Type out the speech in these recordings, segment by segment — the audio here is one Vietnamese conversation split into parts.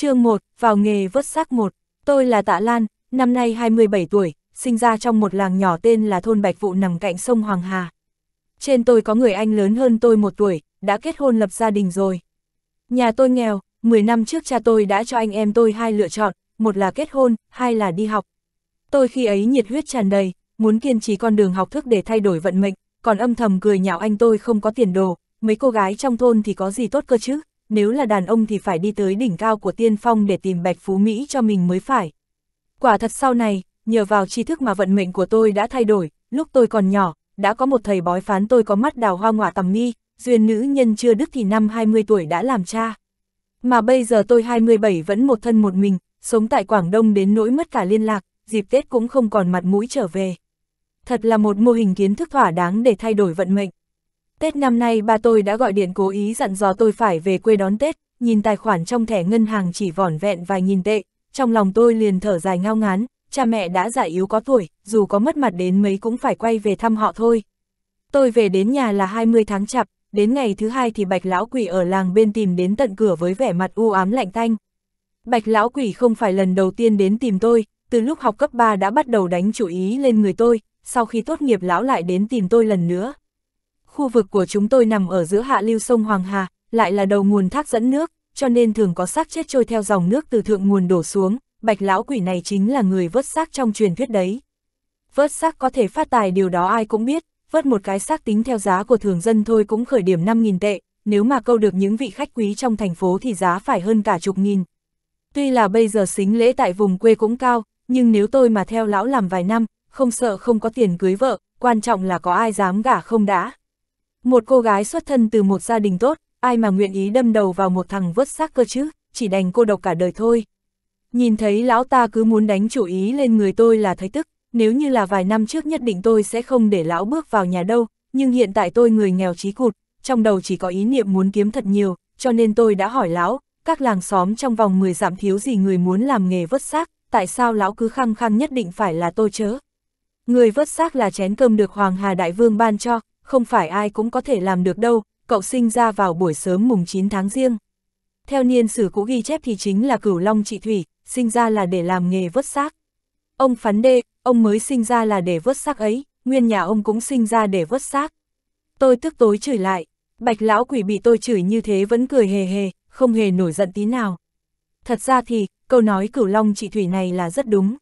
chương 1, vào nghề vớt xác 1, tôi là Tạ Lan, năm nay 27 tuổi, sinh ra trong một làng nhỏ tên là thôn Bạch Vụ nằm cạnh sông Hoàng Hà. Trên tôi có người anh lớn hơn tôi một tuổi, đã kết hôn lập gia đình rồi. Nhà tôi nghèo, 10 năm trước cha tôi đã cho anh em tôi hai lựa chọn, một là kết hôn, hai là đi học. Tôi khi ấy nhiệt huyết tràn đầy, muốn kiên trì con đường học thức để thay đổi vận mệnh, còn âm thầm cười nhạo anh tôi không có tiền đồ, mấy cô gái trong thôn thì có gì tốt cơ chứ nếu là đàn ông thì phải đi tới đỉnh cao của tiên phong để tìm bạch phú Mỹ cho mình mới phải. Quả thật sau này, nhờ vào tri thức mà vận mệnh của tôi đã thay đổi, lúc tôi còn nhỏ, đã có một thầy bói phán tôi có mắt đào hoa ngọa tầm mi, duyên nữ nhân chưa đức thì năm 20 tuổi đã làm cha. Mà bây giờ tôi 27 vẫn một thân một mình, sống tại Quảng Đông đến nỗi mất cả liên lạc, dịp Tết cũng không còn mặt mũi trở về. Thật là một mô hình kiến thức thỏa đáng để thay đổi vận mệnh. Tết năm nay ba tôi đã gọi điện cố ý dặn dò tôi phải về quê đón Tết, nhìn tài khoản trong thẻ ngân hàng chỉ vỏn vẹn vài nghìn tệ, trong lòng tôi liền thở dài ngao ngán, cha mẹ đã già yếu có tuổi, dù có mất mặt đến mấy cũng phải quay về thăm họ thôi. Tôi về đến nhà là 20 tháng chạp, đến ngày thứ hai thì bạch lão quỷ ở làng bên tìm đến tận cửa với vẻ mặt u ám lạnh tanh. Bạch lão quỷ không phải lần đầu tiên đến tìm tôi, từ lúc học cấp 3 đã bắt đầu đánh chủ ý lên người tôi, sau khi tốt nghiệp lão lại đến tìm tôi lần nữa, khu vực của chúng tôi nằm ở giữa hạ lưu sông Hoàng Hà, lại là đầu nguồn thác dẫn nước, cho nên thường có xác chết trôi theo dòng nước từ thượng nguồn đổ xuống, bạch lão quỷ này chính là người vớt xác trong truyền thuyết đấy. Vớt xác có thể phát tài điều đó ai cũng biết, vớt một cái xác tính theo giá của thường dân thôi cũng khởi điểm 5.000 tệ, nếu mà câu được những vị khách quý trong thành phố thì giá phải hơn cả chục nghìn. Tuy là bây giờ xính lễ tại vùng quê cũng cao, nhưng nếu tôi mà theo lão làm vài năm, không sợ không có tiền cưới vợ, quan trọng là có ai dám gả không đã. Một cô gái xuất thân từ một gia đình tốt, ai mà nguyện ý đâm đầu vào một thằng vớt xác cơ chứ, chỉ đành cô độc cả đời thôi. Nhìn thấy lão ta cứ muốn đánh chủ ý lên người tôi là thấy tức, nếu như là vài năm trước nhất định tôi sẽ không để lão bước vào nhà đâu, nhưng hiện tại tôi người nghèo trí cụt, trong đầu chỉ có ý niệm muốn kiếm thật nhiều, cho nên tôi đã hỏi lão, các làng xóm trong vòng 10 giảm thiếu gì người muốn làm nghề vớt xác, tại sao lão cứ khăng khăng nhất định phải là tôi chớ. Người vớt xác là chén cơm được Hoàng Hà Đại Vương ban cho, không phải ai cũng có thể làm được đâu, cậu sinh ra vào buổi sớm mùng 9 tháng riêng. Theo niên sử cũ ghi chép thì chính là cửu long trị thủy, sinh ra là để làm nghề vớt xác. Ông phán đê, ông mới sinh ra là để vớt xác ấy, nguyên nhà ông cũng sinh ra để vớt xác. Tôi tức tối chửi lại, bạch lão quỷ bị tôi chửi như thế vẫn cười hề hề, không hề nổi giận tí nào. Thật ra thì, câu nói cửu long trị thủy này là rất đúng.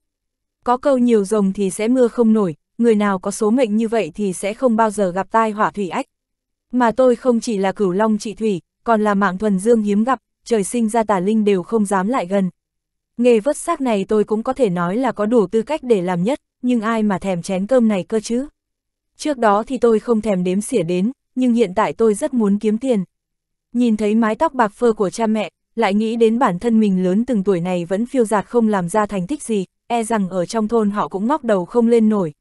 Có câu nhiều rồng thì sẽ mưa không nổi, người nào có số mệnh như vậy thì sẽ không bao giờ gặp tai hỏa thủy ách. Mà tôi không chỉ là cửu long trị thủy, còn là mạng thuần dương hiếm gặp, trời sinh ra tà linh đều không dám lại gần. Nghề vớt xác này tôi cũng có thể nói là có đủ tư cách để làm nhất, nhưng ai mà thèm chén cơm này cơ chứ? Trước đó thì tôi không thèm đếm xỉa đến, nhưng hiện tại tôi rất muốn kiếm tiền. Nhìn thấy mái tóc bạc phơ của cha mẹ, lại nghĩ đến bản thân mình lớn từng tuổi này vẫn phiêu giạt không làm ra thành tích gì, e rằng ở trong thôn họ cũng ngóc đầu không lên nổi,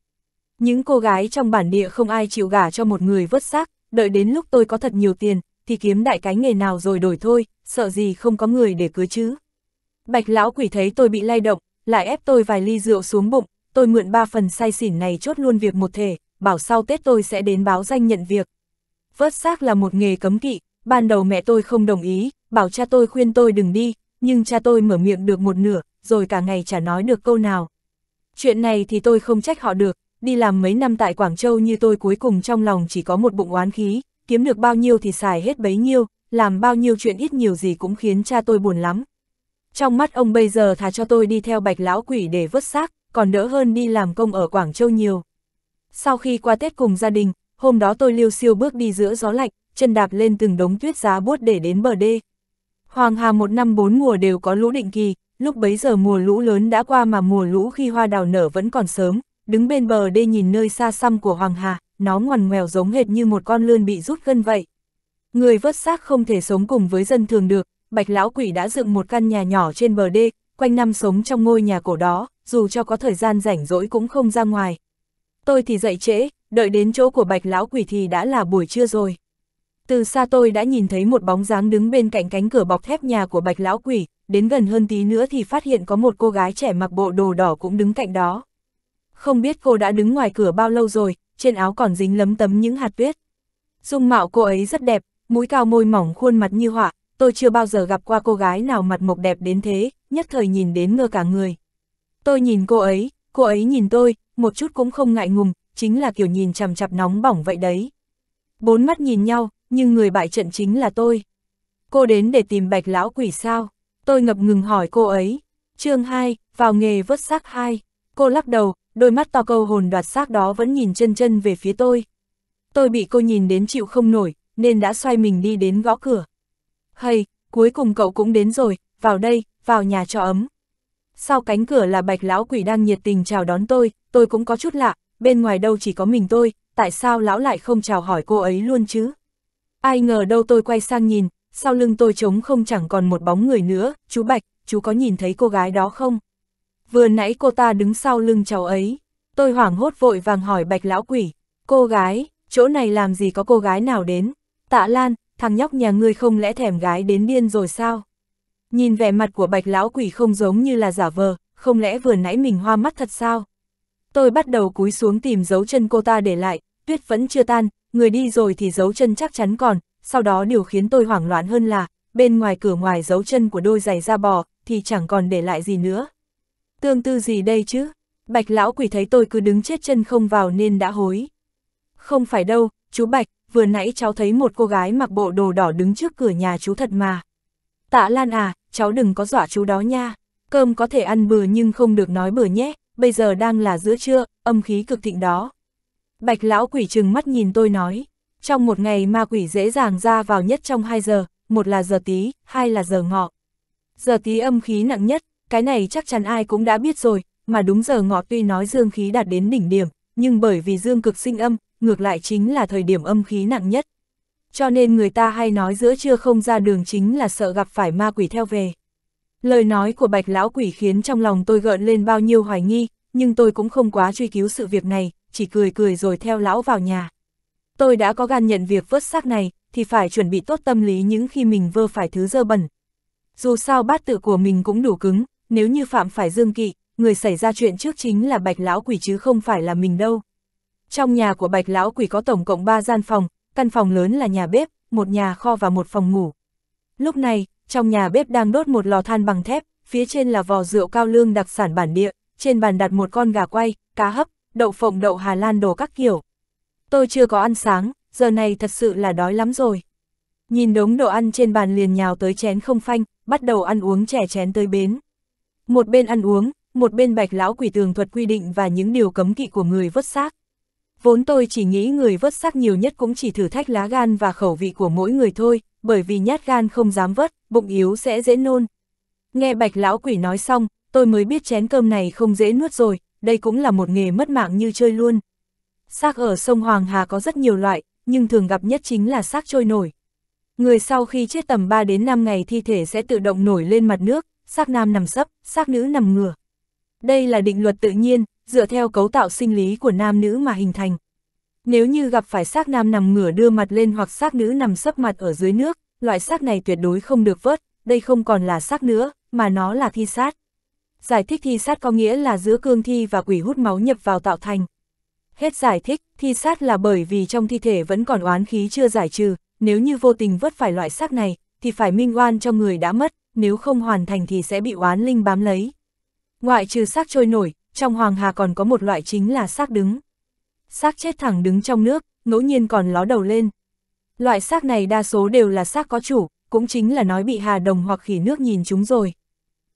những cô gái trong bản địa không ai chịu gả cho một người vớt xác, đợi đến lúc tôi có thật nhiều tiền, thì kiếm đại cái nghề nào rồi đổi thôi, sợ gì không có người để cưới chứ. Bạch lão quỷ thấy tôi bị lay động, lại ép tôi vài ly rượu xuống bụng, tôi mượn ba phần say xỉn này chốt luôn việc một thể, bảo sau Tết tôi sẽ đến báo danh nhận việc. Vớt xác là một nghề cấm kỵ, ban đầu mẹ tôi không đồng ý, bảo cha tôi khuyên tôi đừng đi, nhưng cha tôi mở miệng được một nửa, rồi cả ngày chả nói được câu nào. Chuyện này thì tôi không trách họ được, đi làm mấy năm tại Quảng Châu như tôi cuối cùng trong lòng chỉ có một bụng oán khí, kiếm được bao nhiêu thì xài hết bấy nhiêu, làm bao nhiêu chuyện ít nhiều gì cũng khiến cha tôi buồn lắm. Trong mắt ông bây giờ thà cho tôi đi theo bạch lão quỷ để vớt xác, còn đỡ hơn đi làm công ở Quảng Châu nhiều. Sau khi qua Tết cùng gia đình, hôm đó tôi liêu siêu bước đi giữa gió lạnh, chân đạp lên từng đống tuyết giá buốt để đến bờ đê. Hoàng Hà một năm bốn mùa đều có lũ định kỳ, lúc bấy giờ mùa lũ lớn đã qua mà mùa lũ khi hoa đào nở vẫn còn sớm, đứng bên bờ đê nhìn nơi xa xăm của Hoàng Hà, nó ngoằn ngoèo giống hệt như một con lươn bị rút gân vậy. Người vớt xác không thể sống cùng với dân thường được, Bạch Lão Quỷ đã dựng một căn nhà nhỏ trên bờ đê, quanh năm sống trong ngôi nhà cổ đó, dù cho có thời gian rảnh rỗi cũng không ra ngoài. Tôi thì dậy trễ, đợi đến chỗ của Bạch Lão Quỷ thì đã là buổi trưa rồi. Từ xa tôi đã nhìn thấy một bóng dáng đứng bên cạnh cánh cửa bọc thép nhà của Bạch Lão Quỷ, đến gần hơn tí nữa thì phát hiện có một cô gái trẻ mặc bộ đồ đỏ cũng đứng cạnh đó. Không biết cô đã đứng ngoài cửa bao lâu rồi, trên áo còn dính lấm tấm những hạt tuyết. Dung mạo cô ấy rất đẹp, mũi cao môi mỏng khuôn mặt như họa, tôi chưa bao giờ gặp qua cô gái nào mặt mộc đẹp đến thế, nhất thời nhìn đến ngơ cả người. Tôi nhìn cô ấy, cô ấy nhìn tôi, một chút cũng không ngại ngùng, chính là kiểu nhìn chằm chặp nóng bỏng vậy đấy. Bốn mắt nhìn nhau, nhưng người bại trận chính là tôi. Cô đến để tìm bạch lão quỷ sao? Tôi ngập ngừng hỏi cô ấy. chương 2, vào nghề vớt xác 2. Cô lắc đầu, đôi mắt to câu hồn đoạt xác đó vẫn nhìn chân chân về phía tôi. Tôi bị cô nhìn đến chịu không nổi, nên đã xoay mình đi đến gõ cửa. Hay, cuối cùng cậu cũng đến rồi, vào đây, vào nhà cho ấm. Sau cánh cửa là bạch lão quỷ đang nhiệt tình chào đón tôi, tôi cũng có chút lạ, bên ngoài đâu chỉ có mình tôi, tại sao lão lại không chào hỏi cô ấy luôn chứ? Ai ngờ đâu tôi quay sang nhìn, sau lưng tôi trống không chẳng còn một bóng người nữa, chú Bạch, chú có nhìn thấy cô gái đó không? vừa nãy cô ta đứng sau lưng cháu ấy. Tôi hoảng hốt vội vàng hỏi bạch lão quỷ, cô gái, chỗ này làm gì có cô gái nào đến? Tạ Lan, thằng nhóc nhà ngươi không lẽ thèm gái đến điên rồi sao? Nhìn vẻ mặt của bạch lão quỷ không giống như là giả vờ, không lẽ vừa nãy mình hoa mắt thật sao? Tôi bắt đầu cúi xuống tìm dấu chân cô ta để lại, tuyết vẫn chưa tan, người đi rồi thì dấu chân chắc chắn còn, sau đó điều khiến tôi hoảng loạn hơn là, bên ngoài cửa ngoài dấu chân của đôi giày da bò, thì chẳng còn để lại gì nữa. Tương tư gì đây chứ? Bạch lão quỷ thấy tôi cứ đứng chết chân không vào nên đã hối. Không phải đâu, chú Bạch, vừa nãy cháu thấy một cô gái mặc bộ đồ đỏ đứng trước cửa nhà chú thật mà. Tạ Lan à, cháu đừng có dọa chú đó nha. Cơm có thể ăn bừa nhưng không được nói bừa nhé, bây giờ đang là giữa trưa, âm khí cực thịnh đó. Bạch lão quỷ trừng mắt nhìn tôi nói, trong một ngày ma quỷ dễ dàng ra vào nhất trong 2 giờ, một là giờ tí, hai là giờ ngọ. Giờ tí âm khí nặng nhất, cái này chắc chắn ai cũng đã biết rồi, mà đúng giờ ngọ tuy nói dương khí đạt đến đỉnh điểm, nhưng bởi vì dương cực sinh âm, ngược lại chính là thời điểm âm khí nặng nhất. Cho nên người ta hay nói giữa trưa không ra đường chính là sợ gặp phải ma quỷ theo về. Lời nói của bạch lão quỷ khiến trong lòng tôi gợn lên bao nhiêu hoài nghi, nhưng tôi cũng không quá truy cứu sự việc này, chỉ cười cười rồi theo lão vào nhà. Tôi đã có gan nhận việc vớt xác này, thì phải chuẩn bị tốt tâm lý những khi mình vơ phải thứ dơ bẩn. Dù sao bát tự của mình cũng đủ cứng, nếu như phạm phải dương kỵ, người xảy ra chuyện trước chính là bạch lão quỷ chứ không phải là mình đâu. Trong nhà của bạch lão quỷ có tổng cộng 3 gian phòng, căn phòng lớn là nhà bếp, một nhà kho và một phòng ngủ. Lúc này, trong nhà bếp đang đốt một lò than bằng thép, phía trên là vò rượu cao lương đặc sản bản địa, trên bàn đặt một con gà quay, cá hấp, đậu phộng đậu Hà Lan đồ các kiểu. Tôi chưa có ăn sáng, giờ này thật sự là đói lắm rồi. Nhìn đống đồ ăn trên bàn liền nhào tới chén không phanh, bắt đầu ăn uống trẻ chén tới bến. Một bên ăn uống, một bên bạch lão quỷ tường thuật quy định và những điều cấm kỵ của người vớt xác. Vốn tôi chỉ nghĩ người vớt xác nhiều nhất cũng chỉ thử thách lá gan và khẩu vị của mỗi người thôi, bởi vì nhát gan không dám vớt, bụng yếu sẽ dễ nôn. Nghe bạch lão quỷ nói xong, tôi mới biết chén cơm này không dễ nuốt rồi, đây cũng là một nghề mất mạng như chơi luôn. Xác ở sông Hoàng Hà có rất nhiều loại, nhưng thường gặp nhất chính là xác trôi nổi. Người sau khi chết tầm 3 đến 5 ngày thi thể sẽ tự động nổi lên mặt nước, xác nam nằm sấp, xác nữ nằm ngửa. Đây là định luật tự nhiên, dựa theo cấu tạo sinh lý của nam nữ mà hình thành. Nếu như gặp phải xác nam nằm ngửa đưa mặt lên hoặc xác nữ nằm sấp mặt ở dưới nước, loại xác này tuyệt đối không được vớt, đây không còn là xác nữa, mà nó là thi sát. Giải thích thi sát có nghĩa là giữa cương thi và quỷ hút máu nhập vào tạo thành. Hết giải thích, thi sát là bởi vì trong thi thể vẫn còn oán khí chưa giải trừ, nếu như vô tình vớt phải loại xác này, thì phải minh oan cho người đã mất, nếu không hoàn thành thì sẽ bị oán linh bám lấy. Ngoại trừ xác trôi nổi, trong Hoàng Hà còn có một loại chính là xác đứng. Xác chết thẳng đứng trong nước, ngẫu nhiên còn ló đầu lên. Loại xác này đa số đều là xác có chủ, cũng chính là nói bị hà đồng hoặc khỉ nước nhìn chúng rồi.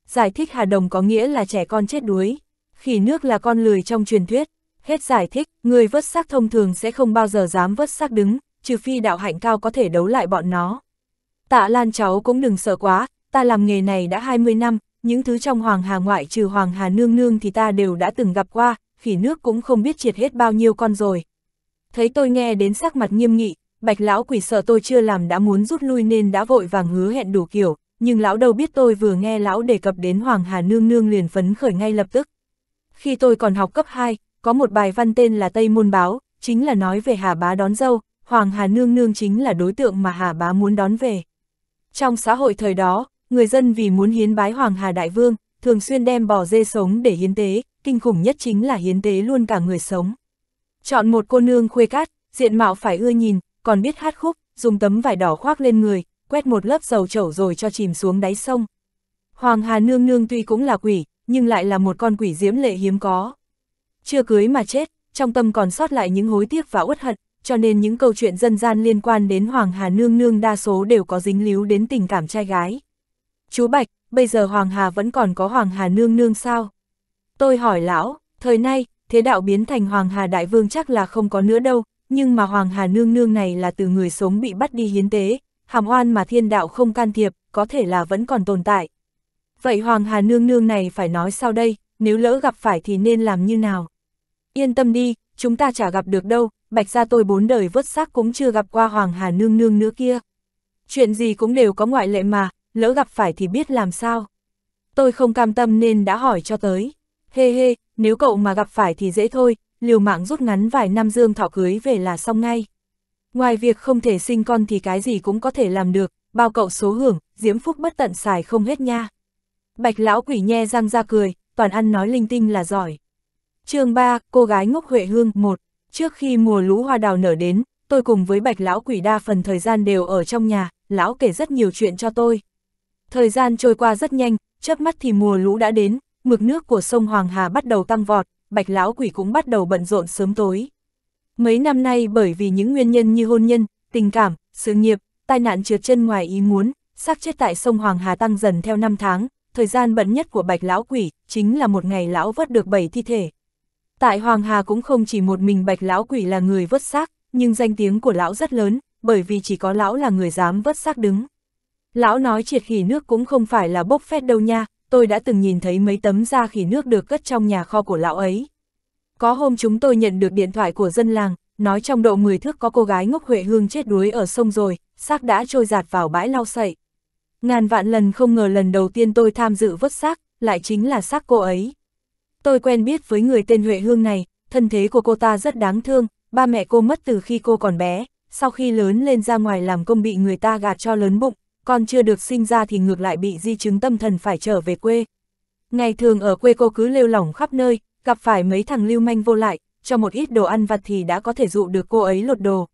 Giải thích hà đồng có nghĩa là trẻ con chết đuối. Khỉ nước là con lười trong truyền thuyết. Hết giải thích, người vớt xác thông thường sẽ không bao giờ dám vớt xác đứng, trừ phi đạo hạnh cao có thể đấu lại bọn nó. Tạ Lan cháu cũng đừng sợ quá, ta làm nghề này đã 20 năm, những thứ trong Hoàng Hà ngoại trừ Hoàng Hà nương nương thì ta đều đã từng gặp qua, khỉ nước cũng không biết triệt hết bao nhiêu con rồi. Thấy tôi nghe đến sắc mặt nghiêm nghị, bạch lão quỷ sợ tôi chưa làm đã muốn rút lui nên đã vội vàng hứa hẹn đủ kiểu, nhưng lão đâu biết tôi vừa nghe lão đề cập đến Hoàng Hà nương nương liền phấn khởi ngay lập tức. Khi tôi còn học cấp 2, có một bài văn tên là Tây Môn Báo, chính là nói về Hà Bá đón dâu, Hoàng Hà nương nương chính là đối tượng mà Hà Bá muốn đón về. Trong xã hội thời đó, người dân vì muốn hiến bái Hoàng Hà Đại Vương, thường xuyên đem bò dê sống để hiến tế, kinh khủng nhất chính là hiến tế luôn cả người sống. Chọn một cô nương khuê cát, diện mạo phải ưa nhìn, còn biết hát khúc, dùng tấm vải đỏ khoác lên người, quét một lớp dầu trầu rồi cho chìm xuống đáy sông. Hoàng Hà Nương Nương tuy cũng là quỷ, nhưng lại là một con quỷ diễm lệ hiếm có. Chưa cưới mà chết, trong tâm còn sót lại những hối tiếc và uất hận, cho nên những câu chuyện dân gian liên quan đến Hoàng Hà Nương Nương đa số đều có dính líu đến tình cảm trai gái chú Bạch, bây giờ Hoàng Hà vẫn còn có Hoàng Hà nương nương sao? Tôi hỏi lão, thời nay, thế đạo biến thành Hoàng Hà Đại Vương chắc là không có nữa đâu, nhưng mà Hoàng Hà nương nương này là từ người sống bị bắt đi hiến tế, hàm oan mà thiên đạo không can thiệp, có thể là vẫn còn tồn tại. Vậy Hoàng Hà nương nương này phải nói sao đây, nếu lỡ gặp phải thì nên làm như nào? Yên tâm đi, chúng ta chả gặp được đâu, bạch ra tôi bốn đời vớt xác cũng chưa gặp qua Hoàng Hà nương nương nữa kia. Chuyện gì cũng đều có ngoại lệ mà, lỡ gặp phải thì biết làm sao. Tôi không cam tâm nên đã hỏi cho tới. Hê hê, nếu cậu mà gặp phải thì dễ thôi, liều mạng rút ngắn vài năm dương thọ cưới về là xong ngay. Ngoài việc không thể sinh con thì cái gì cũng có thể làm được, bao cậu số hưởng, diễm phúc bất tận xài không hết nha. Bạch lão quỷ nhe răng ra cười, toàn ăn nói linh tinh là giỏi. chương 3, cô gái ngốc Huệ Hương 1. Trước khi mùa lũ hoa đào nở đến, tôi cùng với bạch lão quỷ đa phần thời gian đều ở trong nhà, lão kể rất nhiều chuyện cho tôi. Thời gian trôi qua rất nhanh, chớp mắt thì mùa lũ đã đến, mực nước của sông Hoàng Hà bắt đầu tăng vọt, bạch lão quỷ cũng bắt đầu bận rộn sớm tối. Mấy năm nay bởi vì những nguyên nhân như hôn nhân, tình cảm, sự nghiệp, tai nạn trượt chân ngoài ý muốn, xác chết tại sông Hoàng Hà tăng dần theo năm tháng, thời gian bận nhất của bạch lão quỷ chính là một ngày lão vớt được 7 thi thể. Tại Hoàng Hà cũng không chỉ một mình bạch lão quỷ là người vớt xác, nhưng danh tiếng của lão rất lớn, bởi vì chỉ có lão là người dám vớt xác đứng. Lão nói triệt khỉ nước cũng không phải là bốc phét đâu nha, tôi đã từng nhìn thấy mấy tấm da khỉ nước được cất trong nhà kho của lão ấy. Có hôm chúng tôi nhận được điện thoại của dân làng, nói trong độ 10 thước có cô gái ngốc Huệ Hương chết đuối ở sông rồi, xác đã trôi giạt vào bãi lau sậy. Ngàn vạn lần không ngờ lần đầu tiên tôi tham dự vớt xác, lại chính là xác cô ấy. Tôi quen biết với người tên Huệ Hương này, thân thế của cô ta rất đáng thương, ba mẹ cô mất từ khi cô còn bé, sau khi lớn lên ra ngoài làm công bị người ta gạt cho lớn bụng, con chưa được sinh ra thì ngược lại bị di chứng tâm thần phải trở về quê. Ngày thường ở quê cô cứ lêu lỏng khắp nơi, gặp phải mấy thằng lưu manh vô lại, cho một ít đồ ăn vặt thì đã có thể dụ được cô ấy lột đồ.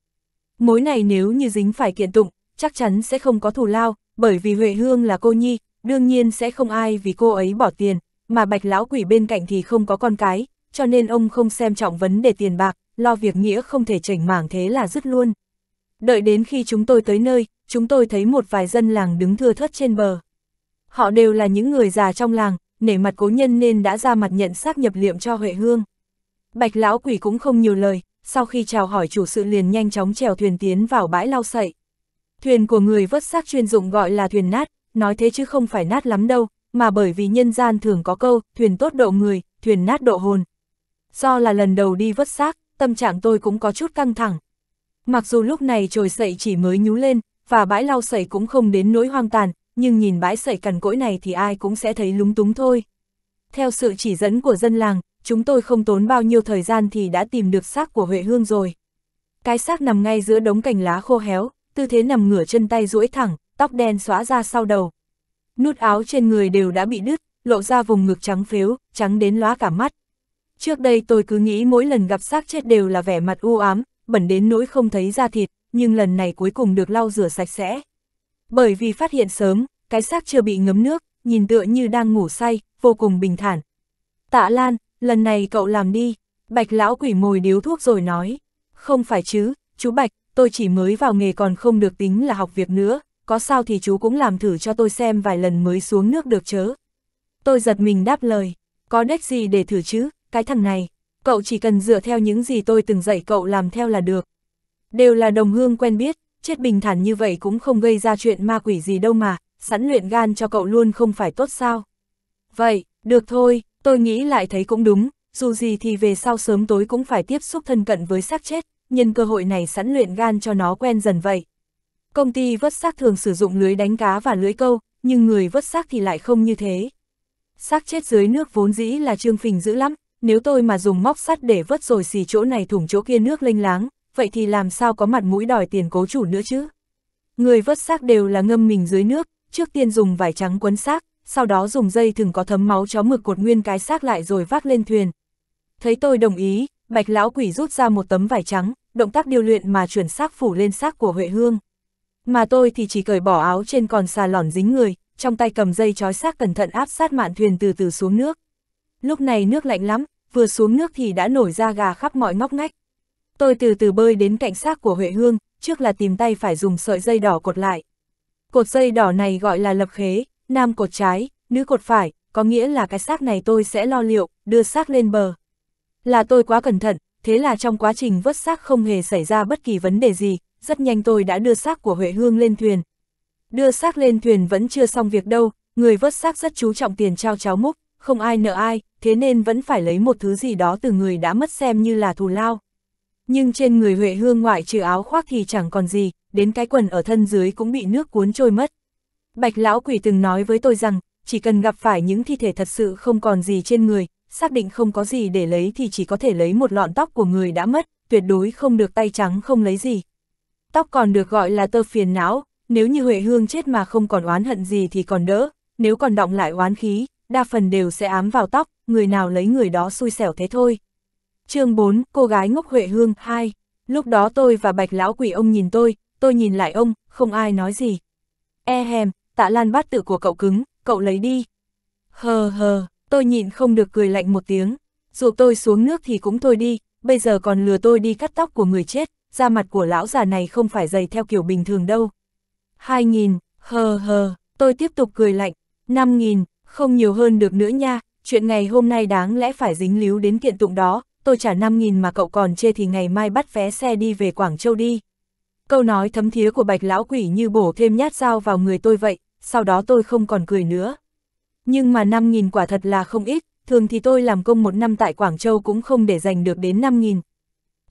Mối này nếu như dính phải kiện tụng, chắc chắn sẽ không có thù lao, bởi vì Huệ Hương là cô nhi, đương nhiên sẽ không ai vì cô ấy bỏ tiền, mà bạch lão quỷ bên cạnh thì không có con cái, cho nên ông không xem trọng vấn đề tiền bạc, lo việc nghĩa không thể chảnh mảng thế là dứt luôn. Đợi đến khi chúng tôi tới nơi, chúng tôi thấy một vài dân làng đứng thưa thớt trên bờ. Họ đều là những người già trong làng, nể mặt cố nhân nên đã ra mặt nhận xác nhập liệm cho Huệ Hương. Bạch lão quỷ cũng không nhiều lời, sau khi chào hỏi chủ sự liền nhanh chóng chèo thuyền tiến vào bãi lau sậy. Thuyền của người vớt xác chuyên dụng gọi là thuyền nát, nói thế chứ không phải nát lắm đâu, mà bởi vì nhân gian thường có câu, thuyền tốt độ người, thuyền nát độ hồn. Do là lần đầu đi vớt xác, tâm trạng tôi cũng có chút căng thẳng. Mặc dù lúc này trồi sậy chỉ mới nhú lên, và bãi lau sẩy cũng không đến nỗi hoang tàn, nhưng nhìn bãi sẩy cằn cỗi này thì ai cũng sẽ thấy lúng túng thôi. Theo sự chỉ dẫn của dân làng, chúng tôi không tốn bao nhiêu thời gian thì đã tìm được xác của Huệ Hương rồi. Cái xác nằm ngay giữa đống cành lá khô héo, tư thế nằm ngửa chân tay duỗi thẳng, tóc đen xóa ra sau đầu. Nút áo trên người đều đã bị đứt, lộ ra vùng ngực trắng phếu, trắng đến lóa cả mắt. Trước đây tôi cứ nghĩ mỗi lần gặp xác chết đều là vẻ mặt u ám, bẩn đến nỗi không thấy da thịt, nhưng lần này cuối cùng được lau rửa sạch sẽ. Bởi vì phát hiện sớm, cái xác chưa bị ngấm nước, nhìn tựa như đang ngủ say, vô cùng bình thản. Tạ Lan, lần này cậu làm đi, bạch lão quỷ mồi điếu thuốc rồi nói. Không phải chứ, chú Bạch, tôi chỉ mới vào nghề còn không được tính là học việc nữa, có sao thì chú cũng làm thử cho tôi xem vài lần mới xuống nước được chớ. Tôi giật mình đáp lời, có đếch gì để thử chứ, cái thằng này, cậu chỉ cần dựa theo những gì tôi từng dạy cậu làm theo là được. Đều là đồng hương quen biết, chết bình thản như vậy cũng không gây ra chuyện ma quỷ gì đâu mà, sẵn luyện gan cho cậu luôn không phải tốt sao. Vậy, được thôi, tôi nghĩ lại thấy cũng đúng, dù gì thì về sau sớm tối cũng phải tiếp xúc thân cận với xác chết, nhân cơ hội này sẵn luyện gan cho nó quen dần vậy. Công ty vớt xác thường sử dụng lưới đánh cá và lưới câu, nhưng người vớt xác thì lại không như thế. Xác chết dưới nước vốn dĩ là trương phình dữ lắm, nếu tôi mà dùng móc sắt để vớt rồi xì chỗ này thủng chỗ kia nước lênh láng, vậy thì làm sao có mặt mũi đòi tiền cố chủ nữa chứ? Người vớt xác đều là ngâm mình dưới nước, trước tiên dùng vải trắng quấn xác, sau đó dùng dây thừng có thấm máu chó mực cột nguyên cái xác lại rồi vác lên thuyền. Thấy tôi đồng ý, bạch lão quỷ rút ra một tấm vải trắng, động tác điều luyện mà chuyển xác phủ lên xác của Huệ Hương. Mà tôi thì chỉ cởi bỏ áo trên còn xà lỏn dính người, trong tay cầm dây trói xác cẩn thận áp sát mạn thuyền từ từ xuống nước. Lúc này nước lạnh lắm, vừa xuống nước thì đã nổi ra gà khắp mọi ngóc ngách, Tôi từ từ bơi đến cạnh xác của Huệ Hương, trước là tìm tay phải dùng sợi dây đỏ cột lại. Cột dây đỏ này gọi là lập khế, nam cột trái, nữ cột phải, có nghĩa là cái xác này tôi sẽ lo liệu, đưa xác lên bờ. Là tôi quá cẩn thận, thế là trong quá trình vớt xác không hề xảy ra bất kỳ vấn đề gì, rất nhanh tôi đã đưa xác của Huệ Hương lên thuyền. Đưa xác lên thuyền vẫn chưa xong việc đâu, người vớt xác rất chú trọng tiền trao cháo múc, không ai nợ ai, thế nên vẫn phải lấy một thứ gì đó từ người đã mất xem như là thù lao nhưng trên người Huệ Hương ngoại trừ áo khoác thì chẳng còn gì, đến cái quần ở thân dưới cũng bị nước cuốn trôi mất. Bạch lão quỷ từng nói với tôi rằng, chỉ cần gặp phải những thi thể thật sự không còn gì trên người, xác định không có gì để lấy thì chỉ có thể lấy một lọn tóc của người đã mất, tuyệt đối không được tay trắng không lấy gì. Tóc còn được gọi là tơ phiền não, nếu như Huệ Hương chết mà không còn oán hận gì thì còn đỡ, nếu còn động lại oán khí, đa phần đều sẽ ám vào tóc, người nào lấy người đó xui xẻo thế thôi chương 4, cô gái ngốc Huệ Hương 2. Lúc đó tôi và bạch lão quỷ ông nhìn tôi, tôi nhìn lại ông, không ai nói gì. E hèm, tạ lan bát tự của cậu cứng, cậu lấy đi. Hờ hờ, tôi nhịn không được cười lạnh một tiếng. Dù tôi xuống nước thì cũng thôi đi, bây giờ còn lừa tôi đi cắt tóc của người chết, da mặt của lão già này không phải dày theo kiểu bình thường đâu. 2.000, hờ hờ, tôi tiếp tục cười lạnh. 5.000, không nhiều hơn được nữa nha, chuyện ngày hôm nay đáng lẽ phải dính líu đến kiện tụng đó, tôi trả 5.000 mà cậu còn chê thì ngày mai bắt vé xe đi về Quảng Châu đi. Câu nói thấm thía của bạch lão quỷ như bổ thêm nhát dao vào người tôi vậy, sau đó tôi không còn cười nữa. Nhưng mà 5.000 quả thật là không ít, thường thì tôi làm công một năm tại Quảng Châu cũng không để dành được đến 5.000.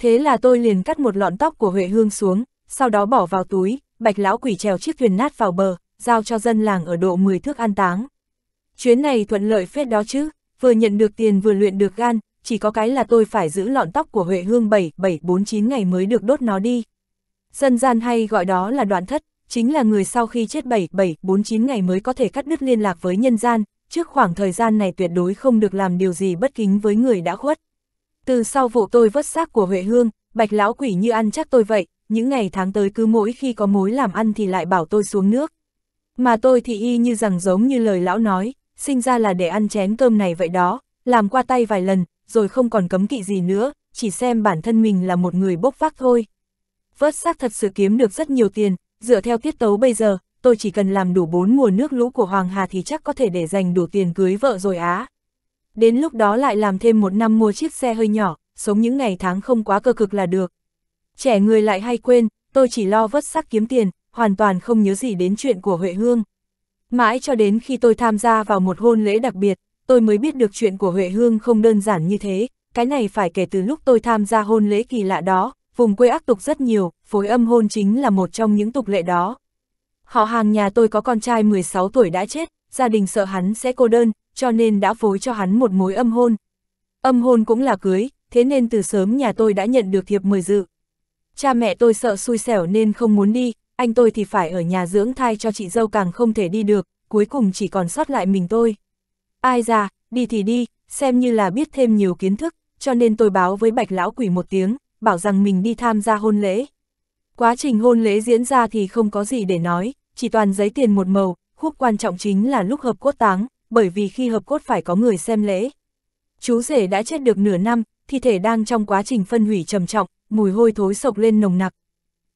Thế là tôi liền cắt một lọn tóc của Huệ Hương xuống, sau đó bỏ vào túi, bạch lão quỷ trèo chiếc thuyền nát vào bờ, giao cho dân làng ở độ 10 thước an táng. Chuyến này thuận lợi phết đó chứ, vừa nhận được tiền vừa luyện được gan, chỉ có cái là tôi phải giữ lọn tóc của Huệ Hương 7749 ngày mới được đốt nó đi. Dân gian hay gọi đó là đoạn thất, chính là người sau khi chết 7749 ngày mới có thể cắt đứt liên lạc với nhân gian, trước khoảng thời gian này tuyệt đối không được làm điều gì bất kính với người đã khuất. Từ sau vụ tôi vớt xác của Huệ Hương, bạch lão quỷ như ăn chắc tôi vậy, những ngày tháng tới cứ mỗi khi có mối làm ăn thì lại bảo tôi xuống nước. Mà tôi thì y như rằng giống như lời lão nói, sinh ra là để ăn chén cơm này vậy đó, làm qua tay vài lần, rồi không còn cấm kỵ gì nữa, chỉ xem bản thân mình là một người bốc vác thôi. Vớt xác thật sự kiếm được rất nhiều tiền, dựa theo tiết tấu bây giờ, tôi chỉ cần làm đủ bốn mùa nước lũ của Hoàng Hà thì chắc có thể để dành đủ tiền cưới vợ rồi á. Đến lúc đó lại làm thêm một năm mua chiếc xe hơi nhỏ, sống những ngày tháng không quá cơ cực là được. Trẻ người lại hay quên, tôi chỉ lo vớt xác kiếm tiền, hoàn toàn không nhớ gì đến chuyện của Huệ Hương. Mãi cho đến khi tôi tham gia vào một hôn lễ đặc biệt, tôi mới biết được chuyện của Huệ Hương không đơn giản như thế, cái này phải kể từ lúc tôi tham gia hôn lễ kỳ lạ đó, vùng quê ác tục rất nhiều, phối âm hôn chính là một trong những tục lệ đó. Họ hàng nhà tôi có con trai 16 tuổi đã chết, gia đình sợ hắn sẽ cô đơn, cho nên đã phối cho hắn một mối âm hôn. Âm hôn cũng là cưới, thế nên từ sớm nhà tôi đã nhận được thiệp mời dự. Cha mẹ tôi sợ xui xẻo nên không muốn đi, anh tôi thì phải ở nhà dưỡng thai cho chị dâu càng không thể đi được, cuối cùng chỉ còn sót lại mình tôi. Ai ra, đi thì đi, xem như là biết thêm nhiều kiến thức, cho nên tôi báo với bạch lão quỷ một tiếng, bảo rằng mình đi tham gia hôn lễ. Quá trình hôn lễ diễn ra thì không có gì để nói, chỉ toàn giấy tiền một màu, khúc quan trọng chính là lúc hợp cốt táng, bởi vì khi hợp cốt phải có người xem lễ. Chú rể đã chết được nửa năm, thi thể đang trong quá trình phân hủy trầm trọng, mùi hôi thối sộc lên nồng nặc.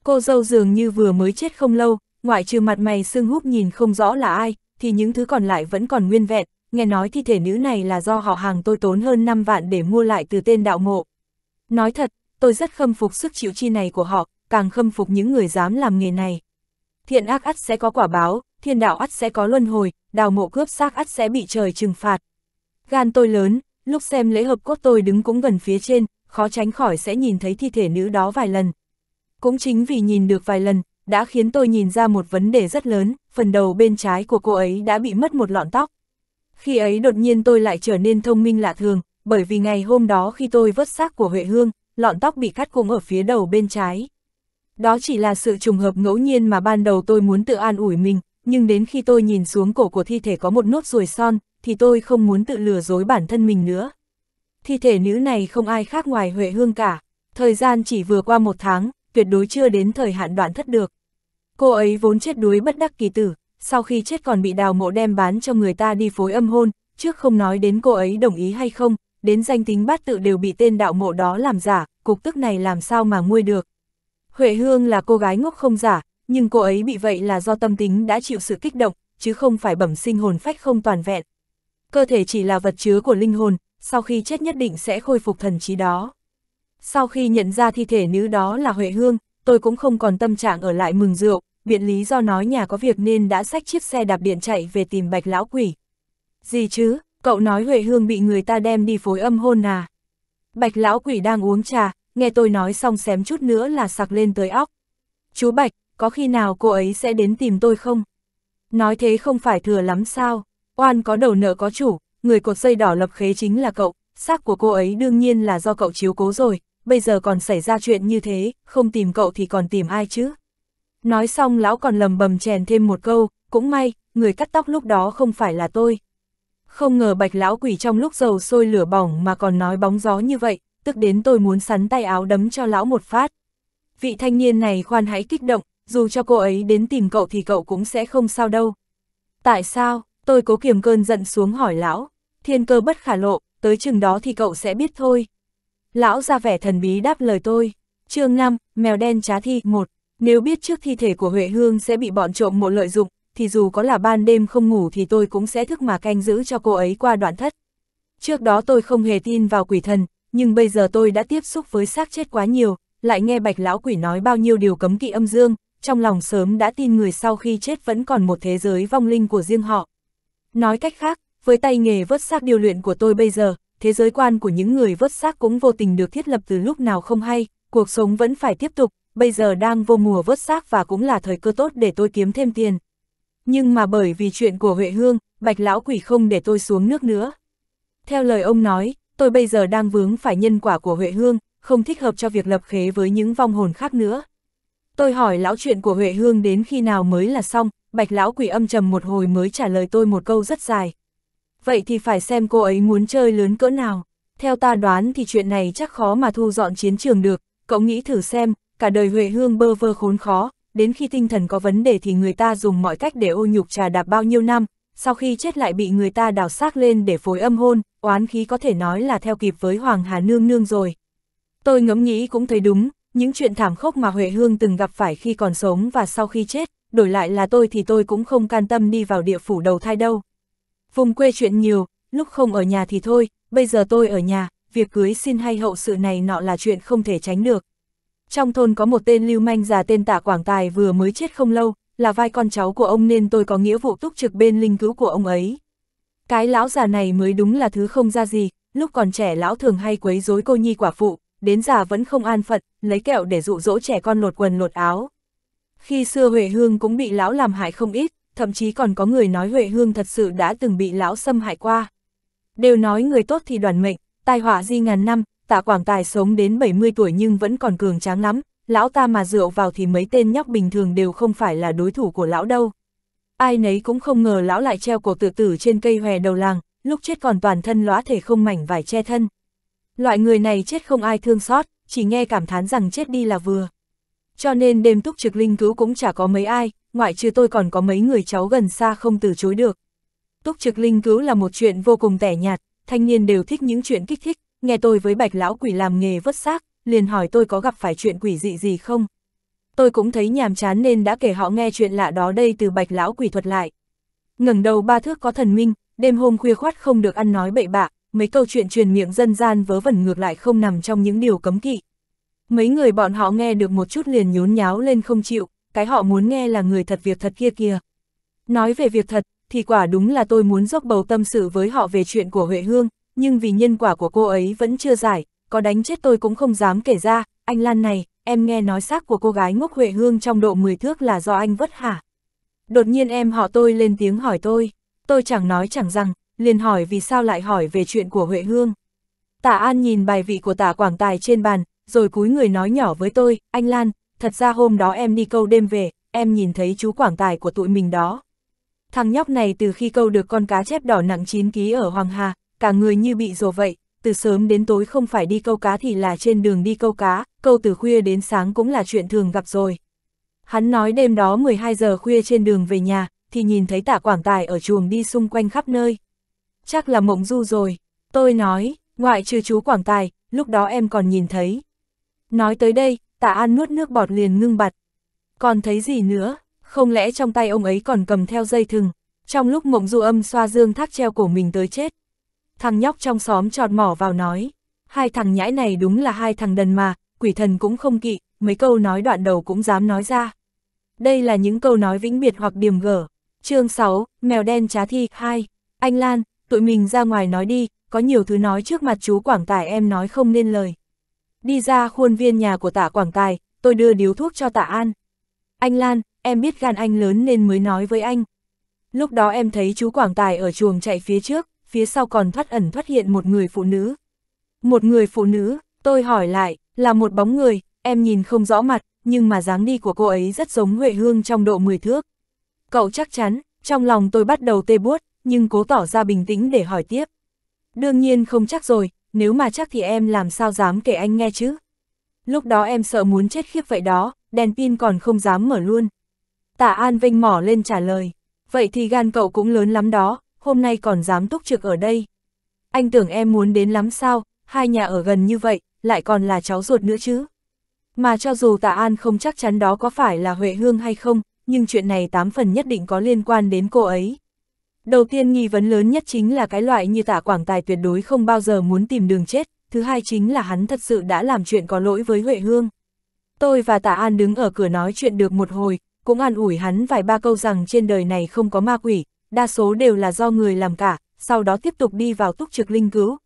Cô dâu dường như vừa mới chết không lâu, ngoại trừ mặt mày sưng húp nhìn không rõ là ai, thì những thứ còn lại vẫn còn nguyên vẹn, nghe nói thi thể nữ này là do họ hàng tôi tốn hơn 5 vạn để mua lại từ tên đạo mộ. Nói thật, tôi rất khâm phục sức chịu chi này của họ, càng khâm phục những người dám làm nghề này. Thiện ác ắt sẽ có quả báo, thiên đạo ắt sẽ có luân hồi, đào mộ cướp xác ắt sẽ bị trời trừng phạt. Gan tôi lớn, lúc xem lễ hợp cốt tôi đứng cũng gần phía trên, khó tránh khỏi sẽ nhìn thấy thi thể nữ đó vài lần. Cũng chính vì nhìn được vài lần, đã khiến tôi nhìn ra một vấn đề rất lớn, phần đầu bên trái của cô ấy đã bị mất một lọn tóc. Khi ấy đột nhiên tôi lại trở nên thông minh lạ thường, bởi vì ngày hôm đó khi tôi vớt xác của Huệ Hương, lọn tóc bị cắt cũng ở phía đầu bên trái. Đó chỉ là sự trùng hợp ngẫu nhiên mà ban đầu tôi muốn tự an ủi mình, nhưng đến khi tôi nhìn xuống cổ của thi thể có một nốt ruồi son, thì tôi không muốn tự lừa dối bản thân mình nữa. Thi thể nữ này không ai khác ngoài Huệ Hương cả, thời gian chỉ vừa qua một tháng, tuyệt đối chưa đến thời hạn đoạn thất được. Cô ấy vốn chết đuối bất đắc kỳ tử, sau khi chết còn bị đào mộ đem bán cho người ta đi phối âm hôn, trước không nói đến cô ấy đồng ý hay không, đến danh tính bát tự đều bị tên đạo mộ đó làm giả, cục tức này làm sao mà nguôi được. Huệ Hương là cô gái ngốc không giả, nhưng cô ấy bị vậy là do tâm tính đã chịu sự kích động, chứ không phải bẩm sinh hồn phách không toàn vẹn. Cơ thể chỉ là vật chứa của linh hồn, sau khi chết nhất định sẽ khôi phục thần trí đó. Sau khi nhận ra thi thể nữ đó là Huệ Hương, tôi cũng không còn tâm trạng ở lại mừng rượu, biện lý do nói nhà có việc nên đã xách chiếc xe đạp điện chạy về tìm bạch lão quỷ. Gì chứ, cậu nói Huệ Hương bị người ta đem đi phối âm hôn à? Bạch lão quỷ đang uống trà, nghe tôi nói xong xém chút nữa là sặc lên tới óc. Chú Bạch, có khi nào cô ấy sẽ đến tìm tôi không? Nói thế không phải thừa lắm sao, oan có đầu nợ có chủ, người cột dây đỏ lập khế chính là cậu, xác của cô ấy đương nhiên là do cậu chiếu cố rồi, bây giờ còn xảy ra chuyện như thế, không tìm cậu thì còn tìm ai chứ? Nói xong lão còn lầm bầm chèn thêm một câu, cũng may, người cắt tóc lúc đó không phải là tôi. Không ngờ bạch lão quỷ trong lúc dầu sôi lửa bỏng mà còn nói bóng gió như vậy, tức đến tôi muốn sắn tay áo đấm cho lão một phát. Vị thanh niên này khoan hãy kích động, dù cho cô ấy đến tìm cậu thì cậu cũng sẽ không sao đâu. Tại sao, tôi cố kiềm cơn giận xuống hỏi lão, thiên cơ bất khả lộ, tới chừng đó thì cậu sẽ biết thôi. Lão ra vẻ thần bí đáp lời tôi, chương 5, mèo đen trá thi 1. Nếu biết trước thi thể của Huệ Hương sẽ bị bọn trộm mộ lợi dụng, thì dù có là ban đêm không ngủ thì tôi cũng sẽ thức mà canh giữ cho cô ấy qua đoạn thất. Trước đó tôi không hề tin vào quỷ thần, nhưng bây giờ tôi đã tiếp xúc với xác chết quá nhiều, lại nghe bạch lão quỷ nói bao nhiêu điều cấm kỵ âm dương, trong lòng sớm đã tin người sau khi chết vẫn còn một thế giới vong linh của riêng họ. Nói cách khác, với tay nghề vớt xác điều luyện của tôi bây giờ, thế giới quan của những người vớt xác cũng vô tình được thiết lập từ lúc nào không hay, cuộc sống vẫn phải tiếp tục, bây giờ đang vô mùa vớt xác và cũng là thời cơ tốt để tôi kiếm thêm tiền. Nhưng mà bởi vì chuyện của Huệ Hương, Bạch Lão Quỷ không để tôi xuống nước nữa. Theo lời ông nói, tôi bây giờ đang vướng phải nhân quả của Huệ Hương, không thích hợp cho việc lập khế với những vong hồn khác nữa. Tôi hỏi lão chuyện của Huệ Hương đến khi nào mới là xong, Bạch Lão Quỷ âm trầm một hồi mới trả lời tôi một câu rất dài. Vậy thì phải xem cô ấy muốn chơi lớn cỡ nào. Theo ta đoán thì chuyện này chắc khó mà thu dọn chiến trường được, cậu nghĩ thử xem, cả đời Huệ Hương bơ vơ khốn khó, đến khi tinh thần có vấn đề thì người ta dùng mọi cách để ô nhục trà đạp bao nhiêu năm, sau khi chết lại bị người ta đào xác lên để phối âm hôn, oán khí có thể nói là theo kịp với Hoàng Hà Nương Nương rồi. Tôi ngẫm nghĩ cũng thấy đúng, những chuyện thảm khốc mà Huệ Hương từng gặp phải khi còn sống và sau khi chết, đổi lại là tôi thì tôi cũng không can tâm đi vào địa phủ đầu thai đâu. Vùng quê chuyện nhiều, lúc không ở nhà thì thôi, bây giờ tôi ở nhà, việc cưới xin hay hậu sự này nọ là chuyện không thể tránh được trong thôn có một tên lưu manh già tên Tạ Quảng Tài vừa mới chết không lâu, là vai con cháu của ông nên tôi có nghĩa vụ túc trực bên linh cứu của ông ấy. Cái lão già này mới đúng là thứ không ra gì, lúc còn trẻ lão thường hay quấy rối cô nhi quả phụ, đến già vẫn không an phận, lấy kẹo để dụ dỗ trẻ con lột quần lột áo. Khi xưa Huệ Hương cũng bị lão làm hại không ít, thậm chí còn có người nói Huệ Hương thật sự đã từng bị lão xâm hại qua. Đều nói người tốt thì đoàn mệnh, tai họa di ngàn năm, tạ quảng tài sống đến 70 tuổi nhưng vẫn còn cường tráng lắm, lão ta mà rượu vào thì mấy tên nhóc bình thường đều không phải là đối thủ của lão đâu. Ai nấy cũng không ngờ lão lại treo cổ tự tử trên cây hòe đầu làng, lúc chết còn toàn thân lõa thể không mảnh vải che thân. Loại người này chết không ai thương xót, chỉ nghe cảm thán rằng chết đi là vừa. Cho nên đêm túc trực linh cứu cũng chả có mấy ai, ngoại trừ tôi còn có mấy người cháu gần xa không từ chối được. Túc trực linh cứu là một chuyện vô cùng tẻ nhạt, thanh niên đều thích những chuyện kích thích, nghe tôi với bạch lão quỷ làm nghề vất xác, liền hỏi tôi có gặp phải chuyện quỷ dị gì không. Tôi cũng thấy nhàm chán nên đã kể họ nghe chuyện lạ đó đây từ bạch lão quỷ thuật lại. ngẩng đầu ba thước có thần minh, đêm hôm khuya khoát không được ăn nói bậy bạ, mấy câu chuyện truyền miệng dân gian vớ vẩn ngược lại không nằm trong những điều cấm kỵ. Mấy người bọn họ nghe được một chút liền nhốn nháo lên không chịu, cái họ muốn nghe là người thật việc thật kia kia. Nói về việc thật, thì quả đúng là tôi muốn dốc bầu tâm sự với họ về chuyện của Huệ Hương, nhưng vì nhân quả của cô ấy vẫn chưa giải, có đánh chết tôi cũng không dám kể ra, anh Lan này, em nghe nói xác của cô gái ngốc Huệ Hương trong độ 10 thước là do anh vất hả? Đột nhiên em họ tôi lên tiếng hỏi tôi, tôi chẳng nói chẳng rằng, liền hỏi vì sao lại hỏi về chuyện của Huệ Hương. Tạ An nhìn bài vị của Tạ Quảng Tài trên bàn, rồi cúi người nói nhỏ với tôi, anh Lan, thật ra hôm đó em đi câu đêm về, em nhìn thấy chú Quảng Tài của tụi mình đó. Thằng nhóc này từ khi câu được con cá chép đỏ nặng 9 ký ở Hoàng Hà, cả người như bị rồ vậy, từ sớm đến tối không phải đi câu cá thì là trên đường đi câu cá, câu từ khuya đến sáng cũng là chuyện thường gặp rồi. Hắn nói đêm đó 12 giờ khuya trên đường về nhà, thì nhìn thấy tả quảng tài ở chuồng đi xung quanh khắp nơi. Chắc là mộng du rồi, tôi nói, ngoại trừ chú quảng tài, lúc đó em còn nhìn thấy. Nói tới đây, tạ an nuốt nước bọt liền ngưng bặt. Còn thấy gì nữa, không lẽ trong tay ông ấy còn cầm theo dây thừng, trong lúc mộng du âm xoa dương thác treo cổ mình tới chết thằng nhóc trong xóm tròn mỏ vào nói, hai thằng nhãi này đúng là hai thằng đần mà, quỷ thần cũng không kỵ, mấy câu nói đoạn đầu cũng dám nói ra. Đây là những câu nói vĩnh biệt hoặc điểm gở. chương 6, mèo đen trá thi 2. Anh Lan, tụi mình ra ngoài nói đi, có nhiều thứ nói trước mặt chú Quảng Tài em nói không nên lời. Đi ra khuôn viên nhà của tạ Quảng Tài, tôi đưa điếu thuốc cho tạ An. Anh Lan, em biết gan anh lớn nên mới nói với anh. Lúc đó em thấy chú Quảng Tài ở chuồng chạy phía trước, phía sau còn thoát ẩn thoát hiện một người phụ nữ. Một người phụ nữ, tôi hỏi lại, là một bóng người, em nhìn không rõ mặt, nhưng mà dáng đi của cô ấy rất giống Huệ Hương trong độ 10 thước. Cậu chắc chắn, trong lòng tôi bắt đầu tê buốt, nhưng cố tỏ ra bình tĩnh để hỏi tiếp. Đương nhiên không chắc rồi, nếu mà chắc thì em làm sao dám kể anh nghe chứ. Lúc đó em sợ muốn chết khiếp vậy đó, đèn pin còn không dám mở luôn. Tạ An Vinh mỏ lên trả lời, vậy thì gan cậu cũng lớn lắm đó, hôm nay còn dám túc trực ở đây. Anh tưởng em muốn đến lắm sao, hai nhà ở gần như vậy, lại còn là cháu ruột nữa chứ. Mà cho dù Tạ An không chắc chắn đó có phải là Huệ Hương hay không, nhưng chuyện này tám phần nhất định có liên quan đến cô ấy. Đầu tiên nghi vấn lớn nhất chính là cái loại như Tạ Quảng Tài tuyệt đối không bao giờ muốn tìm đường chết, thứ hai chính là hắn thật sự đã làm chuyện có lỗi với Huệ Hương. Tôi và Tạ An đứng ở cửa nói chuyện được một hồi, cũng an ủi hắn vài ba câu rằng trên đời này không có ma quỷ, đa số đều là do người làm cả, sau đó tiếp tục đi vào túc trực linh cứu.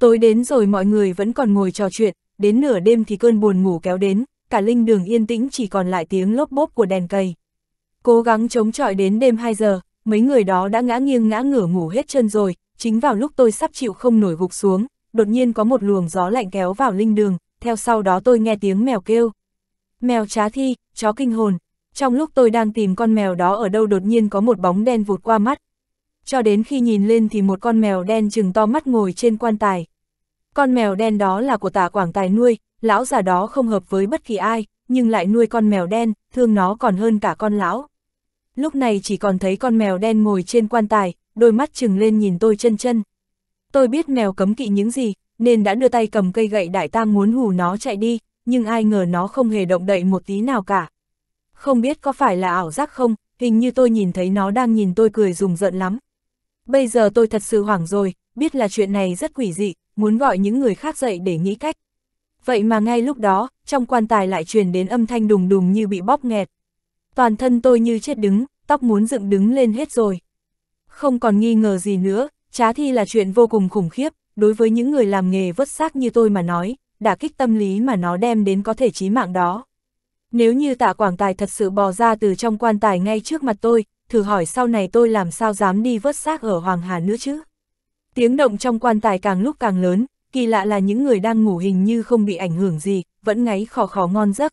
Tối đến rồi mọi người vẫn còn ngồi trò chuyện, đến nửa đêm thì cơn buồn ngủ kéo đến, cả linh đường yên tĩnh chỉ còn lại tiếng lốp bốp của đèn cây. Cố gắng chống chọi đến đêm 2 giờ, mấy người đó đã ngã nghiêng ngã ngửa ngủ hết chân rồi, chính vào lúc tôi sắp chịu không nổi gục xuống, đột nhiên có một luồng gió lạnh kéo vào linh đường, theo sau đó tôi nghe tiếng mèo kêu. Mèo trá thi, chó kinh hồn, trong lúc tôi đang tìm con mèo đó ở đâu đột nhiên có một bóng đen vụt qua mắt. Cho đến khi nhìn lên thì một con mèo đen chừng to mắt ngồi trên quan tài. Con mèo đen đó là của tả quảng tài nuôi, lão già đó không hợp với bất kỳ ai, nhưng lại nuôi con mèo đen, thương nó còn hơn cả con lão. Lúc này chỉ còn thấy con mèo đen ngồi trên quan tài, đôi mắt chừng lên nhìn tôi chân chân. Tôi biết mèo cấm kỵ những gì, nên đã đưa tay cầm cây gậy đại tam muốn hù nó chạy đi, nhưng ai ngờ nó không hề động đậy một tí nào cả không biết có phải là ảo giác không, hình như tôi nhìn thấy nó đang nhìn tôi cười rùng rợn lắm. Bây giờ tôi thật sự hoảng rồi, biết là chuyện này rất quỷ dị, muốn gọi những người khác dậy để nghĩ cách. Vậy mà ngay lúc đó, trong quan tài lại truyền đến âm thanh đùng đùng như bị bóp nghẹt. Toàn thân tôi như chết đứng, tóc muốn dựng đứng lên hết rồi. Không còn nghi ngờ gì nữa, trá thi là chuyện vô cùng khủng khiếp, đối với những người làm nghề vớt xác như tôi mà nói, đả kích tâm lý mà nó đem đến có thể chí mạng đó nếu như tạ quảng tài thật sự bò ra từ trong quan tài ngay trước mặt tôi, thử hỏi sau này tôi làm sao dám đi vớt xác ở Hoàng Hà nữa chứ. Tiếng động trong quan tài càng lúc càng lớn, kỳ lạ là những người đang ngủ hình như không bị ảnh hưởng gì, vẫn ngáy khò khò ngon giấc.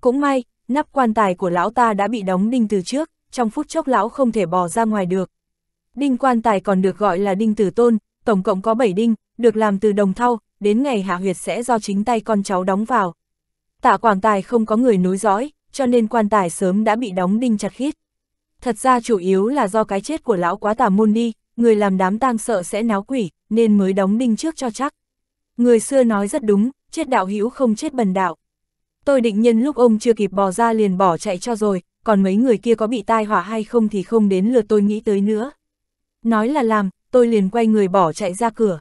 Cũng may, nắp quan tài của lão ta đã bị đóng đinh từ trước, trong phút chốc lão không thể bò ra ngoài được. Đinh quan tài còn được gọi là đinh tử tôn, tổng cộng có 7 đinh, được làm từ đồng thau, đến ngày hạ huyệt sẽ do chính tay con cháu đóng vào, tạ quảng tài không có người nối dõi, cho nên quan tài sớm đã bị đóng đinh chặt khít. Thật ra chủ yếu là do cái chết của lão quá tà môn đi, người làm đám tang sợ sẽ náo quỷ, nên mới đóng đinh trước cho chắc. Người xưa nói rất đúng, chết đạo hữu không chết bần đạo. Tôi định nhân lúc ông chưa kịp bò ra liền bỏ chạy cho rồi, còn mấy người kia có bị tai họa hay không thì không đến lượt tôi nghĩ tới nữa. Nói là làm, tôi liền quay người bỏ chạy ra cửa.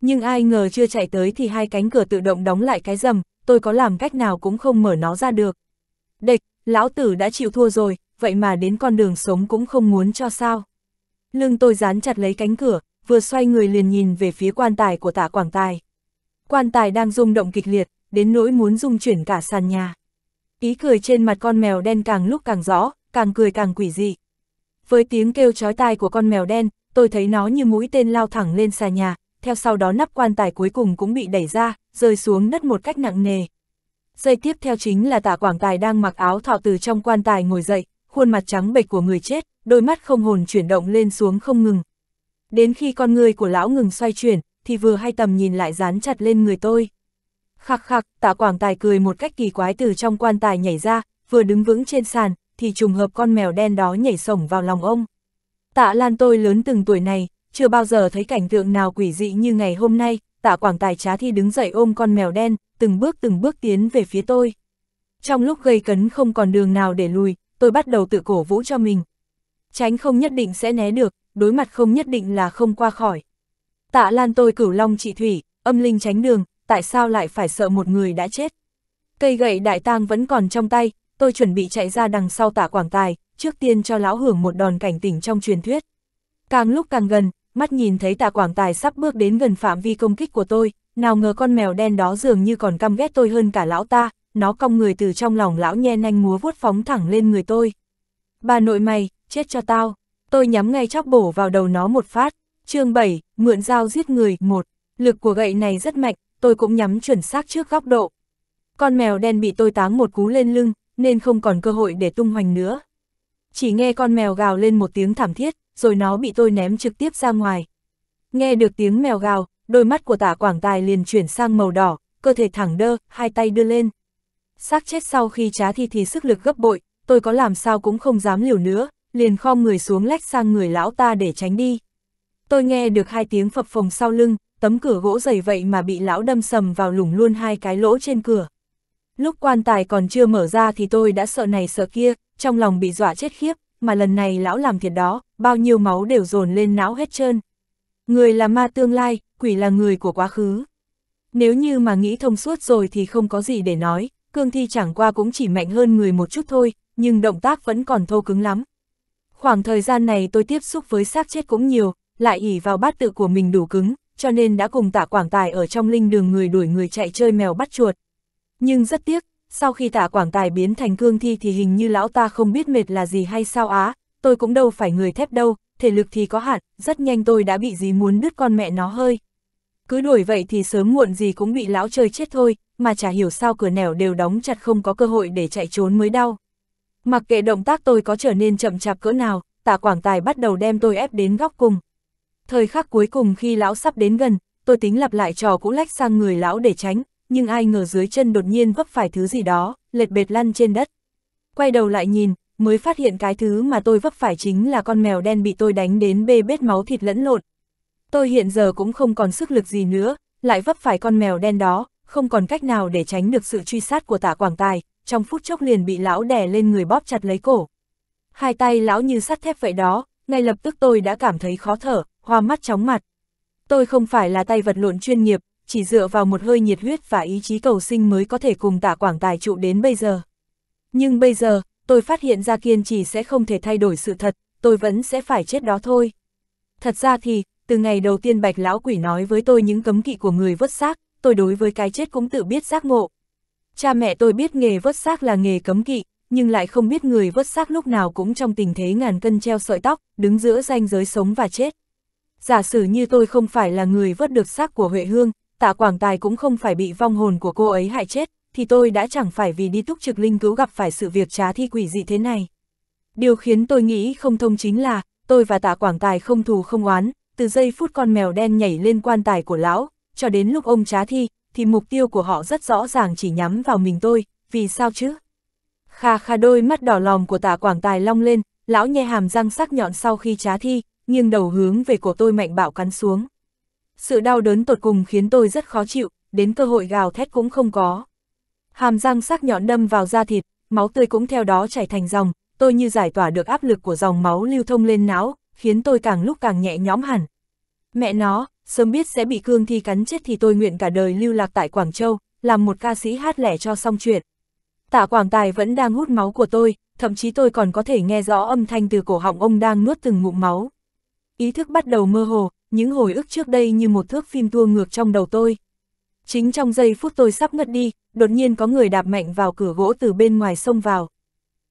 Nhưng ai ngờ chưa chạy tới thì hai cánh cửa tự động đóng lại cái rầm, tôi có làm cách nào cũng không mở nó ra được. Địch, lão tử đã chịu thua rồi, vậy mà đến con đường sống cũng không muốn cho sao. Lưng tôi dán chặt lấy cánh cửa, vừa xoay người liền nhìn về phía quan tài của tạ Quảng Tài. Quan tài đang rung động kịch liệt, đến nỗi muốn rung chuyển cả sàn nhà. Ý cười trên mặt con mèo đen càng lúc càng rõ, càng cười càng quỷ dị. Với tiếng kêu chói tai của con mèo đen, tôi thấy nó như mũi tên lao thẳng lên xà nhà, theo sau đó nắp quan tài cuối cùng cũng bị đẩy ra, rơi xuống đất một cách nặng nề. Giây tiếp theo chính là tả quảng tài đang mặc áo thọ từ trong quan tài ngồi dậy, khuôn mặt trắng bệch của người chết, đôi mắt không hồn chuyển động lên xuống không ngừng. Đến khi con người của lão ngừng xoay chuyển, thì vừa hay tầm nhìn lại dán chặt lên người tôi. Khắc khắc, tạ quảng tài cười một cách kỳ quái từ trong quan tài nhảy ra, vừa đứng vững trên sàn, thì trùng hợp con mèo đen đó nhảy sổng vào lòng ông. Tạ Lan tôi lớn từng tuổi này, chưa bao giờ thấy cảnh tượng nào quỷ dị như ngày hôm nay, tạ quảng tài trá thi đứng dậy ôm con mèo đen, từng bước từng bước tiến về phía tôi. Trong lúc gây cấn không còn đường nào để lùi, tôi bắt đầu tự cổ vũ cho mình. Tránh không nhất định sẽ né được, đối mặt không nhất định là không qua khỏi. Tạ lan tôi cửu long trị thủy, âm linh tránh đường, tại sao lại phải sợ một người đã chết? Cây gậy đại tang vẫn còn trong tay, tôi chuẩn bị chạy ra đằng sau tạ quảng tài, trước tiên cho lão hưởng một đòn cảnh tỉnh trong truyền thuyết. Càng lúc càng gần, mắt nhìn thấy tà quảng tài sắp bước đến gần phạm vi công kích của tôi, nào ngờ con mèo đen đó dường như còn căm ghét tôi hơn cả lão ta, nó cong người từ trong lòng lão nhe nanh múa vuốt phóng thẳng lên người tôi. Bà nội mày, chết cho tao. Tôi nhắm ngay chóc bổ vào đầu nó một phát. chương 7, mượn dao giết người, một Lực của gậy này rất mạnh, tôi cũng nhắm chuẩn xác trước góc độ. Con mèo đen bị tôi táng một cú lên lưng, nên không còn cơ hội để tung hoành nữa. Chỉ nghe con mèo gào lên một tiếng thảm thiết, rồi nó bị tôi ném trực tiếp ra ngoài. Nghe được tiếng mèo gào, đôi mắt của tả quảng tài liền chuyển sang màu đỏ, cơ thể thẳng đơ, hai tay đưa lên. xác chết sau khi trá thi thì sức lực gấp bội, tôi có làm sao cũng không dám liều nữa, liền khom người xuống lách sang người lão ta để tránh đi. Tôi nghe được hai tiếng phập phồng sau lưng, tấm cửa gỗ dày vậy mà bị lão đâm sầm vào lủng luôn hai cái lỗ trên cửa. Lúc quan tài còn chưa mở ra thì tôi đã sợ này sợ kia, trong lòng bị dọa chết khiếp, mà lần này lão làm thiệt đó, bao nhiêu máu đều dồn lên não hết trơn. Người là ma tương lai, quỷ là người của quá khứ. Nếu như mà nghĩ thông suốt rồi thì không có gì để nói, cương thi chẳng qua cũng chỉ mạnh hơn người một chút thôi, nhưng động tác vẫn còn thô cứng lắm. Khoảng thời gian này tôi tiếp xúc với xác chết cũng nhiều, lại ỉ vào bát tự của mình đủ cứng, cho nên đã cùng tạ quảng tài ở trong linh đường người đuổi người chạy chơi mèo bắt chuột. Nhưng rất tiếc, sau khi tạ quảng tài biến thành cương thi thì hình như lão ta không biết mệt là gì hay sao á, tôi cũng đâu phải người thép đâu, thể lực thì có hạn, rất nhanh tôi đã bị gì muốn đứt con mẹ nó hơi. Cứ đuổi vậy thì sớm muộn gì cũng bị lão chơi chết thôi, mà chả hiểu sao cửa nẻo đều đóng chặt không có cơ hội để chạy trốn mới đau. Mặc kệ động tác tôi có trở nên chậm chạp cỡ nào, tạ quảng tài bắt đầu đem tôi ép đến góc cùng. Thời khắc cuối cùng khi lão sắp đến gần, tôi tính lặp lại trò cũ lách sang người lão để tránh, nhưng ai ngờ dưới chân đột nhiên vấp phải thứ gì đó, lệch bệt lăn trên đất. Quay đầu lại nhìn, mới phát hiện cái thứ mà tôi vấp phải chính là con mèo đen bị tôi đánh đến bê bết máu thịt lẫn lộn. Tôi hiện giờ cũng không còn sức lực gì nữa, lại vấp phải con mèo đen đó, không còn cách nào để tránh được sự truy sát của tả Quảng Tài, trong phút chốc liền bị lão đè lên người bóp chặt lấy cổ. Hai tay lão như sắt thép vậy đó, ngay lập tức tôi đã cảm thấy khó thở, hoa mắt chóng mặt. Tôi không phải là tay vật lộn chuyên nghiệp, chỉ dựa vào một hơi nhiệt huyết và ý chí cầu sinh mới có thể cùng tạ quảng tài trụ đến bây giờ. Nhưng bây giờ, tôi phát hiện ra kiên trì sẽ không thể thay đổi sự thật, tôi vẫn sẽ phải chết đó thôi. Thật ra thì, từ ngày đầu tiên bạch lão quỷ nói với tôi những cấm kỵ của người vớt xác, tôi đối với cái chết cũng tự biết giác ngộ. Cha mẹ tôi biết nghề vớt xác là nghề cấm kỵ, nhưng lại không biết người vớt xác lúc nào cũng trong tình thế ngàn cân treo sợi tóc, đứng giữa ranh giới sống và chết. Giả sử như tôi không phải là người vớt được xác của Huệ Hương, tạ quảng tài cũng không phải bị vong hồn của cô ấy hại chết, thì tôi đã chẳng phải vì đi túc trực linh cứu gặp phải sự việc trá thi quỷ dị thế này. Điều khiến tôi nghĩ không thông chính là, tôi và tạ quảng tài không thù không oán, từ giây phút con mèo đen nhảy lên quan tài của lão, cho đến lúc ông trá thi, thì mục tiêu của họ rất rõ ràng chỉ nhắm vào mình tôi, vì sao chứ? Kha kha đôi mắt đỏ lòm của tạ quảng tài long lên, lão nhe hàm răng sắc nhọn sau khi trá thi, nghiêng đầu hướng về cổ tôi mạnh bạo cắn xuống. Sự đau đớn tột cùng khiến tôi rất khó chịu, đến cơ hội gào thét cũng không có. Hàm răng sắc nhọn đâm vào da thịt, máu tươi cũng theo đó chảy thành dòng, tôi như giải tỏa được áp lực của dòng máu lưu thông lên não, khiến tôi càng lúc càng nhẹ nhõm hẳn. Mẹ nó, sớm biết sẽ bị cương thi cắn chết thì tôi nguyện cả đời lưu lạc tại Quảng Châu, làm một ca sĩ hát lẻ cho xong chuyện. Tạ Quảng Tài vẫn đang hút máu của tôi, thậm chí tôi còn có thể nghe rõ âm thanh từ cổ họng ông đang nuốt từng ngụm máu. Ý thức bắt đầu mơ hồ, những hồi ức trước đây như một thước phim tua ngược trong đầu tôi. Chính trong giây phút tôi sắp ngất đi, đột nhiên có người đạp mạnh vào cửa gỗ từ bên ngoài sông vào.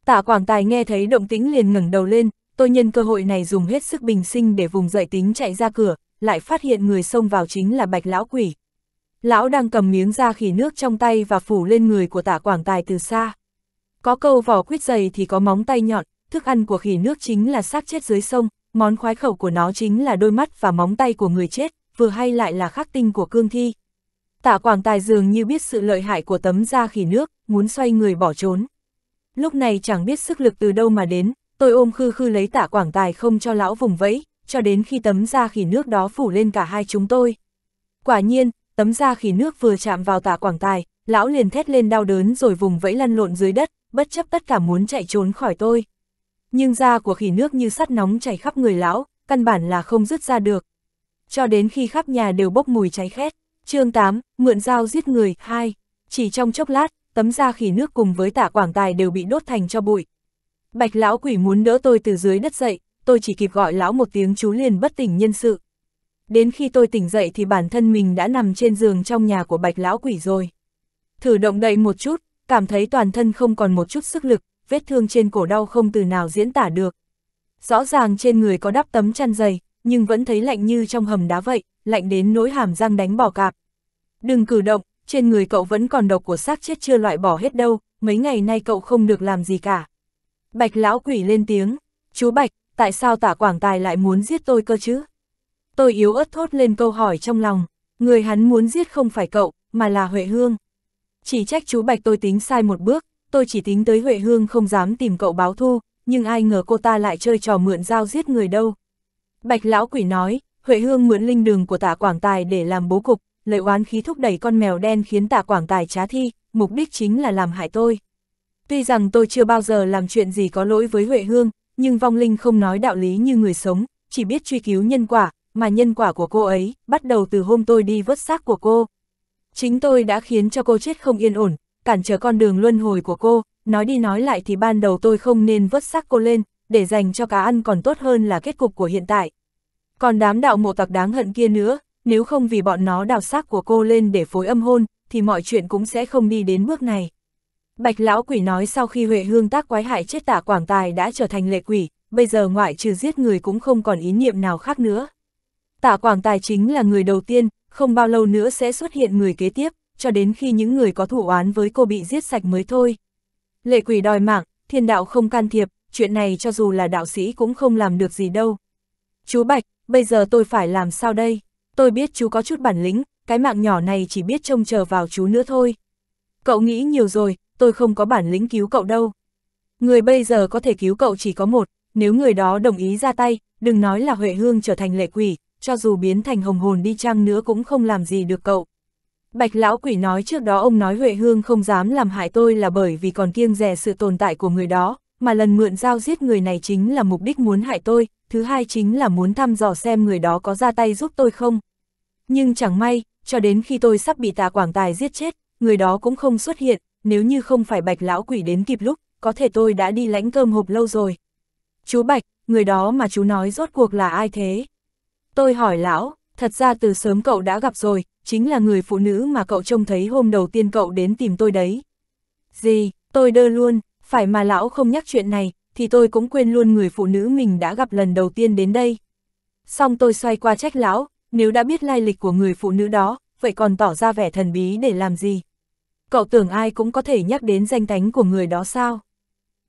Tạ Quảng Tài nghe thấy động tĩnh liền ngẩng đầu lên, tôi nhân cơ hội này dùng hết sức bình sinh để vùng dậy tính chạy ra cửa, lại phát hiện người sông vào chính là Bạch Lão Quỷ. Lão đang cầm miếng da khỉ nước trong tay và phủ lên người của Tạ Quảng Tài từ xa. Có câu vỏ quýt dày thì có móng tay nhọn, thức ăn của khỉ nước chính là xác chết dưới sông, Món khoái khẩu của nó chính là đôi mắt và móng tay của người chết, vừa hay lại là khắc tinh của cương thi. Tạ Quảng Tài dường như biết sự lợi hại của tấm da khỉ nước, muốn xoay người bỏ trốn. Lúc này chẳng biết sức lực từ đâu mà đến, tôi ôm khư khư lấy Tạ Quảng Tài không cho lão vùng vẫy, cho đến khi tấm da khỉ nước đó phủ lên cả hai chúng tôi. Quả nhiên, tấm da khỉ nước vừa chạm vào Tạ Quảng Tài, lão liền thét lên đau đớn rồi vùng vẫy lăn lộn dưới đất, bất chấp tất cả muốn chạy trốn khỏi tôi nhưng da của khỉ nước như sắt nóng chảy khắp người lão, căn bản là không dứt ra được. Cho đến khi khắp nhà đều bốc mùi cháy khét, chương 8, mượn dao giết người, 2, chỉ trong chốc lát, tấm da khỉ nước cùng với tả quảng tài đều bị đốt thành cho bụi. Bạch lão quỷ muốn đỡ tôi từ dưới đất dậy, tôi chỉ kịp gọi lão một tiếng chú liền bất tỉnh nhân sự. Đến khi tôi tỉnh dậy thì bản thân mình đã nằm trên giường trong nhà của bạch lão quỷ rồi. Thử động đậy một chút, cảm thấy toàn thân không còn một chút sức lực, vết thương trên cổ đau không từ nào diễn tả được. Rõ ràng trên người có đắp tấm chăn dày, nhưng vẫn thấy lạnh như trong hầm đá vậy, lạnh đến nỗi hàm răng đánh bỏ cạp. Đừng cử động, trên người cậu vẫn còn độc của xác chết chưa loại bỏ hết đâu, mấy ngày nay cậu không được làm gì cả. Bạch lão quỷ lên tiếng, chú Bạch, tại sao tả Quảng Tài lại muốn giết tôi cơ chứ? Tôi yếu ớt thốt lên câu hỏi trong lòng, người hắn muốn giết không phải cậu, mà là Huệ Hương. Chỉ trách chú Bạch tôi tính sai một bước, tôi chỉ tính tới Huệ Hương không dám tìm cậu báo thu nhưng ai ngờ cô ta lại chơi trò mượn dao giết người đâu. Bạch lão quỷ nói, Huệ Hương mượn linh đường của tạ Quảng Tài để làm bố cục, lợi oán khí thúc đẩy con mèo đen khiến tạ Quảng Tài trá thi, mục đích chính là làm hại tôi. Tuy rằng tôi chưa bao giờ làm chuyện gì có lỗi với Huệ Hương, nhưng vong linh không nói đạo lý như người sống, chỉ biết truy cứu nhân quả, mà nhân quả của cô ấy bắt đầu từ hôm tôi đi vớt xác của cô. Chính tôi đã khiến cho cô chết không yên ổn, cản trở con đường luân hồi của cô, nói đi nói lại thì ban đầu tôi không nên vớt xác cô lên, để dành cho cá ăn còn tốt hơn là kết cục của hiện tại. Còn đám đạo mộ tặc đáng hận kia nữa, nếu không vì bọn nó đào xác của cô lên để phối âm hôn, thì mọi chuyện cũng sẽ không đi đến bước này. Bạch lão quỷ nói sau khi Huệ Hương tác quái hại chết tả Quảng Tài đã trở thành lệ quỷ, bây giờ ngoại trừ giết người cũng không còn ý niệm nào khác nữa. Tả Quảng Tài chính là người đầu tiên, không bao lâu nữa sẽ xuất hiện người kế tiếp cho đến khi những người có thủ oán với cô bị giết sạch mới thôi. Lệ quỷ đòi mạng, thiên đạo không can thiệp, chuyện này cho dù là đạo sĩ cũng không làm được gì đâu. Chú Bạch, bây giờ tôi phải làm sao đây? Tôi biết chú có chút bản lĩnh, cái mạng nhỏ này chỉ biết trông chờ vào chú nữa thôi. Cậu nghĩ nhiều rồi, tôi không có bản lĩnh cứu cậu đâu. Người bây giờ có thể cứu cậu chỉ có một, nếu người đó đồng ý ra tay, đừng nói là Huệ Hương trở thành lệ quỷ, cho dù biến thành hồng hồn đi chăng nữa cũng không làm gì được cậu. Bạch lão quỷ nói trước đó ông nói Huệ Hương không dám làm hại tôi là bởi vì còn kiêng rẻ sự tồn tại của người đó, mà lần mượn giao giết người này chính là mục đích muốn hại tôi, thứ hai chính là muốn thăm dò xem người đó có ra tay giúp tôi không. Nhưng chẳng may, cho đến khi tôi sắp bị tà Quảng Tài giết chết, người đó cũng không xuất hiện, nếu như không phải bạch lão quỷ đến kịp lúc, có thể tôi đã đi lãnh cơm hộp lâu rồi. Chú Bạch, người đó mà chú nói rốt cuộc là ai thế? Tôi hỏi lão, Thật ra từ sớm cậu đã gặp rồi, chính là người phụ nữ mà cậu trông thấy hôm đầu tiên cậu đến tìm tôi đấy. Gì, tôi đơ luôn, phải mà lão không nhắc chuyện này, thì tôi cũng quên luôn người phụ nữ mình đã gặp lần đầu tiên đến đây. Xong tôi xoay qua trách lão, nếu đã biết lai lịch của người phụ nữ đó, vậy còn tỏ ra vẻ thần bí để làm gì? Cậu tưởng ai cũng có thể nhắc đến danh tánh của người đó sao?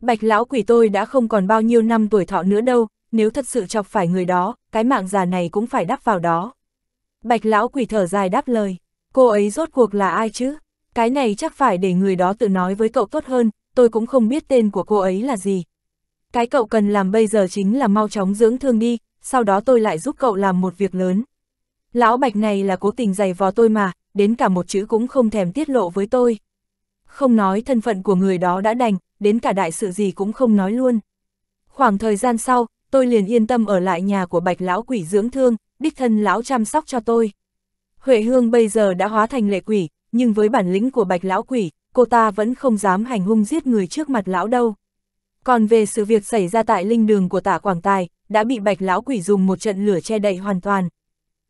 Bạch lão quỷ tôi đã không còn bao nhiêu năm tuổi thọ nữa đâu, nếu thật sự chọc phải người đó, cái mạng già này cũng phải đắp vào đó. Bạch lão quỷ thở dài đáp lời, cô ấy rốt cuộc là ai chứ? Cái này chắc phải để người đó tự nói với cậu tốt hơn, tôi cũng không biết tên của cô ấy là gì. Cái cậu cần làm bây giờ chính là mau chóng dưỡng thương đi, sau đó tôi lại giúp cậu làm một việc lớn. Lão Bạch này là cố tình giày vò tôi mà, đến cả một chữ cũng không thèm tiết lộ với tôi. Không nói thân phận của người đó đã đành, đến cả đại sự gì cũng không nói luôn. Khoảng thời gian sau, tôi liền yên tâm ở lại nhà của Bạch Lão Quỷ dưỡng thương, đích thân lão chăm sóc cho tôi. Huệ Hương bây giờ đã hóa thành lệ quỷ, nhưng với bản lĩnh của bạch lão quỷ, cô ta vẫn không dám hành hung giết người trước mặt lão đâu. Còn về sự việc xảy ra tại linh đường của tả Quảng Tài, đã bị bạch lão quỷ dùng một trận lửa che đậy hoàn toàn.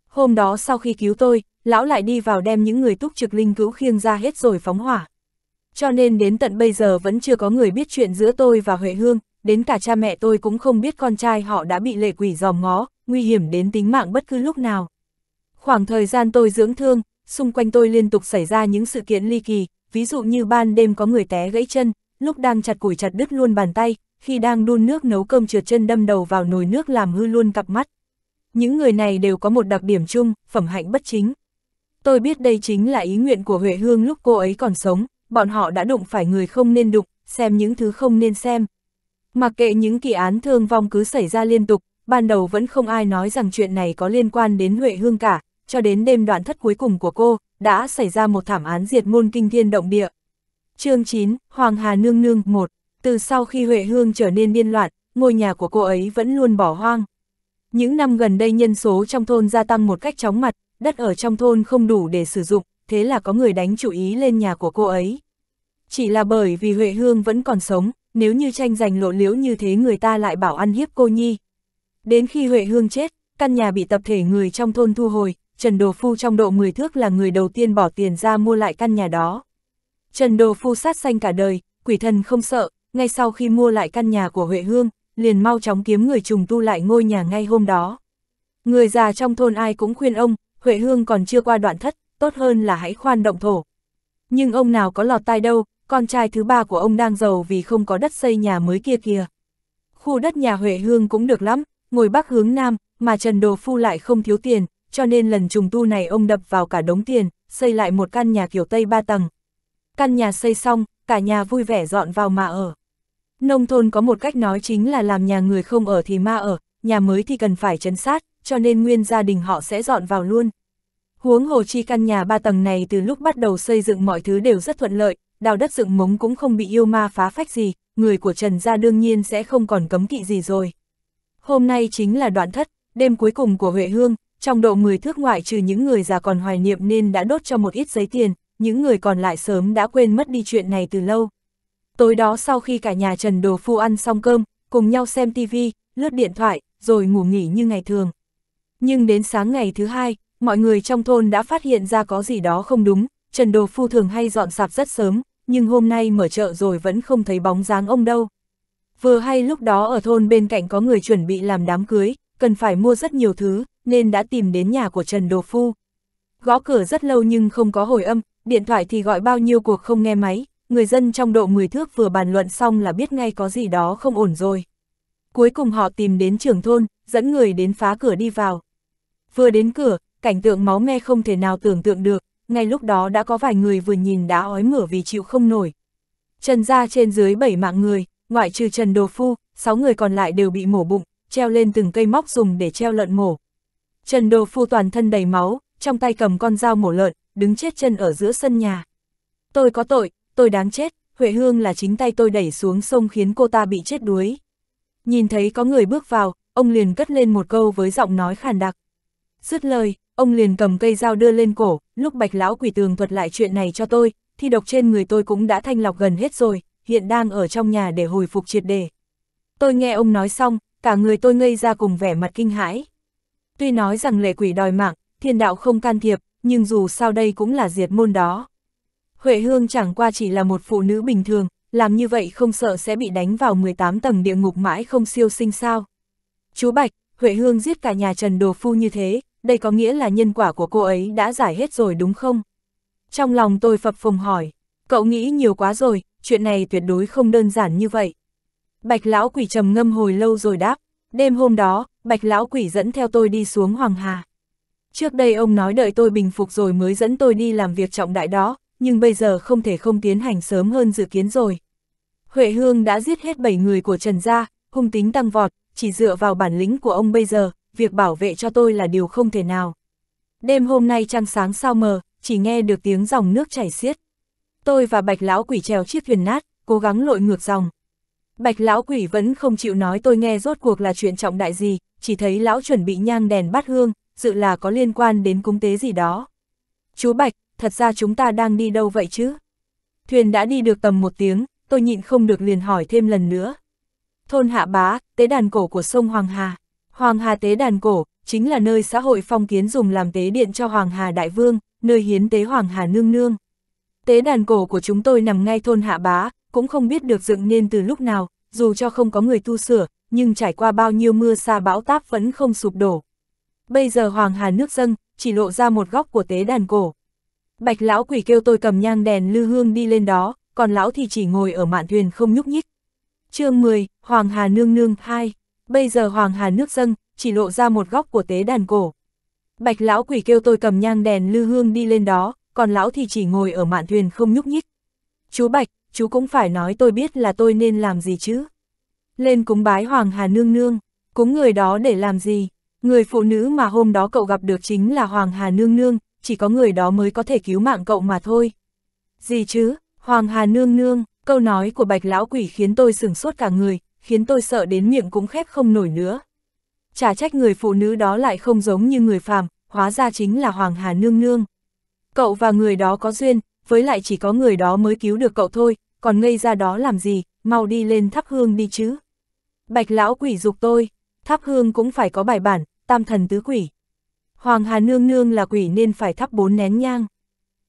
Hôm đó sau khi cứu tôi, lão lại đi vào đem những người túc trực linh cứu khiêng ra hết rồi phóng hỏa. Cho nên đến tận bây giờ vẫn chưa có người biết chuyện giữa tôi và Huệ Hương, đến cả cha mẹ tôi cũng không biết con trai họ đã bị lệ quỷ dòm ngó, nguy hiểm đến tính mạng bất cứ lúc nào. Khoảng thời gian tôi dưỡng thương, xung quanh tôi liên tục xảy ra những sự kiện ly kỳ, ví dụ như ban đêm có người té gãy chân, lúc đang chặt củi chặt đứt luôn bàn tay, khi đang đun nước nấu cơm trượt chân đâm đầu vào nồi nước làm hư luôn cặp mắt. Những người này đều có một đặc điểm chung, phẩm hạnh bất chính. Tôi biết đây chính là ý nguyện của Huệ Hương lúc cô ấy còn sống, bọn họ đã đụng phải người không nên đụng, xem những thứ không nên xem, Mặc kệ những kỳ án thương vong cứ xảy ra liên tục, ban đầu vẫn không ai nói rằng chuyện này có liên quan đến Huệ Hương cả, cho đến đêm đoạn thất cuối cùng của cô, đã xảy ra một thảm án diệt môn kinh thiên động địa. chương 9, Hoàng Hà Nương Nương 1 Từ sau khi Huệ Hương trở nên điên loạn, ngôi nhà của cô ấy vẫn luôn bỏ hoang. Những năm gần đây nhân số trong thôn gia tăng một cách chóng mặt, đất ở trong thôn không đủ để sử dụng, thế là có người đánh chủ ý lên nhà của cô ấy. Chỉ là bởi vì Huệ Hương vẫn còn sống, nếu như tranh giành lộ liễu như thế người ta lại bảo ăn hiếp cô nhi. Đến khi Huệ Hương chết, căn nhà bị tập thể người trong thôn thu hồi, Trần Đồ Phu trong độ 10 thước là người đầu tiên bỏ tiền ra mua lại căn nhà đó. Trần Đồ Phu sát sanh cả đời, quỷ thần không sợ, ngay sau khi mua lại căn nhà của Huệ Hương, liền mau chóng kiếm người trùng tu lại ngôi nhà ngay hôm đó. Người già trong thôn ai cũng khuyên ông, Huệ Hương còn chưa qua đoạn thất, tốt hơn là hãy khoan động thổ. Nhưng ông nào có lọt tai đâu, con trai thứ ba của ông đang giàu vì không có đất xây nhà mới kia kìa. Khu đất nhà Huệ Hương cũng được lắm, ngồi bắc hướng nam, mà Trần Đồ Phu lại không thiếu tiền, cho nên lần trùng tu này ông đập vào cả đống tiền, xây lại một căn nhà kiểu Tây ba tầng. Căn nhà xây xong, cả nhà vui vẻ dọn vào mà ở. Nông thôn có một cách nói chính là làm nhà người không ở thì ma ở, nhà mới thì cần phải chấn sát, cho nên nguyên gia đình họ sẽ dọn vào luôn. Huống hồ chi căn nhà ba tầng này từ lúc bắt đầu xây dựng mọi thứ đều rất thuận lợi, đào đất dựng mống cũng không bị yêu ma phá phách gì, người của Trần gia đương nhiên sẽ không còn cấm kỵ gì rồi. Hôm nay chính là đoạn thất, đêm cuối cùng của Huệ Hương, trong độ 10 thước ngoại trừ những người già còn hoài niệm nên đã đốt cho một ít giấy tiền, những người còn lại sớm đã quên mất đi chuyện này từ lâu. Tối đó sau khi cả nhà Trần Đồ Phu ăn xong cơm, cùng nhau xem tivi, lướt điện thoại, rồi ngủ nghỉ như ngày thường. Nhưng đến sáng ngày thứ hai, mọi người trong thôn đã phát hiện ra có gì đó không đúng, Trần Đồ Phu thường hay dọn sạp rất sớm, nhưng hôm nay mở chợ rồi vẫn không thấy bóng dáng ông đâu. Vừa hay lúc đó ở thôn bên cạnh có người chuẩn bị làm đám cưới, cần phải mua rất nhiều thứ, nên đã tìm đến nhà của Trần Đồ Phu. Gõ cửa rất lâu nhưng không có hồi âm, điện thoại thì gọi bao nhiêu cuộc không nghe máy, người dân trong độ 10 thước vừa bàn luận xong là biết ngay có gì đó không ổn rồi. Cuối cùng họ tìm đến trưởng thôn, dẫn người đến phá cửa đi vào. Vừa đến cửa, cảnh tượng máu me không thể nào tưởng tượng được, ngay lúc đó đã có vài người vừa nhìn đã ói ngửa vì chịu không nổi. Trần ra trên dưới 7 mạng người, ngoại trừ Trần Đồ Phu, 6 người còn lại đều bị mổ bụng, treo lên từng cây móc dùng để treo lợn mổ. Trần Đồ Phu toàn thân đầy máu, trong tay cầm con dao mổ lợn, đứng chết chân ở giữa sân nhà. Tôi có tội, tôi đáng chết, Huệ Hương là chính tay tôi đẩy xuống sông khiến cô ta bị chết đuối. Nhìn thấy có người bước vào, ông liền cất lên một câu với giọng nói khàn đặc. Dứt lời, Ông liền cầm cây dao đưa lên cổ, lúc bạch lão quỷ tường thuật lại chuyện này cho tôi, thi độc trên người tôi cũng đã thanh lọc gần hết rồi, hiện đang ở trong nhà để hồi phục triệt đề. Tôi nghe ông nói xong, cả người tôi ngây ra cùng vẻ mặt kinh hãi. Tuy nói rằng lệ quỷ đòi mạng, thiên đạo không can thiệp, nhưng dù sao đây cũng là diệt môn đó. Huệ Hương chẳng qua chỉ là một phụ nữ bình thường, làm như vậy không sợ sẽ bị đánh vào 18 tầng địa ngục mãi không siêu sinh sao. Chú Bạch, Huệ Hương giết cả nhà Trần Đồ Phu như thế, đây có nghĩa là nhân quả của cô ấy đã giải hết rồi đúng không? Trong lòng tôi phập phồng hỏi, cậu nghĩ nhiều quá rồi, chuyện này tuyệt đối không đơn giản như vậy. Bạch lão quỷ trầm ngâm hồi lâu rồi đáp, đêm hôm đó, bạch lão quỷ dẫn theo tôi đi xuống Hoàng Hà. Trước đây ông nói đợi tôi bình phục rồi mới dẫn tôi đi làm việc trọng đại đó, nhưng bây giờ không thể không tiến hành sớm hơn dự kiến rồi. Huệ Hương đã giết hết 7 người của Trần Gia, hung tính tăng vọt, chỉ dựa vào bản lĩnh của ông bây giờ, việc bảo vệ cho tôi là điều không thể nào. Đêm hôm nay trăng sáng sao mờ, chỉ nghe được tiếng dòng nước chảy xiết. Tôi và bạch lão quỷ trèo chiếc thuyền nát, cố gắng lội ngược dòng. Bạch lão quỷ vẫn không chịu nói tôi nghe rốt cuộc là chuyện trọng đại gì, chỉ thấy lão chuẩn bị nhang đèn bát hương, dự là có liên quan đến cúng tế gì đó. Chú Bạch, thật ra chúng ta đang đi đâu vậy chứ? Thuyền đã đi được tầm một tiếng, tôi nhịn không được liền hỏi thêm lần nữa. Thôn Hạ Bá, tế đàn cổ của sông Hoàng Hà. Hoàng Hà Tế Đàn Cổ, chính là nơi xã hội phong kiến dùng làm tế điện cho Hoàng Hà Đại Vương, nơi hiến tế Hoàng Hà Nương Nương. Tế đàn cổ của chúng tôi nằm ngay thôn Hạ Bá, cũng không biết được dựng nên từ lúc nào, dù cho không có người tu sửa, nhưng trải qua bao nhiêu mưa xa bão táp vẫn không sụp đổ. Bây giờ Hoàng Hà nước dâng, chỉ lộ ra một góc của tế đàn cổ. Bạch lão quỷ kêu tôi cầm nhang đèn lư hương đi lên đó, còn lão thì chỉ ngồi ở mạn thuyền không nhúc nhích. chương 10, Hoàng Hà Nương Nương 2 bây giờ hoàng hà nước dâng, chỉ lộ ra một góc của tế đàn cổ. Bạch lão quỷ kêu tôi cầm nhang đèn lư hương đi lên đó, còn lão thì chỉ ngồi ở mạn thuyền không nhúc nhích. Chú Bạch, chú cũng phải nói tôi biết là tôi nên làm gì chứ. Lên cúng bái hoàng hà nương nương, cúng người đó để làm gì? Người phụ nữ mà hôm đó cậu gặp được chính là Hoàng Hà Nương Nương, chỉ có người đó mới có thể cứu mạng cậu mà thôi. Gì chứ, Hoàng Hà Nương Nương, câu nói của Bạch Lão Quỷ khiến tôi sửng sốt cả người, khiến tôi sợ đến miệng cũng khép không nổi nữa. Chả trách người phụ nữ đó lại không giống như người phàm, hóa ra chính là Hoàng Hà Nương Nương. Cậu và người đó có duyên, với lại chỉ có người đó mới cứu được cậu thôi, còn ngây ra đó làm gì, mau đi lên thắp hương đi chứ. Bạch lão quỷ dục tôi, thắp hương cũng phải có bài bản, tam thần tứ quỷ. Hoàng Hà Nương Nương là quỷ nên phải thắp bốn nén nhang.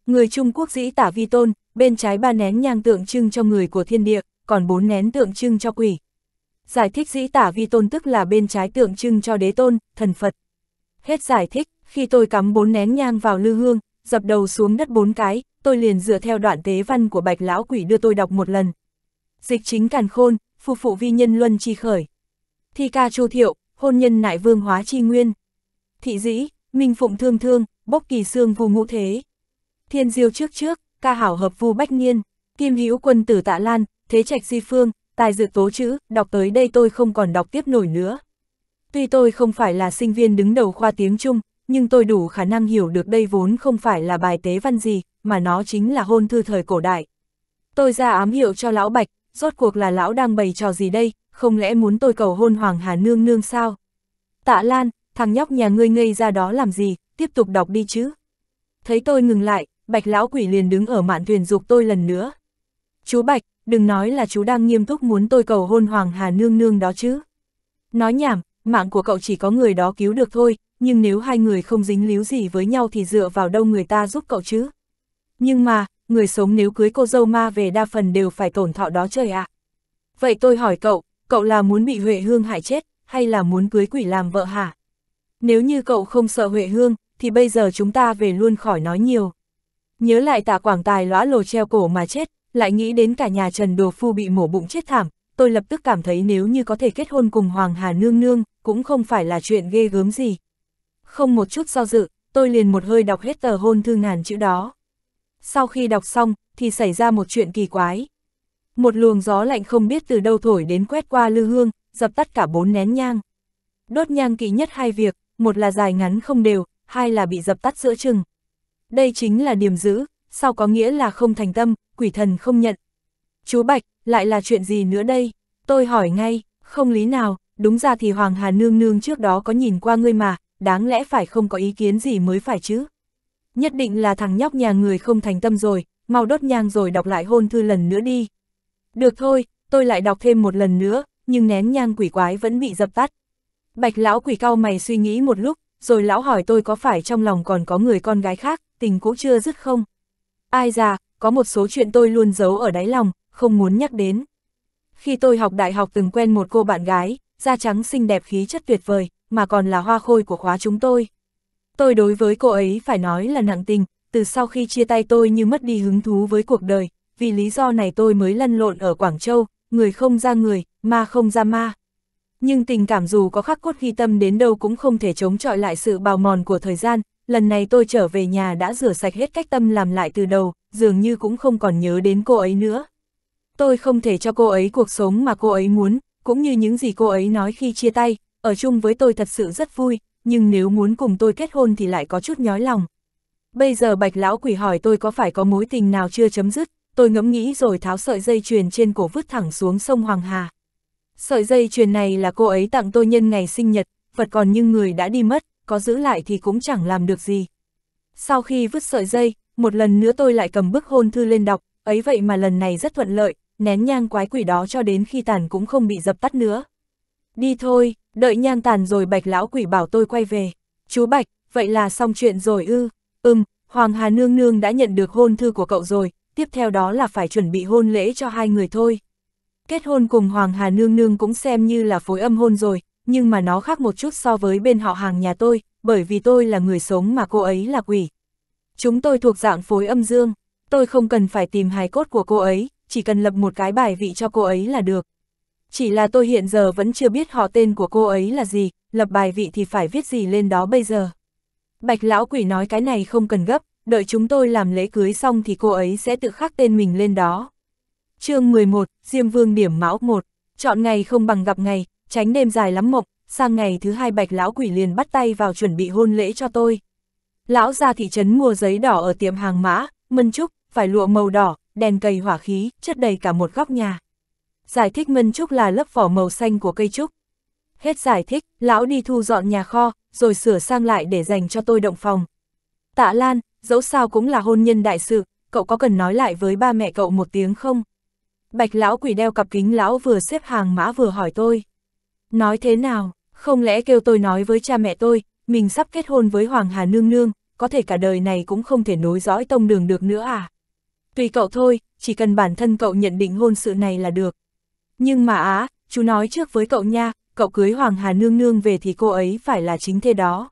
Người Trung Quốc dĩ tả vi tôn, bên trái ba nén nhang tượng trưng cho người của thiên địa, còn bốn nén tượng trưng cho quỷ. Giải thích dĩ tả vi tôn tức là bên trái tượng trưng cho đế tôn, thần Phật. Hết giải thích, khi tôi cắm bốn nén nhang vào lư hương, dập đầu xuống đất bốn cái, tôi liền dựa theo đoạn tế văn của bạch lão quỷ đưa tôi đọc một lần. Dịch chính càn khôn, phù phụ vi nhân luân chi khởi. Thi ca chu thiệu, hôn nhân nại vương hóa chi nguyên. Thị dĩ, minh phụng thương thương, bốc kỳ xương vu ngũ thế. Thiên diêu trước trước, ca hảo hợp vu bách niên, kim hữu quân tử tạ lan, thế trạch di phương, tài dự tố chữ, đọc tới đây tôi không còn đọc tiếp nổi nữa. Tuy tôi không phải là sinh viên đứng đầu khoa tiếng Trung, nhưng tôi đủ khả năng hiểu được đây vốn không phải là bài tế văn gì, mà nó chính là hôn thư thời cổ đại. Tôi ra ám hiệu cho lão Bạch, rốt cuộc là lão đang bày trò gì đây, không lẽ muốn tôi cầu hôn Hoàng Hà Nương Nương sao? Tạ Lan, thằng nhóc nhà ngươi ngây ra đó làm gì, tiếp tục đọc đi chứ. Thấy tôi ngừng lại, Bạch lão quỷ liền đứng ở mạn thuyền dục tôi lần nữa. Chú Bạch, đừng nói là chú đang nghiêm túc muốn tôi cầu hôn Hoàng Hà Nương Nương đó chứ. Nói nhảm, mạng của cậu chỉ có người đó cứu được thôi, nhưng nếu hai người không dính líu gì với nhau thì dựa vào đâu người ta giúp cậu chứ. Nhưng mà, người sống nếu cưới cô dâu ma về đa phần đều phải tổn thọ đó trời ạ. À. Vậy tôi hỏi cậu, cậu là muốn bị Huệ Hương hại chết, hay là muốn cưới quỷ làm vợ hả? Nếu như cậu không sợ Huệ Hương, thì bây giờ chúng ta về luôn khỏi nói nhiều. Nhớ lại tạ quảng tài lõa lồ treo cổ mà chết, lại nghĩ đến cả nhà Trần Đồ Phu bị mổ bụng chết thảm, tôi lập tức cảm thấy nếu như có thể kết hôn cùng Hoàng Hà Nương Nương, cũng không phải là chuyện ghê gớm gì. Không một chút do dự, tôi liền một hơi đọc hết tờ hôn thư ngàn chữ đó. Sau khi đọc xong, thì xảy ra một chuyện kỳ quái. Một luồng gió lạnh không biết từ đâu thổi đến quét qua lư hương, dập tắt cả bốn nén nhang. Đốt nhang kỵ nhất hai việc, một là dài ngắn không đều, hai là bị dập tắt giữa chừng. Đây chính là điểm giữ, sao có nghĩa là không thành tâm, quỷ thần không nhận. Chú Bạch, lại là chuyện gì nữa đây? Tôi hỏi ngay, không lý nào, đúng ra thì Hoàng Hà Nương Nương trước đó có nhìn qua ngươi mà, đáng lẽ phải không có ý kiến gì mới phải chứ. Nhất định là thằng nhóc nhà người không thành tâm rồi, mau đốt nhang rồi đọc lại hôn thư lần nữa đi. Được thôi, tôi lại đọc thêm một lần nữa, nhưng nén nhang quỷ quái vẫn bị dập tắt. Bạch lão quỷ cao mày suy nghĩ một lúc, rồi lão hỏi tôi có phải trong lòng còn có người con gái khác, tình cũ chưa dứt không? Ai già, có một số chuyện tôi luôn giấu ở đáy lòng, không muốn nhắc đến. Khi tôi học đại học từng quen một cô bạn gái, da trắng xinh đẹp khí chất tuyệt vời, mà còn là hoa khôi của khóa chúng tôi. Tôi đối với cô ấy phải nói là nặng tình, từ sau khi chia tay tôi như mất đi hứng thú với cuộc đời, vì lý do này tôi mới lăn lộn ở Quảng Châu, người không ra người, ma không ra ma. Nhưng tình cảm dù có khắc cốt ghi tâm đến đâu cũng không thể chống chọi lại sự bào mòn của thời gian, lần này tôi trở về nhà đã rửa sạch hết cách tâm làm lại từ đầu, dường như cũng không còn nhớ đến cô ấy nữa. Tôi không thể cho cô ấy cuộc sống mà cô ấy muốn, cũng như những gì cô ấy nói khi chia tay, ở chung với tôi thật sự rất vui, nhưng nếu muốn cùng tôi kết hôn thì lại có chút nhói lòng. Bây giờ bạch lão quỷ hỏi tôi có phải có mối tình nào chưa chấm dứt, tôi ngẫm nghĩ rồi tháo sợi dây chuyền trên cổ vứt thẳng xuống sông Hoàng Hà. Sợi dây chuyền này là cô ấy tặng tôi nhân ngày sinh nhật, vật còn như người đã đi mất, có giữ lại thì cũng chẳng làm được gì. Sau khi vứt sợi dây, một lần nữa tôi lại cầm bức hôn thư lên đọc, ấy vậy mà lần này rất thuận lợi, nén nhang quái quỷ đó cho đến khi tàn cũng không bị dập tắt nữa. Đi thôi, đợi nhang tàn rồi bạch lão quỷ bảo tôi quay về. Chú Bạch, vậy là xong chuyện rồi ư, ừm, Hoàng Hà Nương Nương đã nhận được hôn thư của cậu rồi, tiếp theo đó là phải chuẩn bị hôn lễ cho hai người thôi. Kết hôn cùng Hoàng Hà Nương Nương cũng xem như là phối âm hôn rồi, nhưng mà nó khác một chút so với bên họ hàng nhà tôi, bởi vì tôi là người sống mà cô ấy là quỷ. Chúng tôi thuộc dạng phối âm dương, tôi không cần phải tìm hài cốt của cô ấy, chỉ cần lập một cái bài vị cho cô ấy là được. Chỉ là tôi hiện giờ vẫn chưa biết họ tên của cô ấy là gì, lập bài vị thì phải viết gì lên đó bây giờ. Bạch lão quỷ nói cái này không cần gấp, đợi chúng tôi làm lễ cưới xong thì cô ấy sẽ tự khắc tên mình lên đó. chương 11, Diêm Vương điểm mão 1, chọn ngày không bằng gặp ngày, tránh đêm dài lắm mộc, sang ngày thứ hai bạch lão quỷ liền bắt tay vào chuẩn bị hôn lễ cho tôi. Lão ra thị trấn mua giấy đỏ ở tiệm hàng mã, mân trúc, phải lụa màu đỏ, đèn cây hỏa khí, chất đầy cả một góc nhà. Giải thích mân trúc là lớp vỏ màu xanh của cây trúc. Hết giải thích, lão đi thu dọn nhà kho, rồi sửa sang lại để dành cho tôi động phòng. Tạ Lan, dẫu sao cũng là hôn nhân đại sự, cậu có cần nói lại với ba mẹ cậu một tiếng không? Bạch lão quỷ đeo cặp kính lão vừa xếp hàng mã vừa hỏi tôi. Nói thế nào, không lẽ kêu tôi nói với cha mẹ tôi, mình sắp kết hôn với Hoàng Hà Nương Nương, có thể cả đời này cũng không thể nối dõi tông đường được nữa à? Tùy cậu thôi, chỉ cần bản thân cậu nhận định hôn sự này là được. Nhưng mà á, chú nói trước với cậu nha, cậu cưới Hoàng Hà Nương Nương về thì cô ấy phải là chính thế đó.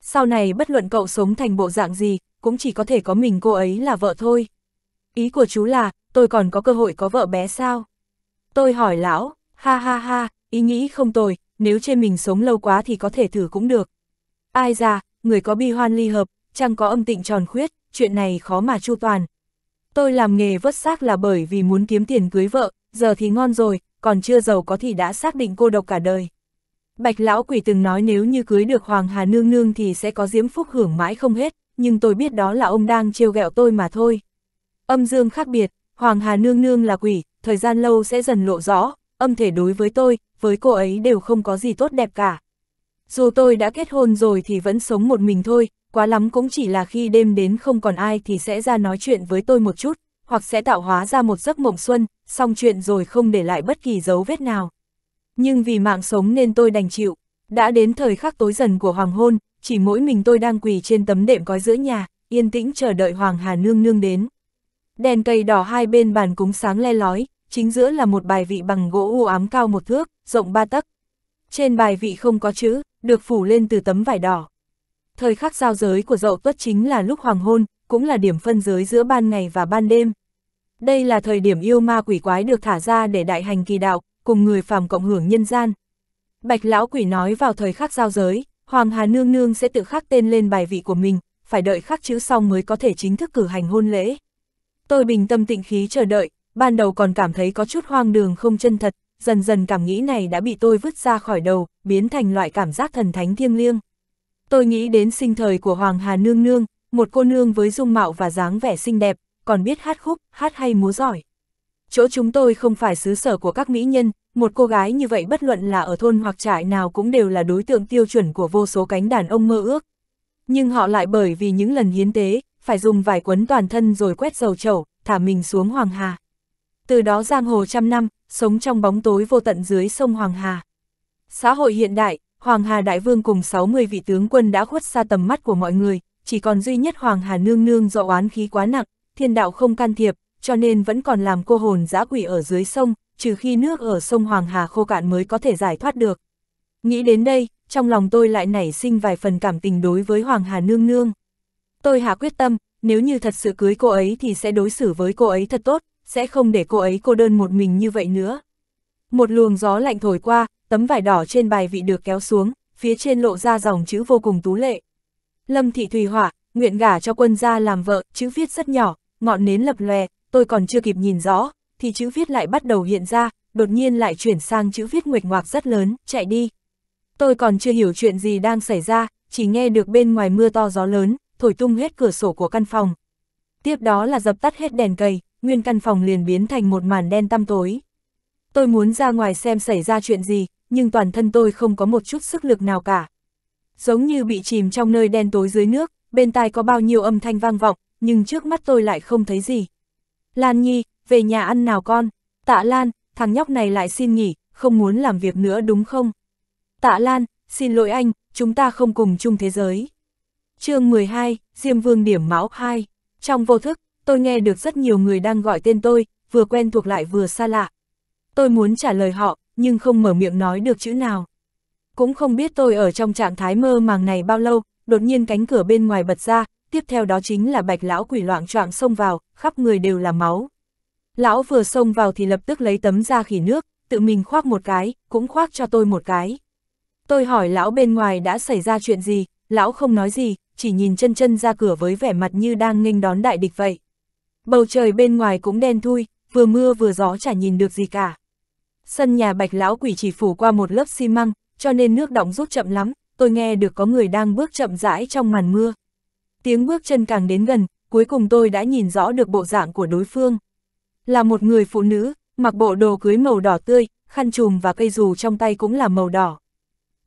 Sau này bất luận cậu sống thành bộ dạng gì, cũng chỉ có thể có mình cô ấy là vợ thôi. Ý của chú là, tôi còn có cơ hội có vợ bé sao? Tôi hỏi lão, ha ha ha, ý nghĩ không tồi, nếu trên mình sống lâu quá thì có thể thử cũng được. Ai ra, người có bi hoan ly hợp, chẳng có âm tịnh tròn khuyết, chuyện này khó mà chu toàn. Tôi làm nghề vớt xác là bởi vì muốn kiếm tiền cưới vợ, giờ thì ngon rồi, còn chưa giàu có thì đã xác định cô độc cả đời. Bạch lão quỷ từng nói nếu như cưới được Hoàng Hà Nương Nương thì sẽ có diễm phúc hưởng mãi không hết, nhưng tôi biết đó là ông đang trêu ghẹo tôi mà thôi. Âm dương khác biệt, Hoàng Hà Nương Nương là quỷ, thời gian lâu sẽ dần lộ rõ, âm thể đối với tôi, với cô ấy đều không có gì tốt đẹp cả. Dù tôi đã kết hôn rồi thì vẫn sống một mình thôi, quá lắm cũng chỉ là khi đêm đến không còn ai thì sẽ ra nói chuyện với tôi một chút, hoặc sẽ tạo hóa ra một giấc mộng xuân, xong chuyện rồi không để lại bất kỳ dấu vết nào. Nhưng vì mạng sống nên tôi đành chịu. Đã đến thời khắc tối dần của hoàng hôn, chỉ mỗi mình tôi đang quỳ trên tấm đệm cói giữa nhà, yên tĩnh chờ đợi Hoàng Hà Nương Nương đến. Đèn cây đỏ hai bên bàn cúng sáng le lói, chính giữa là một bài vị bằng gỗ u ám cao một thước, rộng ba tấc. Trên bài vị không có chữ, được phủ lên từ tấm vải đỏ. Thời khắc giao giới của dậu tuất chính là lúc hoàng hôn, cũng là điểm phân giới giữa ban ngày và ban đêm. Đây là thời điểm yêu ma quỷ quái được thả ra để đại hành kỳ đạo, cùng người phàm cộng hưởng nhân gian. Bạch lão quỷ nói vào thời khắc giao giới, Hoàng Hà Nương Nương sẽ tự khắc tên lên bài vị của mình, phải đợi khắc chữ xong mới có thể chính thức cử hành hôn lễ. Tôi bình tâm tịnh khí chờ đợi, ban đầu còn cảm thấy có chút hoang đường không chân thật, dần dần cảm nghĩ này đã bị tôi vứt ra khỏi đầu, biến thành loại cảm giác thần thánh thiêng liêng. Tôi nghĩ đến sinh thời của Hoàng Hà Nương Nương, một cô nương với dung mạo và dáng vẻ xinh đẹp, còn biết hát khúc, hát hay múa giỏi. Chỗ chúng tôi không phải xứ sở của các mỹ nhân, một cô gái như vậy bất luận là ở thôn hoặc trại nào cũng đều là đối tượng tiêu chuẩn của vô số cánh đàn ông mơ ước. Nhưng họ lại bởi vì những lần hiến tế, phải dùng vải quấn toàn thân rồi quét dầu chầu, thả mình xuống hoàng hà từ đó giang hồ trăm năm, sống trong bóng tối vô tận dưới sông Hoàng Hà. Xã hội hiện đại, Hoàng Hà Đại Vương cùng 60 vị tướng quân đã khuất xa tầm mắt của mọi người, chỉ còn duy nhất Hoàng Hà Nương Nương do oán khí quá nặng, thiên đạo không can thiệp, cho nên vẫn còn làm cô hồn giã quỷ ở dưới sông, trừ khi nước ở sông Hoàng Hà khô cạn mới có thể giải thoát được. Nghĩ đến đây, trong lòng tôi lại nảy sinh vài phần cảm tình đối với Hoàng Hà Nương Nương. Tôi hạ quyết tâm, nếu như thật sự cưới cô ấy thì sẽ đối xử với cô ấy thật tốt, sẽ không để cô ấy cô đơn một mình như vậy nữa. Một luồng gió lạnh thổi qua, tấm vải đỏ trên bài vị được kéo xuống, phía trên lộ ra dòng chữ vô cùng tú lệ. Lâm Thị Thùy Hỏa, nguyện gả cho quân gia làm vợ, chữ viết rất nhỏ, ngọn nến lập lòe, tôi còn chưa kịp nhìn rõ, thì chữ viết lại bắt đầu hiện ra, đột nhiên lại chuyển sang chữ viết nguệch ngoạc rất lớn, chạy đi. Tôi còn chưa hiểu chuyện gì đang xảy ra, chỉ nghe được bên ngoài mưa to gió lớn, thổi tung hết cửa sổ của căn phòng. Tiếp đó là dập tắt hết đèn cầy, nguyên căn phòng liền biến thành một màn đen tăm tối. Tôi muốn ra ngoài xem xảy ra chuyện gì, nhưng toàn thân tôi không có một chút sức lực nào cả. Giống như bị chìm trong nơi đen tối dưới nước, bên tai có bao nhiêu âm thanh vang vọng, nhưng trước mắt tôi lại không thấy gì. Lan Nhi, về nhà ăn nào con? Tạ Lan, thằng nhóc này lại xin nghỉ, không muốn làm việc nữa đúng không? Tạ Lan, xin lỗi anh, chúng ta không cùng chung thế giới. chương 12, Diêm Vương điểm Mão 2. Trong vô thức, tôi nghe được rất nhiều người đang gọi tên tôi, vừa quen thuộc lại vừa xa lạ. Tôi muốn trả lời họ, nhưng không mở miệng nói được chữ nào. Cũng không biết tôi ở trong trạng thái mơ màng này bao lâu, đột nhiên cánh cửa bên ngoài bật ra, tiếp theo đó chính là bạch lão quỷ loạn choạng xông vào, khắp người đều là máu. Lão vừa xông vào thì lập tức lấy tấm da khỉ nước, tự mình khoác một cái, cũng khoác cho tôi một cái. Tôi hỏi lão bên ngoài đã xảy ra chuyện gì, lão không nói gì, chỉ nhìn chân chân ra cửa với vẻ mặt như đang nghênh đón đại địch vậy. Bầu trời bên ngoài cũng đen thui, vừa mưa vừa gió chả nhìn được gì cả. Sân nhà bạch lão quỷ chỉ phủ qua một lớp xi măng, cho nên nước đóng rút chậm lắm, tôi nghe được có người đang bước chậm rãi trong màn mưa. Tiếng bước chân càng đến gần, cuối cùng tôi đã nhìn rõ được bộ dạng của đối phương. Là một người phụ nữ, mặc bộ đồ cưới màu đỏ tươi, khăn trùm và cây dù trong tay cũng là màu đỏ.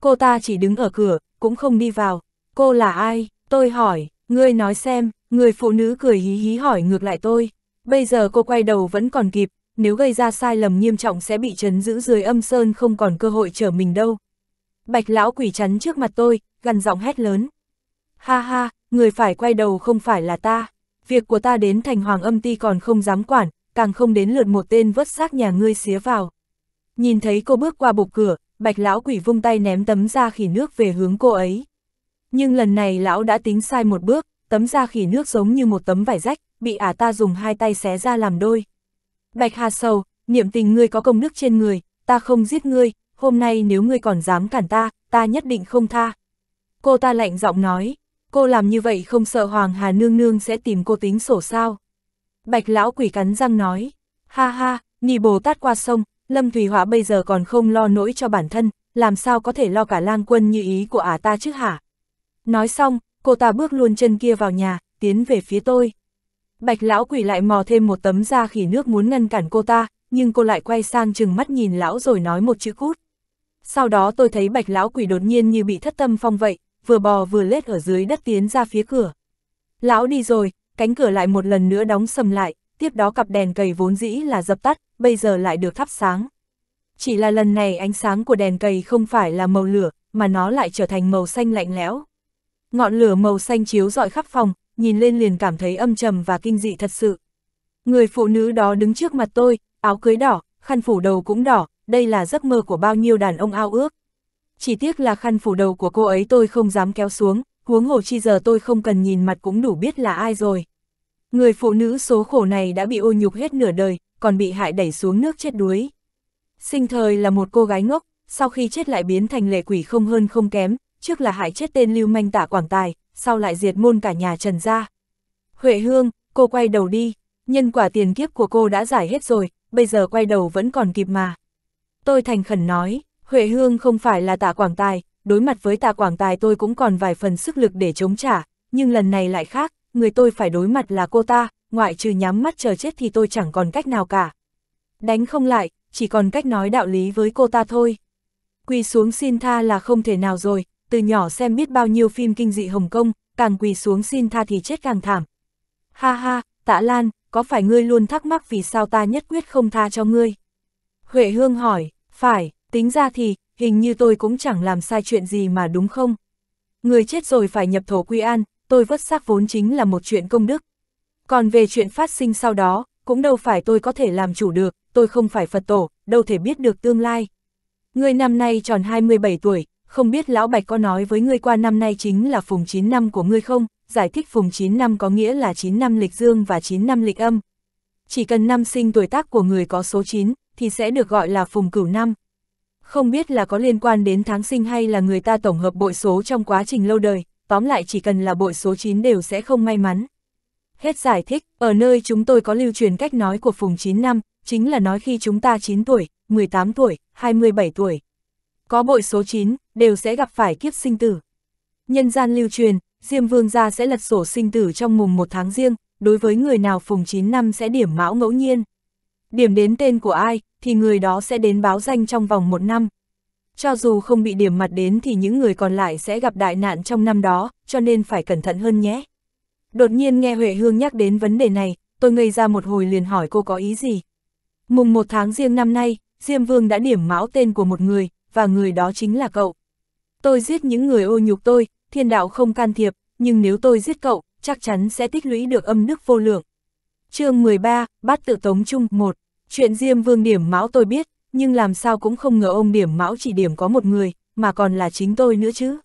Cô ta chỉ đứng ở cửa, cũng không đi vào. Cô là ai? Tôi hỏi, ngươi nói xem, Người phụ nữ cười hí hí hỏi ngược lại tôi, bây giờ cô quay đầu vẫn còn kịp, nếu gây ra sai lầm nghiêm trọng sẽ bị trấn giữ dưới âm sơn không còn cơ hội trở mình đâu. Bạch lão quỷ chắn trước mặt tôi, gằn giọng hét lớn. Ha ha, người phải quay đầu không phải là ta, việc của ta đến thành hoàng âm ti còn không dám quản, càng không đến lượt một tên vớt xác nhà ngươi xía vào. Nhìn thấy cô bước qua bục cửa, bạch lão quỷ vung tay ném tấm ra khỉ nước về hướng cô ấy. Nhưng lần này lão đã tính sai một bước, tấm da khỉ nước giống như một tấm vải rách, bị ả ta dùng hai tay xé ra làm đôi. Bạch Hà Sầu, niệm tình ngươi có công đức trên người, ta không giết ngươi, hôm nay nếu ngươi còn dám cản ta, ta nhất định không tha. Cô ta lạnh giọng nói, cô làm như vậy không sợ Hoàng Hà Nương Nương sẽ tìm cô tính sổ sao. Bạch Lão Quỷ cắn răng nói, ha ha, nì bồ tát qua sông, Lâm Thủy Họa bây giờ còn không lo nỗi cho bản thân, làm sao có thể lo cả lang quân như ý của ả ta chứ hả? Nói xong, cô ta bước luôn chân kia vào nhà, tiến về phía tôi. Bạch lão quỷ lại mò thêm một tấm da khỉ nước muốn ngăn cản cô ta, nhưng cô lại quay sang chừng mắt nhìn lão rồi nói một chữ cút. Sau đó tôi thấy bạch lão quỷ đột nhiên như bị thất tâm phong vậy, vừa bò vừa lết ở dưới đất tiến ra phía cửa. Lão đi rồi, cánh cửa lại một lần nữa đóng sầm lại, tiếp đó cặp đèn cầy vốn dĩ là dập tắt, bây giờ lại được thắp sáng. Chỉ là lần này ánh sáng của đèn cầy không phải là màu lửa, mà nó lại trở thành màu xanh lạnh lẽo. Ngọn lửa màu xanh chiếu rọi khắp phòng, nhìn lên liền cảm thấy âm trầm và kinh dị thật sự. Người phụ nữ đó đứng trước mặt tôi, áo cưới đỏ, khăn phủ đầu cũng đỏ, đây là giấc mơ của bao nhiêu đàn ông ao ước. Chỉ tiếc là khăn phủ đầu của cô ấy tôi không dám kéo xuống, huống hồ chi giờ tôi không cần nhìn mặt cũng đủ biết là ai rồi. Người phụ nữ số khổ này đã bị ô nhục hết nửa đời, còn bị hại đẩy xuống nước chết đuối. Sinh thời là một cô gái ngốc, sau khi chết lại biến thành lệ quỷ không hơn không kém, trước là hại chết tên lưu manh tả quảng tài, sau lại diệt môn cả nhà Trần gia. Huệ Hương, cô quay đầu đi, nhân quả tiền kiếp của cô đã giải hết rồi, bây giờ quay đầu vẫn còn kịp mà. Tôi thành khẩn nói, Huệ Hương không phải là Tả quảng tài, đối mặt với Tả quảng tài tôi cũng còn vài phần sức lực để chống trả, nhưng lần này lại khác, người tôi phải đối mặt là cô ta, ngoại trừ nhắm mắt chờ chết thì tôi chẳng còn cách nào cả. Đánh không lại, chỉ còn cách nói đạo lý với cô ta thôi. Quỳ xuống xin tha là không thể nào rồi, từ nhỏ xem biết bao nhiêu phim kinh dị Hồng Kông, càng quỳ xuống xin tha thì chết càng thảm. Ha ha, tạ Lan, có phải ngươi luôn thắc mắc vì sao ta nhất quyết không tha cho ngươi? Huệ Hương hỏi, phải, tính ra thì, hình như tôi cũng chẳng làm sai chuyện gì mà đúng không? Người chết rồi phải nhập thổ quy an, tôi vất xác vốn chính là một chuyện công đức. Còn về chuyện phát sinh sau đó, cũng đâu phải tôi có thể làm chủ được, tôi không phải Phật tổ, đâu thể biết được tương lai. Người năm nay tròn 27 tuổi, không biết Lão Bạch có nói với ngươi qua năm nay chính là phùng 9 năm của ngươi không? Giải thích phùng 9 năm có nghĩa là 9 năm lịch dương và 9 năm lịch âm. Chỉ cần năm sinh tuổi tác của người có số 9, thì sẽ được gọi là phùng cửu năm. Không biết là có liên quan đến tháng sinh hay là người ta tổng hợp bội số trong quá trình lâu đời, tóm lại chỉ cần là bội số 9 đều sẽ không may mắn. Hết giải thích, ở nơi chúng tôi có lưu truyền cách nói của phùng 9 năm, chính là nói khi chúng ta 9 tuổi, 18 tuổi, 27 tuổi. Có bội số 9, đều sẽ gặp phải kiếp sinh tử. Nhân gian lưu truyền, Diêm Vương gia sẽ lật sổ sinh tử trong mùng một tháng riêng, đối với người nào phùng 9 năm sẽ điểm mão ngẫu nhiên. Điểm đến tên của ai, thì người đó sẽ đến báo danh trong vòng một năm. Cho dù không bị điểm mặt đến thì những người còn lại sẽ gặp đại nạn trong năm đó, cho nên phải cẩn thận hơn nhé. Đột nhiên nghe Huệ Hương nhắc đến vấn đề này, tôi ngây ra một hồi liền hỏi cô có ý gì. Mùng một tháng riêng năm nay, Diêm Vương đã điểm mão tên của một người, và người đó chính là cậu. Tôi giết những người ô nhục tôi, thiên đạo không can thiệp, nhưng nếu tôi giết cậu, chắc chắn sẽ tích lũy được âm đức vô lượng. chương 13, Bát tự tống trung 1. Chuyện Diêm Vương Điểm Mão tôi biết, nhưng làm sao cũng không ngờ ông Điểm Mão chỉ điểm có một người, mà còn là chính tôi nữa chứ.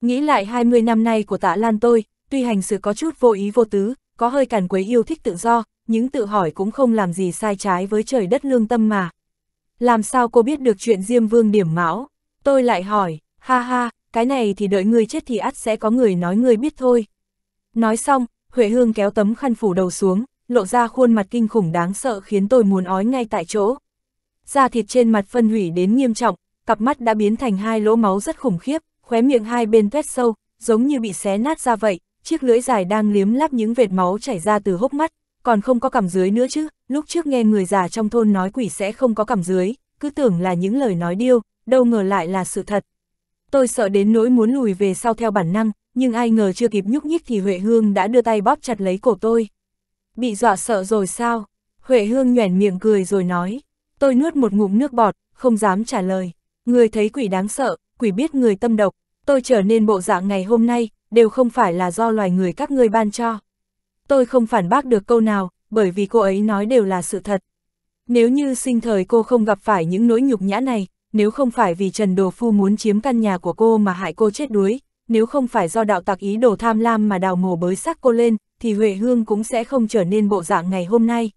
Nghĩ lại 20 năm nay của tạ Lan tôi, tuy hành sự có chút vô ý vô tứ, có hơi càn quấy yêu thích tự do, những tự hỏi cũng không làm gì sai trái với trời đất lương tâm mà. Làm sao cô biết được chuyện Diêm Vương Điểm Mão? Tôi lại hỏi, Ha ha, cái này thì đợi ngươi chết thì ắt sẽ có người nói ngươi biết thôi. Nói xong, Huệ Hương kéo tấm khăn phủ đầu xuống, lộ ra khuôn mặt kinh khủng đáng sợ khiến tôi muốn ói ngay tại chỗ. Da thịt trên mặt phân hủy đến nghiêm trọng, cặp mắt đã biến thành hai lỗ máu rất khủng khiếp, khóe miệng hai bên tuét sâu, giống như bị xé nát ra vậy, chiếc lưỡi dài đang liếm láp những vệt máu chảy ra từ hốc mắt, còn không có cảm dưới nữa chứ, lúc trước nghe người già trong thôn nói quỷ sẽ không có cảm dưới, cứ tưởng là những lời nói điêu, đâu ngờ lại là sự thật. Tôi sợ đến nỗi muốn lùi về sau theo bản năng, nhưng ai ngờ chưa kịp nhúc nhích thì Huệ Hương đã đưa tay bóp chặt lấy cổ tôi. Bị dọa sợ rồi sao? Huệ Hương nhoẻn miệng cười rồi nói. Tôi nuốt một ngụm nước bọt, không dám trả lời. Người thấy quỷ đáng sợ, quỷ biết người tâm độc. Tôi trở nên bộ dạng ngày hôm nay, đều không phải là do loài người các ngươi ban cho. Tôi không phản bác được câu nào, bởi vì cô ấy nói đều là sự thật. Nếu như sinh thời cô không gặp phải những nỗi nhục nhã này, nếu không phải vì Trần Đồ Phu muốn chiếm căn nhà của cô mà hại cô chết đuối, nếu không phải do đạo tặc ý đồ tham lam mà đào mổ bới xác cô lên, thì Huệ Hương cũng sẽ không trở nên bộ dạng ngày hôm nay.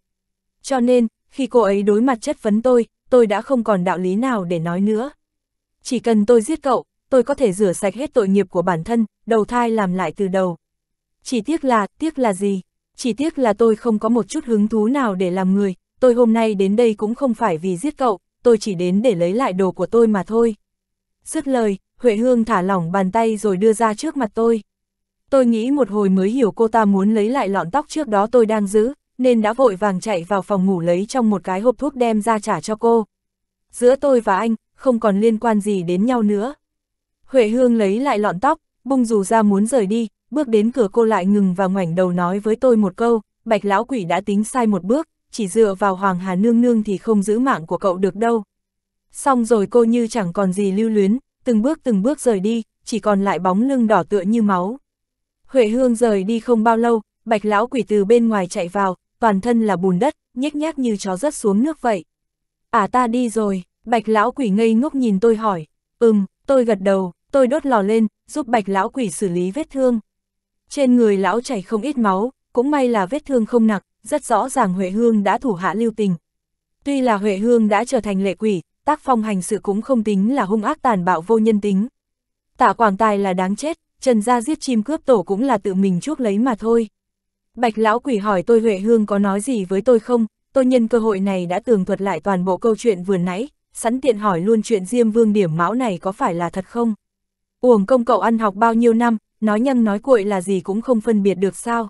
Cho nên, khi cô ấy đối mặt chất vấn tôi, tôi đã không còn đạo lý nào để nói nữa. Chỉ cần tôi giết cậu, tôi có thể rửa sạch hết tội nghiệp của bản thân, đầu thai làm lại từ đầu. Chỉ tiếc là, tiếc là gì? Chỉ tiếc là tôi không có một chút hứng thú nào để làm người, tôi hôm nay đến đây cũng không phải vì giết cậu, tôi chỉ đến để lấy lại đồ của tôi mà thôi. Dứt lời, Huệ Hương thả lỏng bàn tay rồi đưa ra trước mặt tôi. Tôi nghĩ một hồi mới hiểu cô ta muốn lấy lại lọn tóc trước đó tôi đang giữ, nên đã vội vàng chạy vào phòng ngủ lấy trong một cái hộp thuốc đem ra trả cho cô. Giữa tôi và anh, không còn liên quan gì đến nhau nữa. Huệ Hương lấy lại lọn tóc, bung dù ra muốn rời đi, bước đến cửa cô lại ngừng và ngoảnh đầu nói với tôi một câu, bạch lão quỷ đã tính sai một bước, chỉ dựa vào Hoàng Hà Nương Nương thì không giữ mạng của cậu được đâu. Xong rồi cô như chẳng còn gì lưu luyến, từng bước từng bước rời đi, chỉ còn lại bóng lưng đỏ tựa như máu. Huệ Hương rời đi không bao lâu, bạch lão quỷ từ bên ngoài chạy vào, toàn thân là bùn đất, nhếch nhác như chó rớt xuống nước vậy. À ta đi rồi, bạch lão quỷ ngây ngốc nhìn tôi hỏi, ừm, tôi gật đầu, tôi đốt lò lên, giúp bạch lão quỷ xử lý vết thương. Trên người lão chảy không ít máu, cũng may là vết thương không nặng, rất rõ ràng Huệ Hương đã thủ hạ lưu tình. Tuy là Huệ Hương đã trở thành lệ quỷ, tác phong hành sự cũng không tính là hung ác tàn bạo vô nhân tính. Tạ Quảng Tài là đáng chết, Trần Gia giết chim cướp tổ cũng là tự mình chuốc lấy mà thôi. Bạch Lão Quỷ hỏi tôi Huệ Hương có nói gì với tôi không, tôi nhân cơ hội này đã tường thuật lại toàn bộ câu chuyện vừa nãy, sẵn tiện hỏi luôn chuyện Diêm Vương điểm máu này có phải là thật không? Uổng công cậu ăn học bao nhiêu năm, nói nhăng nói cuội là gì cũng không phân biệt được sao?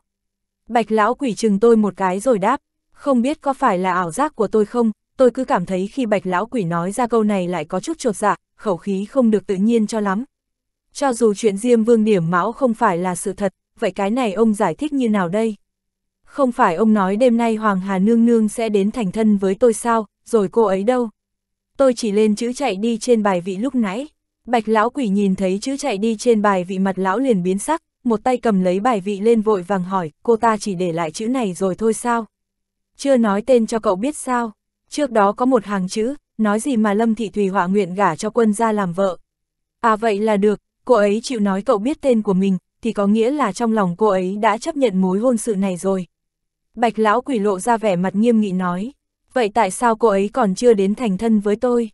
Bạch lão quỷ chừng tôi một cái rồi đáp, không biết có phải là ảo giác của tôi không, tôi cứ cảm thấy khi bạch lão quỷ nói ra câu này lại có chút trột dạ, khẩu khí không được tự nhiên cho lắm. Cho dù chuyện Diêm Vương điểm mão không phải là sự thật, vậy cái này ông giải thích như nào đây? Không phải ông nói đêm nay Hoàng Hà Nương Nương sẽ đến thành thân với tôi sao, rồi cô ấy đâu? Tôi chỉ lên chữ chạy đi trên bài vị lúc nãy. Bạch lão quỷ nhìn thấy chữ chạy đi trên bài vị mặt lão liền biến sắc, một tay cầm lấy bài vị lên vội vàng hỏi, cô ta chỉ để lại chữ này rồi thôi sao? Chưa nói tên cho cậu biết sao? Trước đó có một hàng chữ, nói gì mà Lâm Thị Thùy họa nguyện gả cho quân gia làm vợ. À vậy là được, cô ấy chịu nói cậu biết tên của mình, thì có nghĩa là trong lòng cô ấy đã chấp nhận mối hôn sự này rồi. Bạch lão quỷ lộ ra vẻ mặt nghiêm nghị nói, vậy tại sao cô ấy còn chưa đến thành thân với tôi?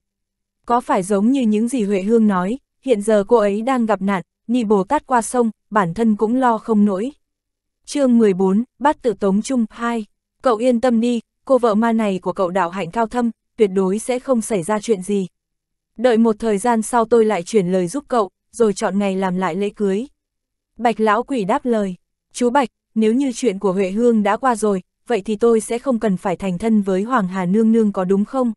Có phải giống như những gì Huệ Hương nói, hiện giờ cô ấy đang gặp nạn, ni Bồ Tát qua sông, bản thân cũng lo không nổi. chương 14, bát tự tống chung 2. Cậu yên tâm đi, cô vợ ma này của cậu đạo hạnh cao thâm, tuyệt đối sẽ không xảy ra chuyện gì. Đợi một thời gian sau tôi lại chuyển lời giúp cậu, rồi chọn ngày làm lại lễ cưới. Bạch lão quỷ đáp lời, chú Bạch, nếu như chuyện của Huệ Hương đã qua rồi, vậy thì tôi sẽ không cần phải thành thân với Hoàng Hà Nương Nương có đúng không?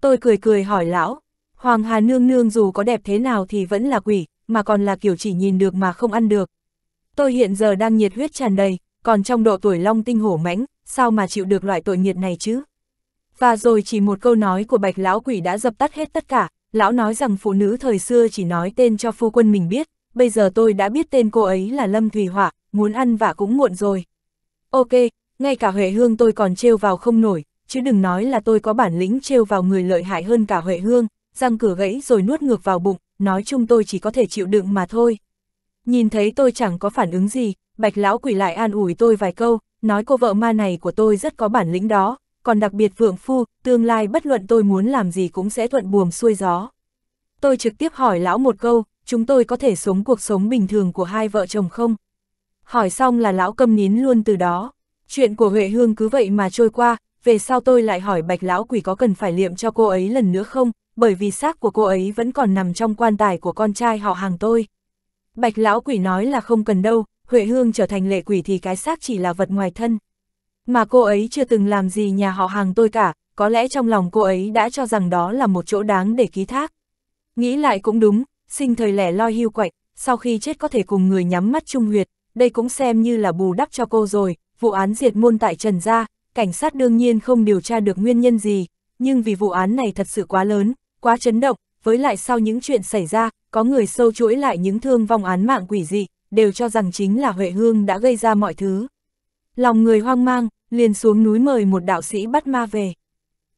Tôi cười cười hỏi lão, Hoàng Hà Nương Nương dù có đẹp thế nào thì vẫn là quỷ, mà còn là kiểu chỉ nhìn được mà không ăn được. Tôi hiện giờ đang nhiệt huyết tràn đầy, còn trong độ tuổi long tinh hổ mãnh, sao mà chịu được loại tội nhiệt này chứ? Và rồi chỉ một câu nói của bạch lão quỷ đã dập tắt hết tất cả, lão nói rằng phụ nữ thời xưa chỉ nói tên cho phu quân mình biết, bây giờ tôi đã biết tên cô ấy là Lâm Thùy Hỏa, muốn ăn vả cũng muộn rồi. Ok, ngay cả Huệ Hương tôi còn trêu vào không nổi, chứ đừng nói là tôi có bản lĩnh trêu vào người lợi hại hơn cả Huệ Hương, răng cửa gãy rồi nuốt ngược vào bụng, nói chung tôi chỉ có thể chịu đựng mà thôi. Nhìn thấy tôi chẳng có phản ứng gì, bạch lão quỷ lại an ủi tôi vài câu, nói cô vợ ma này của tôi rất có bản lĩnh đó, còn đặc biệt vượng phu, tương lai bất luận tôi muốn làm gì cũng sẽ thuận buồm xuôi gió. Tôi trực tiếp hỏi lão một câu, chúng tôi có thể sống cuộc sống bình thường của hai vợ chồng không? Hỏi xong là lão câm nín luôn từ đó. Chuyện của Huệ Hương cứ vậy mà trôi qua, về sau tôi lại hỏi bạch lão quỷ có cần phải liệm cho cô ấy lần nữa không, bởi vì xác của cô ấy vẫn còn nằm trong quan tài của con trai họ hàng tôi. Bạch lão quỷ nói là không cần đâu, Huệ Hương trở thành lệ quỷ thì cái xác chỉ là vật ngoài thân. Mà cô ấy chưa từng làm gì nhà họ hàng tôi cả, có lẽ trong lòng cô ấy đã cho rằng đó là một chỗ đáng để ký thác. Nghĩ lại cũng đúng, sinh thời lẻ loi hưu quạnh, sau khi chết có thể cùng người nhắm mắt trung huyệt, đây cũng xem như là bù đắp cho cô rồi, vụ án diệt môn tại Trần Gia, cảnh sát đương nhiên không điều tra được nguyên nhân gì, nhưng vì vụ án này thật sự quá lớn, quá chấn động, với lại sau những chuyện xảy ra, có người sâu chuỗi lại những thương vong án mạng quỷ dị, đều cho rằng chính là Huệ Hương đã gây ra mọi thứ. Lòng người hoang mang, liền xuống núi mời một đạo sĩ bắt ma về.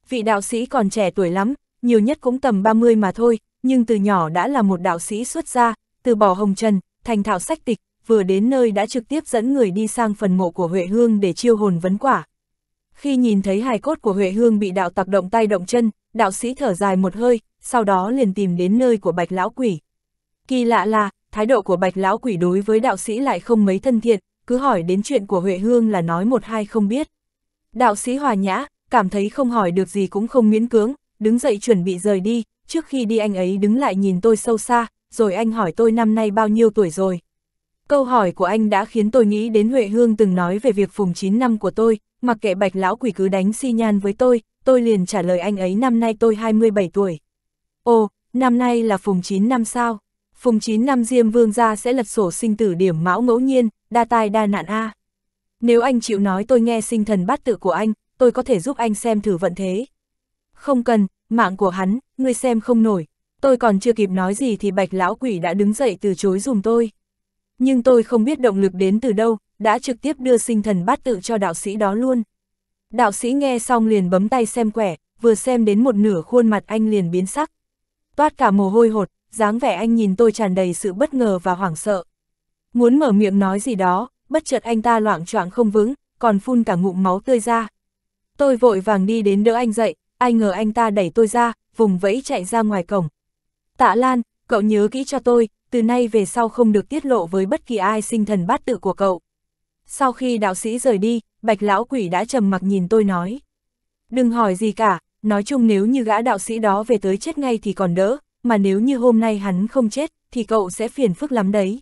Vị đạo sĩ còn trẻ tuổi lắm, nhiều nhất cũng tầm 30 mà thôi, nhưng từ nhỏ đã là một đạo sĩ xuất gia, từ bỏ hồng trần, thành thảo sách tịch, vừa đến nơi đã trực tiếp dẫn người đi sang phần mộ của Huệ Hương để chiêu hồn vấn quả. Khi nhìn thấy hài cốt của Huệ Hương bị đạo tặc động tay động chân, đạo sĩ thở dài một hơi, sau đó liền tìm đến nơi của bạch lão quỷ. Kỳ lạ là, thái độ của bạch lão quỷ đối với đạo sĩ lại không mấy thân thiện, cứ hỏi đến chuyện của Huệ Hương là nói một hai không biết. Đạo sĩ hòa nhã, cảm thấy không hỏi được gì cũng không miễn cưỡng, đứng dậy chuẩn bị rời đi, trước khi đi anh ấy đứng lại nhìn tôi sâu xa, rồi anh hỏi tôi năm nay bao nhiêu tuổi rồi. Câu hỏi của anh đã khiến tôi nghĩ đến Huệ Hương từng nói về việc phùng 9 năm của tôi, mặc kệ bạch lão quỷ cứ đánh si nhan với tôi, tôi liền trả lời anh ấy năm nay tôi 27 tuổi. Ồ, năm nay là phùng 9 năm sao? Phùng 9 năm Diêm Vương gia sẽ lật sổ sinh tử điểm mão ngẫu nhiên, đa tai đa nạn a. Nếu anh chịu nói tôi nghe sinh thần bát tự của anh, tôi có thể giúp anh xem thử vận thế. Không cần, mạng của hắn, ngươi xem không nổi. Tôi còn chưa kịp nói gì thì bạch lão quỷ đã đứng dậy từ chối dùm tôi. Nhưng tôi không biết động lực đến từ đâu, đã trực tiếp đưa sinh thần bát tự cho đạo sĩ đó luôn. Đạo sĩ nghe xong liền bấm tay xem quẻ, vừa xem đến một nửa khuôn mặt anh liền biến sắc. Toát cả mồ hôi hột, dáng vẻ anh nhìn tôi tràn đầy sự bất ngờ và hoảng sợ. Muốn mở miệng nói gì đó, bất chợt anh ta loạn choạng không vững, còn phun cả ngụm máu tươi ra. Tôi vội vàng đi đến đỡ anh dậy, ai ngờ anh ta đẩy tôi ra, vùng vẫy chạy ra ngoài cổng. Tạ Lan, cậu nhớ kỹ cho tôi, từ nay về sau không được tiết lộ với bất kỳ ai sinh thần bát tự của cậu. Sau khi đạo sĩ rời đi, bạch lão quỷ đã trầm mặc nhìn tôi nói. Đừng hỏi gì cả, nói chung nếu như gã đạo sĩ đó về tới chết ngay thì còn đỡ, mà nếu như hôm nay hắn không chết, thì cậu sẽ phiền phức lắm đấy.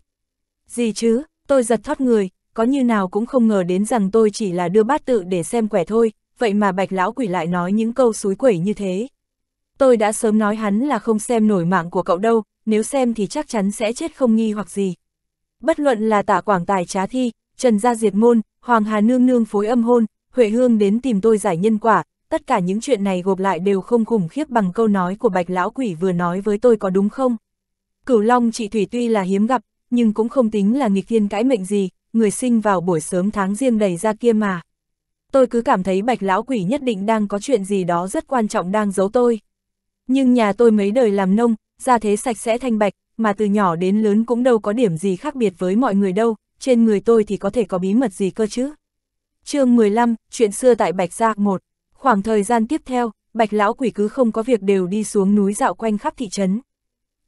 Gì chứ, tôi giật thoát người, có như nào cũng không ngờ đến rằng tôi chỉ là đưa bát tự để xem quẻ thôi, vậy mà bạch lão quỷ lại nói những câu suối quẩy như thế. Tôi đã sớm nói hắn là không xem nổi mạng của cậu đâu, nếu xem thì chắc chắn sẽ chết không nghi hoặc gì. Bất luận là tạ quảng tài trá thi, Trần gia diệt môn, Hoàng Hà nương nương phối âm hôn, Huệ Hương đến tìm tôi giải nhân quả, tất cả những chuyện này gộp lại đều không khủng khiếp bằng câu nói của bạch lão quỷ vừa nói với tôi có đúng không? Cửu Long chị Thủy tuy là hiếm gặp, nhưng cũng không tính là nghịch thiên cãi mệnh gì, người sinh vào buổi sớm tháng riêng đầy ra kia mà. Tôi cứ cảm thấy bạch lão quỷ nhất định đang có chuyện gì đó rất quan trọng đang giấu tôi. Nhưng nhà tôi mấy đời làm nông, gia thế sạch sẽ thanh bạch, mà từ nhỏ đến lớn cũng đâu có điểm gì khác biệt với mọi người đâu, trên người tôi thì có thể có bí mật gì cơ chứ? chương 15, chuyện xưa tại Bạch Gia 1. Khoảng thời gian tiếp theo, Bạch Lão Quỷ cứ không có việc đều đi xuống núi dạo quanh khắp thị trấn.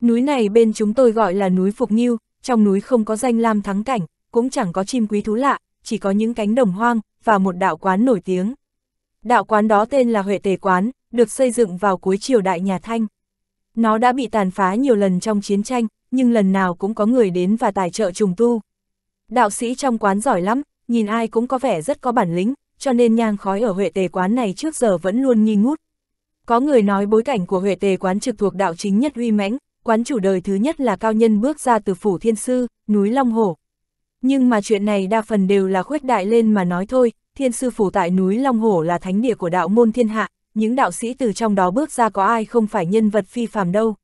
Núi này bên chúng tôi gọi là núi Phục Nghiêu, trong núi không có danh lam thắng cảnh, cũng chẳng có chim quý thú lạ, chỉ có những cánh đồng hoang, và một đạo quán nổi tiếng. Đạo quán đó tên là Huệ Tề Quán, được xây dựng vào cuối triều đại nhà Thanh. Nó đã bị tàn phá nhiều lần trong chiến tranh, nhưng lần nào cũng có người đến và tài trợ trùng tu, Đạo sĩ trong quán giỏi lắm, nhìn ai cũng có vẻ rất có bản lĩnh, cho nên nhang khói ở Huệ Tề quán này trước giờ vẫn luôn nghi ngút. Có người nói bối cảnh của Huệ Tề quán trực thuộc đạo chính nhất uy mãnh, quán chủ đời thứ nhất là cao nhân bước ra từ phủ thiên sư, núi Long Hổ. Nhưng mà chuyện này đa phần đều là khuếch đại lên mà nói thôi, thiên sư phủ tại núi Long Hổ là thánh địa của đạo môn thiên hạ, những đạo sĩ từ trong đó bước ra có ai không phải nhân vật phi phàm đâu.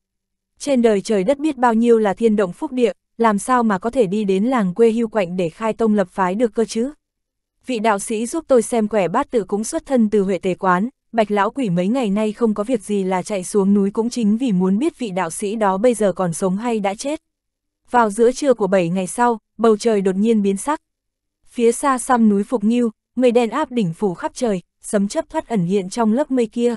Trên đời trời đất biết bao nhiêu là thiên động phúc địa, làm sao mà có thể đi đến làng quê hưu quạnh để khai tông lập phái được cơ chứ? Vị đạo sĩ giúp tôi xem quẻ bát tự cũng xuất thân từ Huệ Tề Quán, bạch lão quỷ mấy ngày nay không có việc gì là chạy xuống núi cũng chính vì muốn biết vị đạo sĩ đó bây giờ còn sống hay đã chết. Vào giữa trưa của 7 ngày sau, bầu trời đột nhiên biến sắc. Phía xa xăm núi Phục Nghiêu, mây đen áp đỉnh phủ khắp trời, sấm chấp thoát ẩn hiện trong lớp mây kia.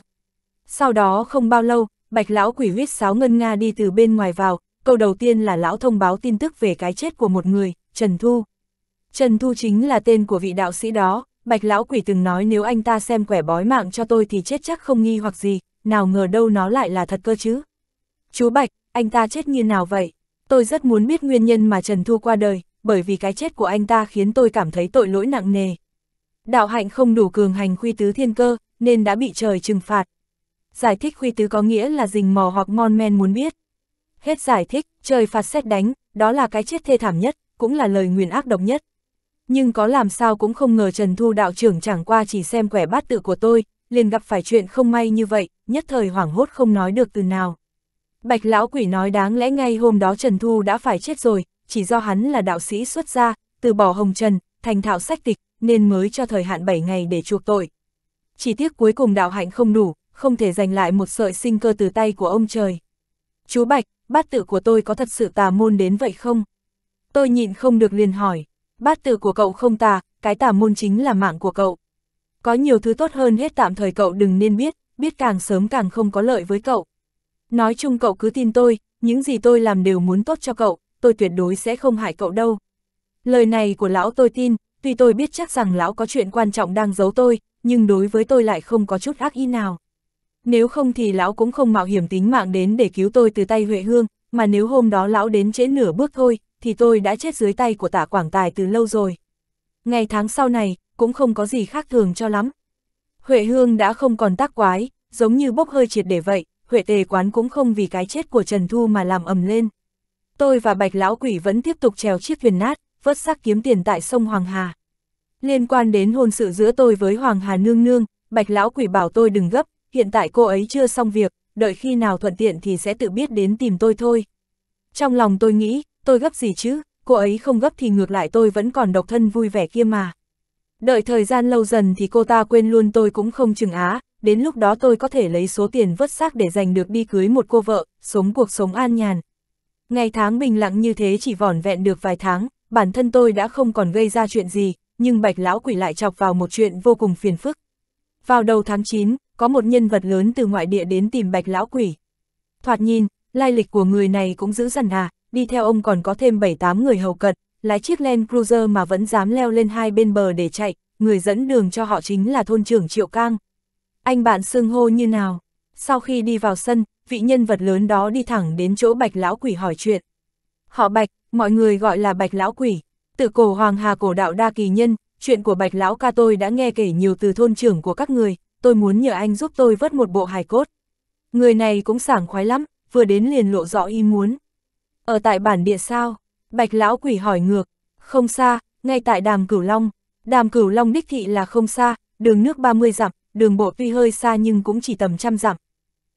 Sau đó không bao lâu, bạch lão quỷ huyết sáo ngân nga đi từ bên ngoài vào, câu đầu tiên là lão thông báo tin tức về cái chết của một người, Trần Thu. Trần Thu chính là tên của vị đạo sĩ đó, bạch lão quỷ từng nói nếu anh ta xem quẻ bói mạng cho tôi thì chết chắc không nghi hoặc gì, nào ngờ đâu nó lại là thật cơ chứ. Chú Bạch, anh ta chết như nào vậy? Tôi rất muốn biết nguyên nhân mà Trần Thu qua đời, bởi vì cái chết của anh ta khiến tôi cảm thấy tội lỗi nặng nề. Đạo hạnh không đủ cường hành khuy tứ thiên cơ, nên đã bị trời trừng phạt. Giải thích khuy tứ có nghĩa là rình mò hoặc mon men muốn biết. Hết giải thích, trời phạt xét đánh, đó là cái chết thê thảm nhất, cũng là lời nguyền ác độc nhất. Nhưng có làm sao cũng không ngờ Trần Thu đạo trưởng chẳng qua chỉ xem quẻ bát tự của tôi, liền gặp phải chuyện không may như vậy, nhất thời hoảng hốt không nói được từ nào. Bạch lão quỷ nói đáng lẽ ngay hôm đó Trần Thu đã phải chết rồi, chỉ do hắn là đạo sĩ xuất gia, từ bỏ hồng trần, thành thạo sách tịch, nên mới cho thời hạn 7 ngày để chuộc tội. Chỉ tiếc cuối cùng đạo hạnh không đủ, không thể giành lại một sợi sinh cơ từ tay của ông trời. Chú Bạch, bát tử của tôi có thật sự tà môn đến vậy không? Tôi nhịn không được liền hỏi, bát tử của cậu không tà, cái tà môn chính là mạng của cậu. Có nhiều thứ tốt hơn hết tạm thời cậu đừng nên biết, biết càng sớm càng không có lợi với cậu. Nói chung cậu cứ tin tôi, những gì tôi làm đều muốn tốt cho cậu, tôi tuyệt đối sẽ không hại cậu đâu. Lời này của lão tôi tin, tuy tôi biết chắc rằng lão có chuyện quan trọng đang giấu tôi, nhưng đối với tôi lại không có chút ác ý nào nếu không thì lão cũng không mạo hiểm tính mạng đến để cứu tôi từ tay Huệ Hương, mà nếu hôm đó lão đến trễ nửa bước thôi, thì tôi đã chết dưới tay của tả Quảng Tài từ lâu rồi. Ngày tháng sau này, cũng không có gì khác thường cho lắm. Huệ Hương đã không còn tác quái, giống như bốc hơi triệt để vậy, Huệ Tề Quán cũng không vì cái chết của Trần Thu mà làm ầm lên. Tôi và Bạch Lão Quỷ vẫn tiếp tục trèo chiếc thuyền nát, vớt xác kiếm tiền tại sông Hoàng Hà. Liên quan đến hôn sự giữa tôi với Hoàng Hà Nương Nương, Bạch Lão Quỷ bảo tôi đừng gấp, hiện tại cô ấy chưa xong việc, đợi khi nào thuận tiện thì sẽ tự biết đến tìm tôi thôi. Trong lòng tôi nghĩ, tôi gấp gì chứ, cô ấy không gấp thì ngược lại tôi vẫn còn độc thân vui vẻ kia mà. Đợi thời gian lâu dần thì cô ta quên luôn tôi cũng không chừng á, đến lúc đó tôi có thể lấy số tiền vớt xác để giành được đi cưới một cô vợ, sống cuộc sống an nhàn. Ngày tháng bình lặng như thế chỉ vỏn vẹn được vài tháng, bản thân tôi đã không còn gây ra chuyện gì, nhưng bạch lão quỷ lại chọc vào một chuyện vô cùng phiền phức. Vào đầu tháng 9, có một nhân vật lớn từ ngoại địa đến tìm bạch lão quỷ. Thoạt nhìn, lai lịch của người này cũng dữ dằn à, đi theo ông còn có thêm 7-8 người hầu cận, lái chiếc Land Cruiser mà vẫn dám leo lên hai bên bờ để chạy, người dẫn đường cho họ chính là thôn trưởng Triệu Cang. Anh bạn xưng hô như nào? Sau khi đi vào sân, vị nhân vật lớn đó đi thẳng đến chỗ bạch lão quỷ hỏi chuyện. Họ bạch, mọi người gọi là bạch lão quỷ. Từ cổ hoàng hà cổ đạo đa kỳ nhân, chuyện của bạch lão ca tôi đã nghe kể nhiều từ thôn trưởng của các người, tôi muốn nhờ anh giúp tôi vớt một bộ hài cốt. Người này cũng sảng khoái lắm, vừa đến liền lộ rõ ý muốn. Ở tại bản địa sao? Bạch lão quỷ hỏi ngược. Không xa, ngay tại đàm cửu long. Đàm cửu long đích thị là không xa, đường nước 30 dặm, đường bộ tuy hơi xa nhưng cũng chỉ tầm trăm dặm.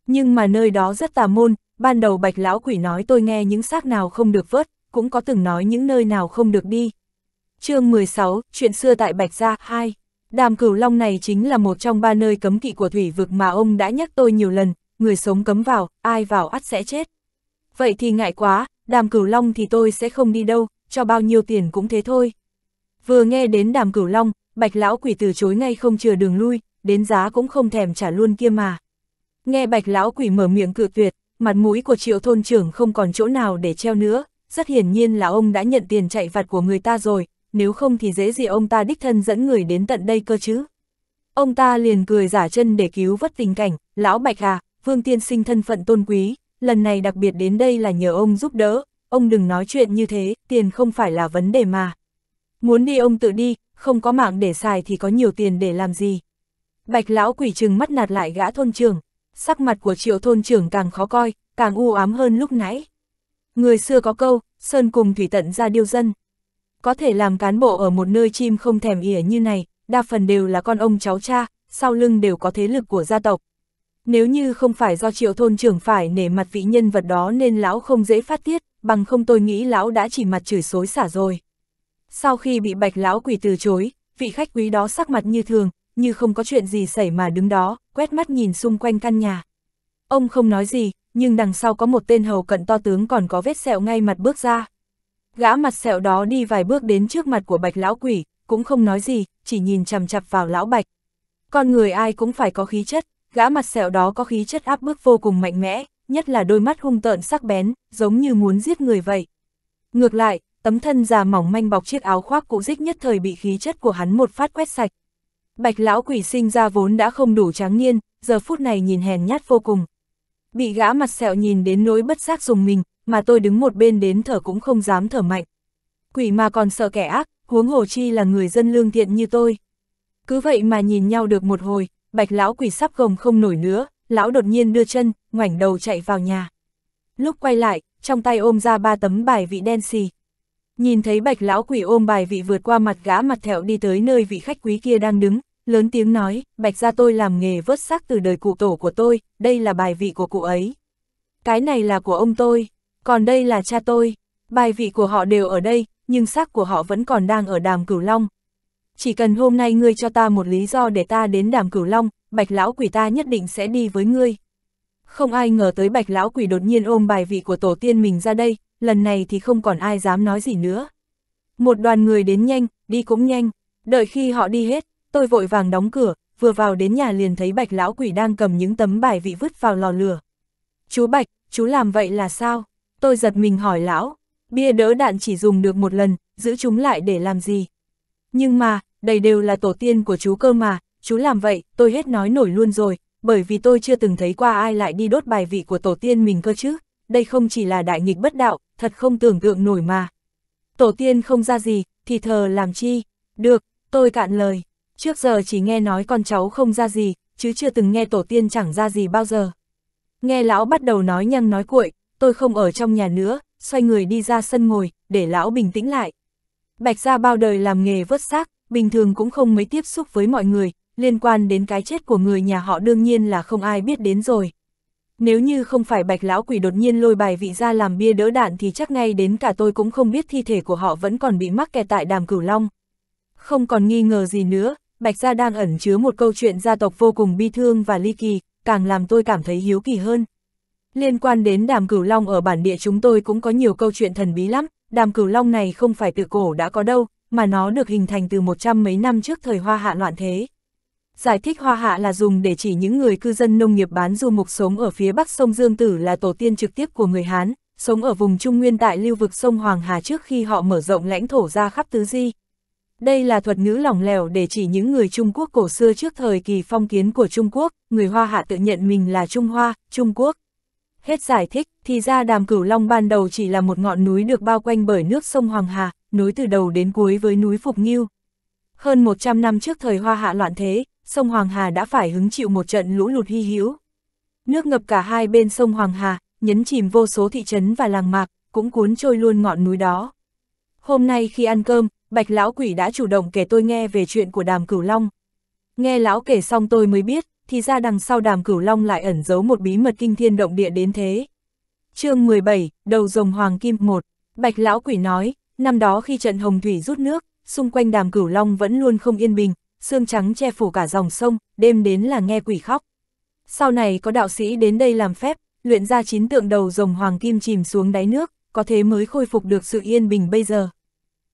Nhưng mà nơi đó rất tà môn, ban đầu bạch lão quỷ nói tôi nghe những xác nào không được vớt, cũng có từng nói những nơi nào không được đi. chương 16, chuyện xưa tại Bạch Gia 2 Đàm cửu long này chính là một trong ba nơi cấm kỵ của thủy vực mà ông đã nhắc tôi nhiều lần, người sống cấm vào, ai vào ắt sẽ chết. Vậy thì ngại quá, đàm cửu long thì tôi sẽ không đi đâu, cho bao nhiêu tiền cũng thế thôi. Vừa nghe đến đàm cửu long, bạch lão quỷ từ chối ngay không chừa đường lui, đến giá cũng không thèm trả luôn kia mà. Nghe bạch lão quỷ mở miệng cự tuyệt, mặt mũi của triệu thôn trưởng không còn chỗ nào để treo nữa, rất hiển nhiên là ông đã nhận tiền chạy vặt của người ta rồi, nếu không thì dễ gì ông ta đích thân dẫn người đến tận đây cơ chứ. Ông ta liền cười giả chân để cứu vất tình cảnh, lão bạch à, vương tiên sinh thân phận tôn quý, lần này đặc biệt đến đây là nhờ ông giúp đỡ, ông đừng nói chuyện như thế, tiền không phải là vấn đề mà. Muốn đi ông tự đi, không có mạng để xài thì có nhiều tiền để làm gì. Bạch lão quỷ trừng mắt nạt lại gã thôn trưởng, sắc mặt của triệu thôn trưởng càng khó coi, càng u ám hơn lúc nãy. Người xưa có câu, sơn cùng thủy tận ra điêu dân có thể làm cán bộ ở một nơi chim không thèm ỉa như này, đa phần đều là con ông cháu cha, sau lưng đều có thế lực của gia tộc. Nếu như không phải do triệu thôn trưởng phải nể mặt vị nhân vật đó nên lão không dễ phát tiết, bằng không tôi nghĩ lão đã chỉ mặt chửi xối xả rồi. Sau khi bị bạch lão quỷ từ chối, vị khách quý đó sắc mặt như thường, như không có chuyện gì xảy mà đứng đó, quét mắt nhìn xung quanh căn nhà. Ông không nói gì, nhưng đằng sau có một tên hầu cận to tướng còn có vết sẹo ngay mặt bước ra. Gã mặt sẹo đó đi vài bước đến trước mặt của bạch lão quỷ, cũng không nói gì, chỉ nhìn chằm chặp vào lão bạch. Con người ai cũng phải có khí chất, gã mặt sẹo đó có khí chất áp bức vô cùng mạnh mẽ, nhất là đôi mắt hung tợn sắc bén, giống như muốn giết người vậy. Ngược lại, tấm thân già mỏng manh bọc chiếc áo khoác cũ rích nhất thời bị khí chất của hắn một phát quét sạch. Bạch lão quỷ sinh ra vốn đã không đủ tráng niên, giờ phút này nhìn hèn nhát vô cùng. Bị gã mặt sẹo nhìn đến nỗi bất giác dùng mình, mà tôi đứng một bên đến thở cũng không dám thở mạnh. Quỷ mà còn sợ kẻ ác, huống hồ chi là người dân lương thiện như tôi. Cứ vậy mà nhìn nhau được một hồi, bạch lão quỷ sắp gồng không nổi nữa, lão đột nhiên đưa chân, ngoảnh đầu chạy vào nhà. Lúc quay lại, trong tay ôm ra ba tấm bài vị đen xì. Nhìn thấy bạch lão quỷ ôm bài vị vượt qua mặt gã mặt thẹo đi tới nơi vị khách quý kia đang đứng, lớn tiếng nói, bạch ra tôi làm nghề vớt xác từ đời cụ tổ của tôi, đây là bài vị của cụ ấy. Cái này là của ông tôi. Còn đây là cha tôi, bài vị của họ đều ở đây, nhưng xác của họ vẫn còn đang ở đàm cửu long. Chỉ cần hôm nay ngươi cho ta một lý do để ta đến đàm cửu long, bạch lão quỷ ta nhất định sẽ đi với ngươi. Không ai ngờ tới bạch lão quỷ đột nhiên ôm bài vị của tổ tiên mình ra đây, lần này thì không còn ai dám nói gì nữa. Một đoàn người đến nhanh, đi cũng nhanh, đợi khi họ đi hết, tôi vội vàng đóng cửa, vừa vào đến nhà liền thấy bạch lão quỷ đang cầm những tấm bài vị vứt vào lò lửa. Chú Bạch, chú làm vậy là sao? Tôi giật mình hỏi lão, bia đỡ đạn chỉ dùng được một lần, giữ chúng lại để làm gì? Nhưng mà, đây đều là tổ tiên của chú cơ mà, chú làm vậy, tôi hết nói nổi luôn rồi, bởi vì tôi chưa từng thấy qua ai lại đi đốt bài vị của tổ tiên mình cơ chứ, đây không chỉ là đại nghịch bất đạo, thật không tưởng tượng nổi mà. Tổ tiên không ra gì, thì thờ làm chi? Được, tôi cạn lời, trước giờ chỉ nghe nói con cháu không ra gì, chứ chưa từng nghe tổ tiên chẳng ra gì bao giờ. Nghe lão bắt đầu nói nhăng nói cuội, tôi không ở trong nhà nữa, xoay người đi ra sân ngồi, để lão bình tĩnh lại. Bạch gia bao đời làm nghề vớt xác, bình thường cũng không mấy tiếp xúc với mọi người, liên quan đến cái chết của người nhà họ đương nhiên là không ai biết đến rồi. Nếu như không phải bạch lão quỷ đột nhiên lôi bài vị ra làm bia đỡ đạn thì chắc ngay đến cả tôi cũng không biết thi thể của họ vẫn còn bị mắc kẹt tại đàm cửu long. Không còn nghi ngờ gì nữa, bạch gia đang ẩn chứa một câu chuyện gia tộc vô cùng bi thương và ly kỳ, càng làm tôi cảm thấy hiếu kỳ hơn. Liên quan đến đàm cửu long ở bản địa chúng tôi cũng có nhiều câu chuyện thần bí lắm, đàm cửu long này không phải từ cổ đã có đâu, mà nó được hình thành từ một trăm mấy năm trước thời hoa hạ loạn thế. Giải thích hoa hạ là dùng để chỉ những người cư dân nông nghiệp bán du mục sống ở phía bắc sông Dương Tử là tổ tiên trực tiếp của người Hán, sống ở vùng Trung Nguyên tại lưu vực sông Hoàng Hà trước khi họ mở rộng lãnh thổ ra khắp tứ di. Đây là thuật ngữ lỏng lẻo để chỉ những người Trung Quốc cổ xưa trước thời kỳ phong kiến của Trung Quốc, người Hoa Hạ tự nhận mình là Trung Hoa, Trung Quốc. Hết giải thích, thì ra đàm cửu long ban đầu chỉ là một ngọn núi được bao quanh bởi nước sông Hoàng Hà, nối từ đầu đến cuối với núi Phục Nghiêu. Hơn 100 năm trước thời hoa hạ loạn thế, sông Hoàng Hà đã phải hứng chịu một trận lũ lụt hy hữu. Nước ngập cả hai bên sông Hoàng Hà, nhấn chìm vô số thị trấn và làng mạc, cũng cuốn trôi luôn ngọn núi đó. Hôm nay khi ăn cơm, Bạch Lão Quỷ đã chủ động kể tôi nghe về chuyện của đàm cửu long. Nghe Lão kể xong tôi mới biết, thì ra đằng sau đàm cửu long lại ẩn giấu một bí mật kinh thiên động địa đến thế. chương 17, đầu rồng Hoàng Kim 1, Bạch Lão Quỷ nói, năm đó khi trận Hồng Thủy rút nước, xung quanh đàm cửu long vẫn luôn không yên bình, xương trắng che phủ cả dòng sông, đêm đến là nghe quỷ khóc. Sau này có đạo sĩ đến đây làm phép, luyện ra chín tượng đầu rồng Hoàng Kim chìm xuống đáy nước, có thế mới khôi phục được sự yên bình bây giờ.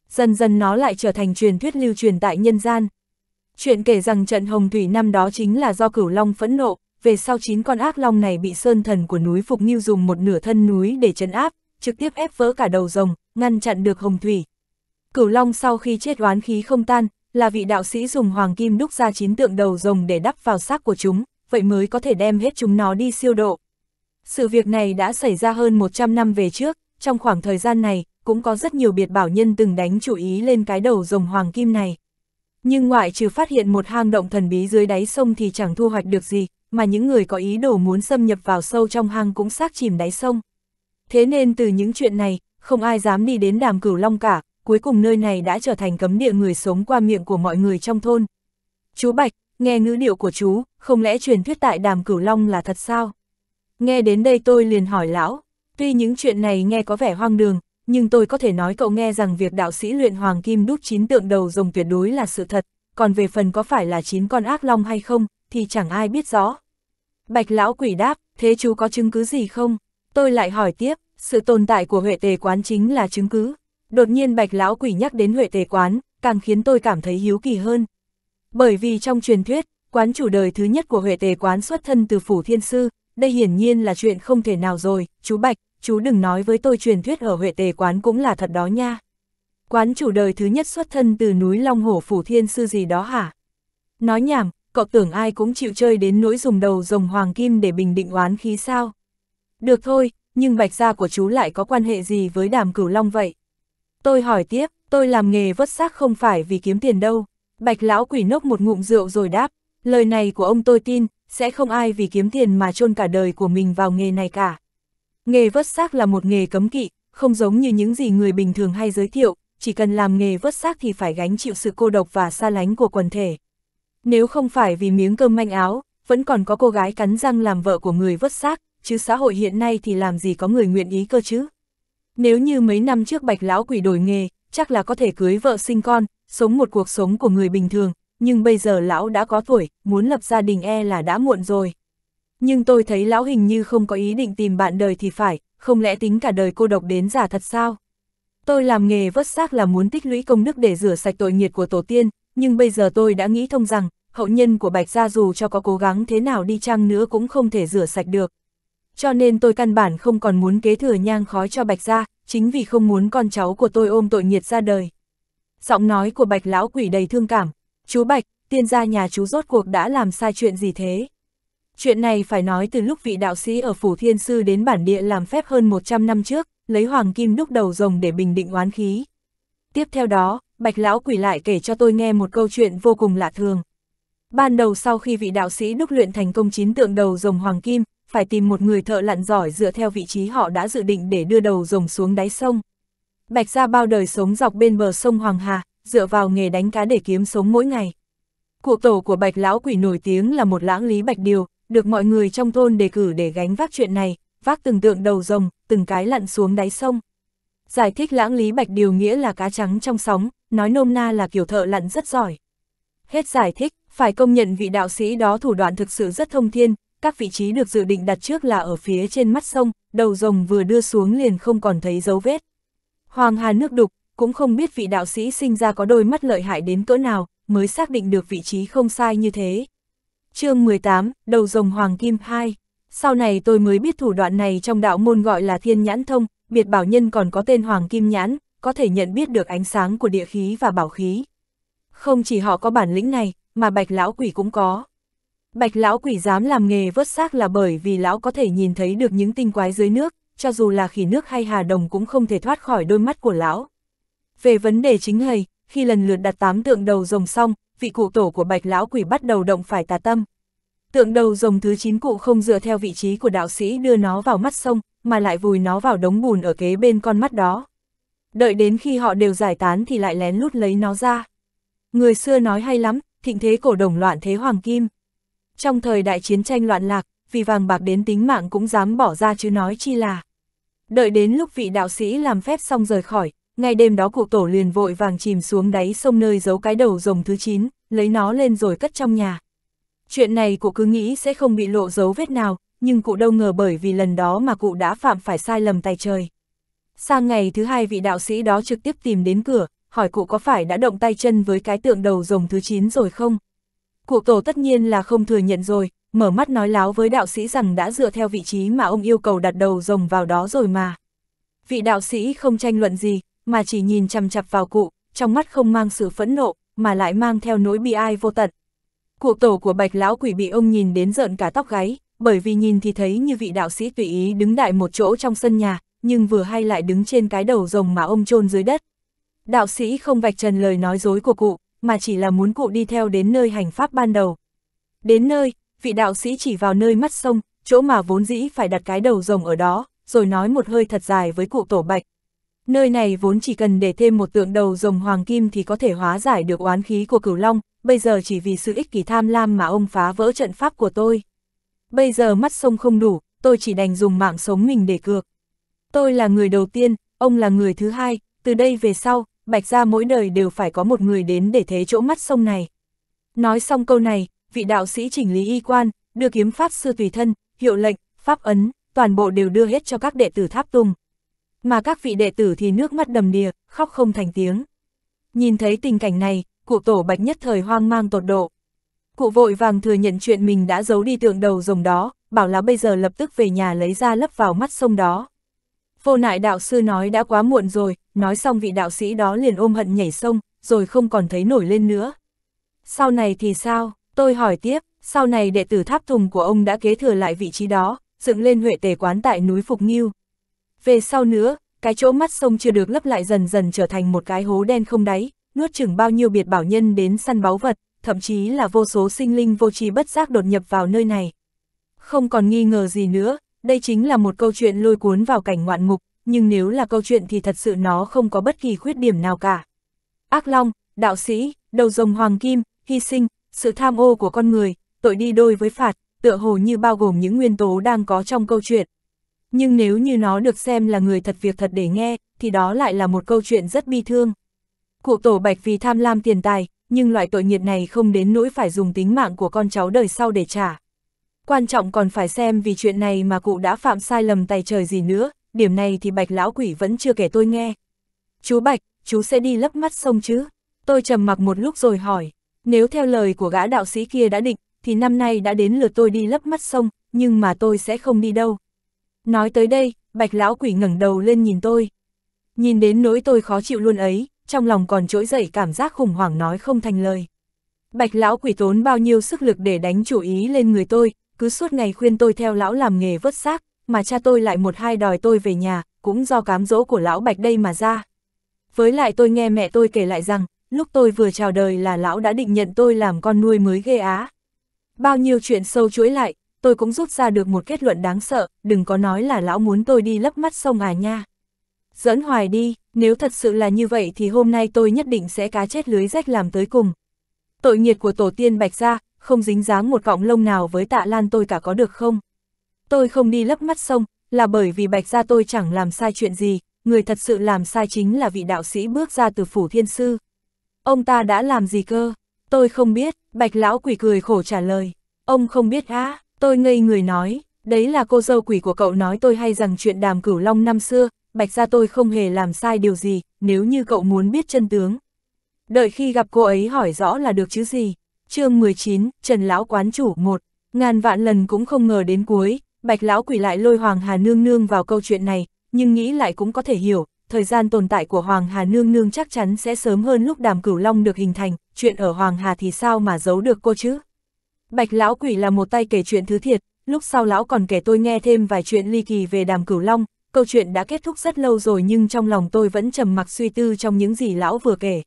Dần dần nó lại trở thành truyền thuyết lưu truyền tại nhân gian, Chuyện kể rằng trận Hồng Thủy năm đó chính là do cửu long phẫn nộ, về sau chín con ác long này bị sơn thần của núi Phục Nghiêu dùng một nửa thân núi để chấn áp, trực tiếp ép vỡ cả đầu rồng, ngăn chặn được Hồng Thủy. Cửu long sau khi chết oán khí không tan, là vị đạo sĩ dùng hoàng kim đúc ra chín tượng đầu rồng để đắp vào xác của chúng, vậy mới có thể đem hết chúng nó đi siêu độ. Sự việc này đã xảy ra hơn 100 năm về trước, trong khoảng thời gian này, cũng có rất nhiều biệt bảo nhân từng đánh chú ý lên cái đầu rồng hoàng kim này. Nhưng ngoại trừ phát hiện một hang động thần bí dưới đáy sông thì chẳng thu hoạch được gì, mà những người có ý đồ muốn xâm nhập vào sâu trong hang cũng xác chìm đáy sông. Thế nên từ những chuyện này, không ai dám đi đến đàm cửu long cả, cuối cùng nơi này đã trở thành cấm địa người sống qua miệng của mọi người trong thôn. Chú Bạch, nghe ngữ điệu của chú, không lẽ truyền thuyết tại đàm cửu long là thật sao? Nghe đến đây tôi liền hỏi lão, tuy những chuyện này nghe có vẻ hoang đường, nhưng tôi có thể nói cậu nghe rằng việc đạo sĩ luyện hoàng kim đúc chín tượng đầu rồng tuyệt đối là sự thật, còn về phần có phải là chín con ác long hay không, thì chẳng ai biết rõ. Bạch lão quỷ đáp, thế chú có chứng cứ gì không? Tôi lại hỏi tiếp, sự tồn tại của huệ tề quán chính là chứng cứ. Đột nhiên bạch lão quỷ nhắc đến huệ tề quán, càng khiến tôi cảm thấy hiếu kỳ hơn. Bởi vì trong truyền thuyết, quán chủ đời thứ nhất của huệ tề quán xuất thân từ phủ thiên sư, đây hiển nhiên là chuyện không thể nào rồi, chú Bạch, chú đừng nói với tôi truyền thuyết ở Huệ Tề quán cũng là thật đó nha. Quán chủ đời thứ nhất xuất thân từ núi Long Hổ Phủ Thiên Sư gì đó hả? Nói nhảm, cậu tưởng ai cũng chịu chơi đến nỗi dùng đầu rồng hoàng kim để bình định oán khí sao? Được thôi, nhưng bạch gia của chú lại có quan hệ gì với đàm cửu long vậy? Tôi hỏi tiếp, tôi làm nghề vớt xác không phải vì kiếm tiền đâu. Bạch lão quỷ nốc một ngụm rượu rồi đáp, lời này của ông tôi tin, sẽ không ai vì kiếm tiền mà chôn cả đời của mình vào nghề này cả. Nghề vớt xác là một nghề cấm kỵ, không giống như những gì người bình thường hay giới thiệu, chỉ cần làm nghề vớt xác thì phải gánh chịu sự cô độc và xa lánh của quần thể. Nếu không phải vì miếng cơm manh áo, vẫn còn có cô gái cắn răng làm vợ của người vớt xác, chứ xã hội hiện nay thì làm gì có người nguyện ý cơ chứ. Nếu như mấy năm trước bạch lão quỷ đổi nghề, chắc là có thể cưới vợ sinh con, sống một cuộc sống của người bình thường, nhưng bây giờ lão đã có tuổi, muốn lập gia đình e là đã muộn rồi nhưng tôi thấy lão hình như không có ý định tìm bạn đời thì phải, không lẽ tính cả đời cô độc đến giả thật sao? Tôi làm nghề vớt xác là muốn tích lũy công đức để rửa sạch tội nghiệt của tổ tiên, nhưng bây giờ tôi đã nghĩ thông rằng, hậu nhân của Bạch Gia dù cho có cố gắng thế nào đi chăng nữa cũng không thể rửa sạch được. Cho nên tôi căn bản không còn muốn kế thừa nhang khói cho Bạch Gia, chính vì không muốn con cháu của tôi ôm tội nghiệt ra đời. Giọng nói của Bạch Lão Quỷ đầy thương cảm, chú Bạch, tiên gia nhà chú rốt cuộc đã làm sai chuyện gì thế? Chuyện này phải nói từ lúc vị đạo sĩ ở Phủ Thiên Sư đến bản địa làm phép hơn 100 năm trước, lấy hoàng kim đúc đầu rồng để bình định oán khí. Tiếp theo đó, Bạch Lão Quỷ lại kể cho tôi nghe một câu chuyện vô cùng lạ thường. Ban đầu sau khi vị đạo sĩ đúc luyện thành công chín tượng đầu rồng hoàng kim, phải tìm một người thợ lặn giỏi dựa theo vị trí họ đã dự định để đưa đầu rồng xuống đáy sông. Bạch gia bao đời sống dọc bên bờ sông Hoàng Hà, dựa vào nghề đánh cá để kiếm sống mỗi ngày. Cụ tổ của Bạch Lão Quỷ nổi tiếng là một lãng lý Bạch Điều, được mọi người trong thôn đề cử để gánh vác chuyện này, vác từng tượng đầu rồng, từng cái lặn xuống đáy sông. Giải thích lãng lý bạch điều nghĩa là cá trắng trong sóng, nói nôm na là kiểu thợ lặn rất giỏi. Hết giải thích, phải công nhận vị đạo sĩ đó thủ đoạn thực sự rất thông thiên, các vị trí được dự định đặt trước là ở phía trên mắt sông, đầu rồng vừa đưa xuống liền không còn thấy dấu vết. Hoàng Hà nước đục, cũng không biết vị đạo sĩ sinh ra có đôi mắt lợi hại đến cỡ nào, mới xác định được vị trí không sai như thế chương 18, đầu rồng Hoàng Kim 2. Sau này tôi mới biết thủ đoạn này trong đạo môn gọi là thiên nhãn thông, biệt bảo nhân còn có tên Hoàng Kim Nhãn, có thể nhận biết được ánh sáng của địa khí và bảo khí. Không chỉ họ có bản lĩnh này, mà bạch lão quỷ cũng có. Bạch lão quỷ dám làm nghề vớt xác là bởi vì lão có thể nhìn thấy được những tinh quái dưới nước, cho dù là khỉ nước hay hà đồng cũng không thể thoát khỏi đôi mắt của lão. Về vấn đề chính hầy, khi lần lượt đặt tám tượng đầu rồng xong, vị cụ tổ của bạch lão quỷ bắt đầu động phải tà tâm. Tượng đầu rồng thứ 9 cụ không dựa theo vị trí của đạo sĩ đưa nó vào mắt sông, mà lại vùi nó vào đống bùn ở kế bên con mắt đó. Đợi đến khi họ đều giải tán thì lại lén lút lấy nó ra. Người xưa nói hay lắm, thịnh thế cổ đồng loạn thế hoàng kim. Trong thời đại chiến tranh loạn lạc, vì vàng bạc đến tính mạng cũng dám bỏ ra chứ nói chi là. Đợi đến lúc vị đạo sĩ làm phép xong rời khỏi, ngay đêm đó cụ tổ liền vội vàng chìm xuống đáy sông nơi giấu cái đầu rồng thứ 9, lấy nó lên rồi cất trong nhà. Chuyện này cụ cứ nghĩ sẽ không bị lộ dấu vết nào, nhưng cụ đâu ngờ bởi vì lần đó mà cụ đã phạm phải sai lầm tay trời. Sang ngày thứ hai vị đạo sĩ đó trực tiếp tìm đến cửa, hỏi cụ có phải đã động tay chân với cái tượng đầu rồng thứ 9 rồi không? Cụ tổ tất nhiên là không thừa nhận rồi, mở mắt nói láo với đạo sĩ rằng đã dựa theo vị trí mà ông yêu cầu đặt đầu rồng vào đó rồi mà. Vị đạo sĩ không tranh luận gì, mà chỉ nhìn chằm chặp vào cụ, trong mắt không mang sự phẫn nộ, mà lại mang theo nỗi bi ai vô tận. Cụ tổ của bạch lão quỷ bị ông nhìn đến rợn cả tóc gáy, bởi vì nhìn thì thấy như vị đạo sĩ tùy ý đứng đại một chỗ trong sân nhà, nhưng vừa hay lại đứng trên cái đầu rồng mà ông chôn dưới đất. Đạo sĩ không vạch trần lời nói dối của cụ, mà chỉ là muốn cụ đi theo đến nơi hành pháp ban đầu. Đến nơi, vị đạo sĩ chỉ vào nơi mắt sông, chỗ mà vốn dĩ phải đặt cái đầu rồng ở đó, rồi nói một hơi thật dài với cụ tổ bạch, Nơi này vốn chỉ cần để thêm một tượng đầu rồng hoàng kim thì có thể hóa giải được oán khí của cửu long, bây giờ chỉ vì sự ích kỷ tham lam mà ông phá vỡ trận pháp của tôi. Bây giờ mắt sông không đủ, tôi chỉ đành dùng mạng sống mình để cược. Tôi là người đầu tiên, ông là người thứ hai, từ đây về sau, bạch ra mỗi đời đều phải có một người đến để thế chỗ mắt sông này. Nói xong câu này, vị đạo sĩ chỉnh lý y quan, đưa kiếm pháp sư tùy thân, hiệu lệnh, pháp ấn, toàn bộ đều đưa hết cho các đệ tử tháp tùng mà các vị đệ tử thì nước mắt đầm đìa, khóc không thành tiếng. Nhìn thấy tình cảnh này, cụ tổ bạch nhất thời hoang mang tột độ. Cụ vội vàng thừa nhận chuyện mình đã giấu đi tượng đầu rồng đó, bảo là bây giờ lập tức về nhà lấy ra lấp vào mắt sông đó. Vô nại đạo sư nói đã quá muộn rồi, nói xong vị đạo sĩ đó liền ôm hận nhảy sông, rồi không còn thấy nổi lên nữa. Sau này thì sao? Tôi hỏi tiếp, sau này đệ tử tháp thùng của ông đã kế thừa lại vị trí đó, dựng lên huệ tề quán tại núi Phục Nghiêu. Về sau nữa, cái chỗ mắt sông chưa được lấp lại dần dần trở thành một cái hố đen không đáy, nuốt chừng bao nhiêu biệt bảo nhân đến săn báu vật, thậm chí là vô số sinh linh vô tri bất giác đột nhập vào nơi này. Không còn nghi ngờ gì nữa, đây chính là một câu chuyện lôi cuốn vào cảnh ngoạn mục, nhưng nếu là câu chuyện thì thật sự nó không có bất kỳ khuyết điểm nào cả. Ác Long, Đạo Sĩ, Đầu Rồng Hoàng Kim, Hy Sinh, sự tham ô của con người, tội đi đôi với phạt, tựa hồ như bao gồm những nguyên tố đang có trong câu chuyện, nhưng nếu như nó được xem là người thật việc thật để nghe, thì đó lại là một câu chuyện rất bi thương. Cụ tổ bạch vì tham lam tiền tài, nhưng loại tội nghiệp này không đến nỗi phải dùng tính mạng của con cháu đời sau để trả. Quan trọng còn phải xem vì chuyện này mà cụ đã phạm sai lầm tay trời gì nữa, điểm này thì bạch lão quỷ vẫn chưa kể tôi nghe. Chú bạch, chú sẽ đi lấp mắt sông chứ? Tôi trầm mặc một lúc rồi hỏi, nếu theo lời của gã đạo sĩ kia đã định, thì năm nay đã đến lượt tôi đi lấp mắt sông, nhưng mà tôi sẽ không đi đâu. Nói tới đây, bạch lão quỷ ngẩng đầu lên nhìn tôi. Nhìn đến nỗi tôi khó chịu luôn ấy, trong lòng còn trỗi dậy cảm giác khủng hoảng nói không thành lời. Bạch lão quỷ tốn bao nhiêu sức lực để đánh chủ ý lên người tôi, cứ suốt ngày khuyên tôi theo lão làm nghề vớt xác, mà cha tôi lại một hai đòi tôi về nhà, cũng do cám dỗ của lão bạch đây mà ra. Với lại tôi nghe mẹ tôi kể lại rằng, lúc tôi vừa chào đời là lão đã định nhận tôi làm con nuôi mới ghê á. Bao nhiêu chuyện sâu chuỗi lại, tôi cũng rút ra được một kết luận đáng sợ, đừng có nói là lão muốn tôi đi lấp mắt sông à nha. Dẫn hoài đi, nếu thật sự là như vậy thì hôm nay tôi nhất định sẽ cá chết lưới rách làm tới cùng. Tội nghiệt của tổ tiên bạch ra, không dính dáng một cọng lông nào với tạ lan tôi cả có được không? Tôi không đi lấp mắt sông, là bởi vì bạch ra tôi chẳng làm sai chuyện gì, người thật sự làm sai chính là vị đạo sĩ bước ra từ phủ thiên sư. Ông ta đã làm gì cơ? Tôi không biết, bạch lão quỷ cười khổ trả lời. Ông không biết á, Tôi ngây người nói, đấy là cô dâu quỷ của cậu nói tôi hay rằng chuyện đàm cửu long năm xưa, bạch ra tôi không hề làm sai điều gì, nếu như cậu muốn biết chân tướng. Đợi khi gặp cô ấy hỏi rõ là được chứ gì. chương 19, Trần Lão Quán Chủ 1, ngàn vạn lần cũng không ngờ đến cuối, bạch lão quỷ lại lôi Hoàng Hà Nương Nương vào câu chuyện này, nhưng nghĩ lại cũng có thể hiểu, thời gian tồn tại của Hoàng Hà Nương Nương chắc chắn sẽ sớm hơn lúc đàm cửu long được hình thành, chuyện ở Hoàng Hà thì sao mà giấu được cô chứ. Bạch lão quỷ là một tay kể chuyện thứ thiệt, lúc sau lão còn kể tôi nghe thêm vài chuyện ly kỳ về đàm cửu long, câu chuyện đã kết thúc rất lâu rồi nhưng trong lòng tôi vẫn trầm mặc suy tư trong những gì lão vừa kể.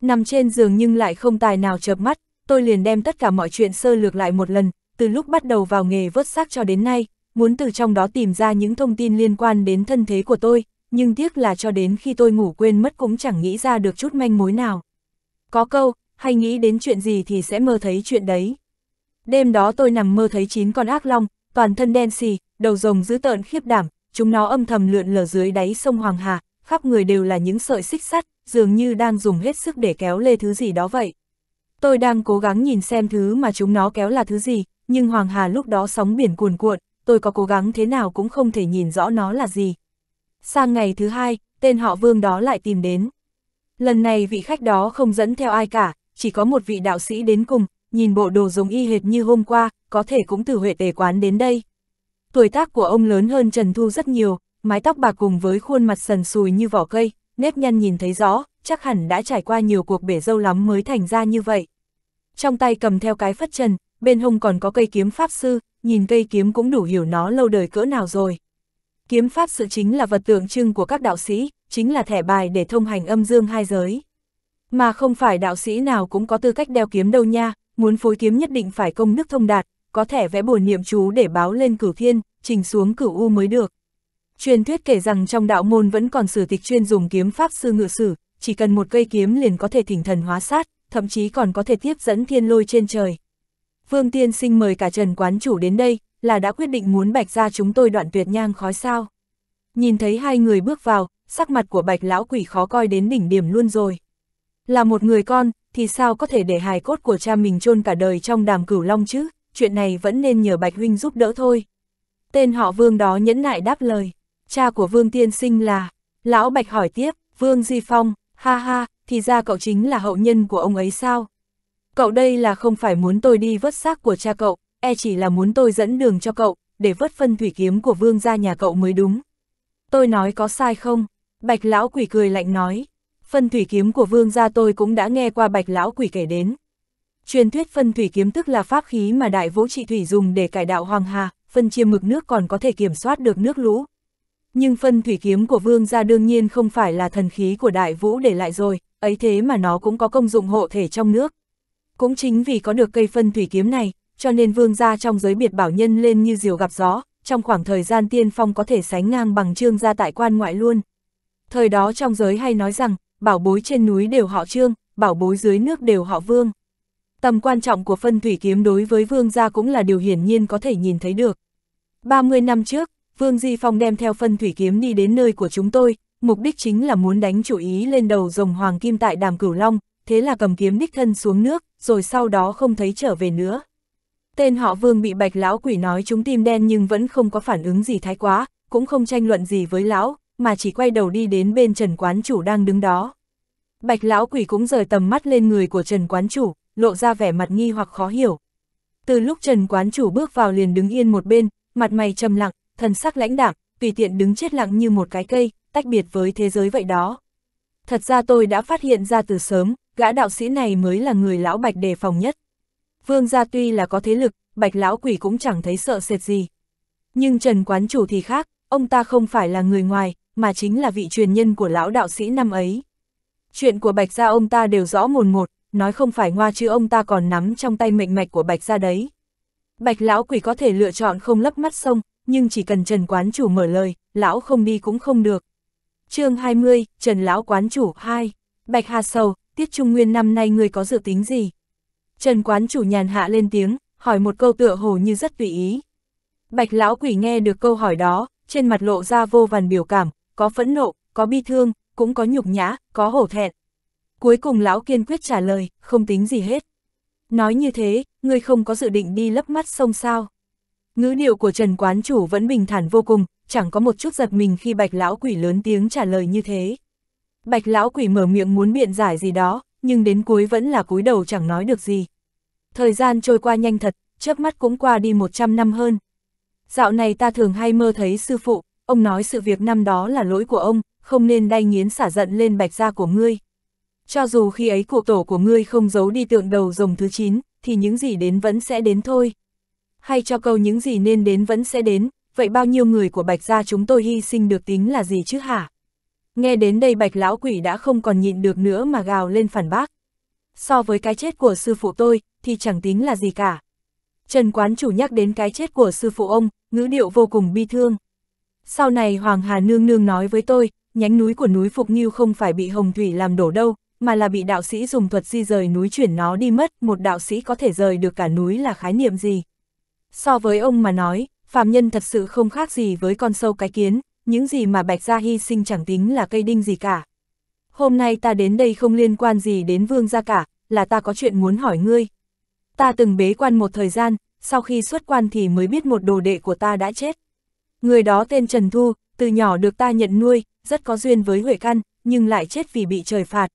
Nằm trên giường nhưng lại không tài nào chợp mắt, tôi liền đem tất cả mọi chuyện sơ lược lại một lần, từ lúc bắt đầu vào nghề vớt xác cho đến nay, muốn từ trong đó tìm ra những thông tin liên quan đến thân thế của tôi, nhưng tiếc là cho đến khi tôi ngủ quên mất cũng chẳng nghĩ ra được chút manh mối nào. Có câu, hay nghĩ đến chuyện gì thì sẽ mơ thấy chuyện đấy. Đêm đó tôi nằm mơ thấy chín con ác long, toàn thân đen xì, đầu rồng dữ tợn khiếp đảm, chúng nó âm thầm lượn lờ dưới đáy sông Hoàng Hà, khắp người đều là những sợi xích sắt, dường như đang dùng hết sức để kéo lê thứ gì đó vậy. Tôi đang cố gắng nhìn xem thứ mà chúng nó kéo là thứ gì, nhưng Hoàng Hà lúc đó sóng biển cuồn cuộn, tôi có cố gắng thế nào cũng không thể nhìn rõ nó là gì. Sang ngày thứ hai, tên họ Vương đó lại tìm đến. Lần này vị khách đó không dẫn theo ai cả, chỉ có một vị đạo sĩ đến cùng, nhìn bộ đồ giống y hệt như hôm qua, có thể cũng từ Huệ Tề quán đến đây. Tuổi tác của ông lớn hơn Trần Thu rất nhiều, mái tóc bạc cùng với khuôn mặt sần sùi như vỏ cây, nếp nhăn nhìn thấy rõ, chắc hẳn đã trải qua nhiều cuộc bể dâu lắm mới thành ra như vậy. Trong tay cầm theo cái phất trần, bên hông còn có cây kiếm pháp sư, nhìn cây kiếm cũng đủ hiểu nó lâu đời cỡ nào rồi. Kiếm pháp sự chính là vật tượng trưng của các đạo sĩ, chính là thẻ bài để thông hành âm dương hai giới. Mà không phải đạo sĩ nào cũng có tư cách đeo kiếm đâu nha, muốn phối kiếm nhất định phải công đức thông đạt, có thể vẽ bổn niệm chú để báo lên cửu thiên, trình xuống cửu u mới được. Truyền thuyết kể rằng trong đạo môn vẫn còn sử tịch chuyên dùng kiếm pháp sư ngự sử, chỉ cần một cây kiếm liền có thể thỉnh thần hóa sát, thậm chí còn có thể tiếp dẫn thiên lôi trên trời. Vương Tiên Sinh mời cả Trần Quán Chủ đến đây, là đã quyết định muốn Bạch ra chúng tôi đoạn tuyệt nhang khói sao. Nhìn thấy hai người bước vào, sắc mặt của Bạch Lão Quỷ khó coi đến đỉnh điểm luôn rồi. Là một người con, thì sao có thể để hài cốt của cha mình chôn cả đời trong đàm cửu long chứ, chuyện này vẫn nên nhờ Bạch Huynh giúp đỡ thôi. Tên họ Vương đó nhẫn nại đáp lời, cha của Vương Tiên Sinh là, Lão Bạch hỏi tiếp, Vương Di Phong, ha ha, thì ra cậu chính là hậu nhân của ông ấy sao? Cậu đây là không phải muốn tôi đi vớt xác của cha cậu, e chỉ là muốn tôi dẫn đường cho cậu, để vớt phân thủy kiếm của Vương ra nhà cậu mới đúng. Tôi nói có sai không? Bạch Lão Quỷ cười lạnh nói, phân thủy kiếm của vương gia tôi cũng đã nghe qua bạch lão quỷ kể đến. Truyền thuyết phân thủy kiếm tức là pháp khí mà đại vũ trị thủy dùng để cải đạo hoàng hà, phân chia mực nước còn có thể kiểm soát được nước lũ. Nhưng phân thủy kiếm của vương gia đương nhiên không phải là thần khí của đại vũ để lại rồi, ấy thế mà nó cũng có công dụng hộ thể trong nước. Cũng chính vì có được cây phân thủy kiếm này, cho nên vương gia trong giới biệt bảo nhân lên như diều gặp gió, trong khoảng thời gian tiên phong có thể sánh ngang bằng trương gia tại quan ngoại luôn. Thời đó trong giới hay nói rằng, bảo bối trên núi đều họ trương, bảo bối dưới nước đều họ vương. Tầm quan trọng của phân thủy kiếm đối với vương gia cũng là điều hiển nhiên có thể nhìn thấy được. 30 năm trước, Vương Di Phong đem theo phân thủy kiếm đi đến nơi của chúng tôi, mục đích chính là muốn đánh chủ ý lên đầu rồng hoàng kim tại đàm cửu long, thế là cầm kiếm đích thân xuống nước, rồi sau đó không thấy trở về nữa. Tên họ Vương bị bạch lão quỷ nói chúng tim đen nhưng vẫn không có phản ứng gì thái quá, cũng không tranh luận gì với lão, mà chỉ quay đầu đi đến bên Trần Quán Chủ đang đứng đó. Bạch lão quỷ cũng rời tầm mắt lên người của Trần Quán Chủ, lộ ra vẻ mặt nghi hoặc khó hiểu. Từ lúc Trần Quán Chủ bước vào liền đứng yên một bên, mặt mày trầm lặng, thần sắc lãnh đạm, tùy tiện đứng chết lặng như một cái cây, tách biệt với thế giới vậy đó. Thật ra tôi đã phát hiện ra từ sớm, gã đạo sĩ này mới là người lão Bạch đề phòng nhất. Vương gia tuy là có thế lực, Bạch lão quỷ cũng chẳng thấy sợ sệt gì. Nhưng Trần Quán Chủ thì khác, ông ta không phải là người ngoài, mà chính là vị truyền nhân của lão đạo sĩ năm ấy. Chuyện của Bạch Gia ông ta đều rõ mồn một, nói không phải ngoa chứ ông ta còn nắm trong tay mệnh mạch của Bạch Gia đấy. Bạch lão quỷ có thể lựa chọn không lấp mắt sông, nhưng chỉ cần Trần Quán Chủ mở lời, lão không đi cũng không được. chương 20, Trần Lão Quán Chủ 2, Bạch Hà Sầu, Tiết Trung Nguyên năm nay người có dự tính gì? Trần Quán Chủ nhàn hạ lên tiếng, hỏi một câu tựa hồ như rất tùy ý. Bạch Lão Quỷ nghe được câu hỏi đó, trên mặt lộ ra vô vàn biểu cảm, có phẫn nộ, có bi thương, cũng có nhục nhã, có hổ thẹn. Cuối cùng lão kiên quyết trả lời, không tính gì hết. Nói như thế, ngươi không có dự định đi lấp mắt sông sao. Ngữ điệu của Trần Quán Chủ vẫn bình thản vô cùng, chẳng có một chút giật mình khi bạch lão quỷ lớn tiếng trả lời như thế. Bạch lão quỷ mở miệng muốn biện giải gì đó, nhưng đến cuối vẫn là cúi đầu chẳng nói được gì. Thời gian trôi qua nhanh thật, chớp mắt cũng qua đi 100 năm hơn. Dạo này ta thường hay mơ thấy sư phụ, ông nói sự việc năm đó là lỗi của ông, không nên đay nghiến xả giận lên bạch gia của ngươi. Cho dù khi ấy cụ tổ của ngươi không giấu đi tượng đầu rồng thứ 9, thì những gì đến vẫn sẽ đến thôi. Hay cho câu những gì nên đến vẫn sẽ đến, vậy bao nhiêu người của bạch gia chúng tôi hy sinh được tính là gì chứ hả? Nghe đến đây bạch lão quỷ đã không còn nhịn được nữa mà gào lên phản bác. So với cái chết của sư phụ tôi, thì chẳng tính là gì cả. Trần quán chủ nhắc đến cái chết của sư phụ ông, ngữ điệu vô cùng bi thương. Sau này Hoàng Hà Nương Nương nói với tôi, nhánh núi của núi Phục Nghiêu không phải bị Hồng Thủy làm đổ đâu, mà là bị đạo sĩ dùng thuật di rời núi chuyển nó đi mất, một đạo sĩ có thể rời được cả núi là khái niệm gì. So với ông mà nói, phàm nhân thật sự không khác gì với con sâu cái kiến, những gì mà Bạch Gia hy sinh chẳng tính là cây đinh gì cả. Hôm nay ta đến đây không liên quan gì đến vương gia cả, là ta có chuyện muốn hỏi ngươi. Ta từng bế quan một thời gian, sau khi xuất quan thì mới biết một đồ đệ của ta đã chết. Người đó tên Trần Thu, từ nhỏ được ta nhận nuôi, rất có duyên với Huệ Căn, nhưng lại chết vì bị trời phạt.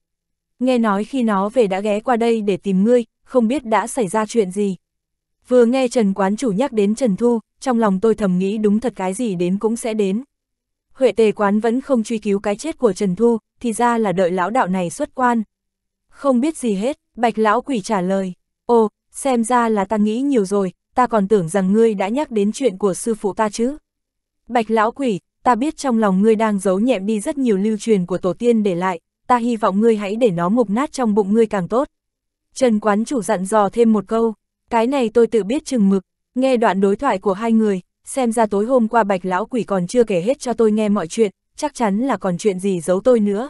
Nghe nói khi nó về đã ghé qua đây để tìm ngươi, không biết đã xảy ra chuyện gì. Vừa nghe Trần Quán Chủ nhắc đến Trần Thu, trong lòng tôi thầm nghĩ đúng thật cái gì đến cũng sẽ đến. Huệ Tề Quán vẫn không truy cứu cái chết của Trần Thu, thì ra là đợi lão đạo này xuất quan. Không biết gì hết, Bạch Lão Quỷ trả lời. Ồ, xem ra là ta nghĩ nhiều rồi, ta còn tưởng rằng ngươi đã nhắc đến chuyện của sư phụ ta chứ. Bạch lão quỷ, ta biết trong lòng ngươi đang giấu nhẹm đi rất nhiều lưu truyền của tổ tiên để lại, ta hy vọng ngươi hãy để nó mục nát trong bụng ngươi càng tốt. Trần quán chủ dặn dò thêm một câu, cái này tôi tự biết chừng mực, nghe đoạn đối thoại của hai người, xem ra tối hôm qua bạch lão quỷ còn chưa kể hết cho tôi nghe mọi chuyện, chắc chắn là còn chuyện gì giấu tôi nữa.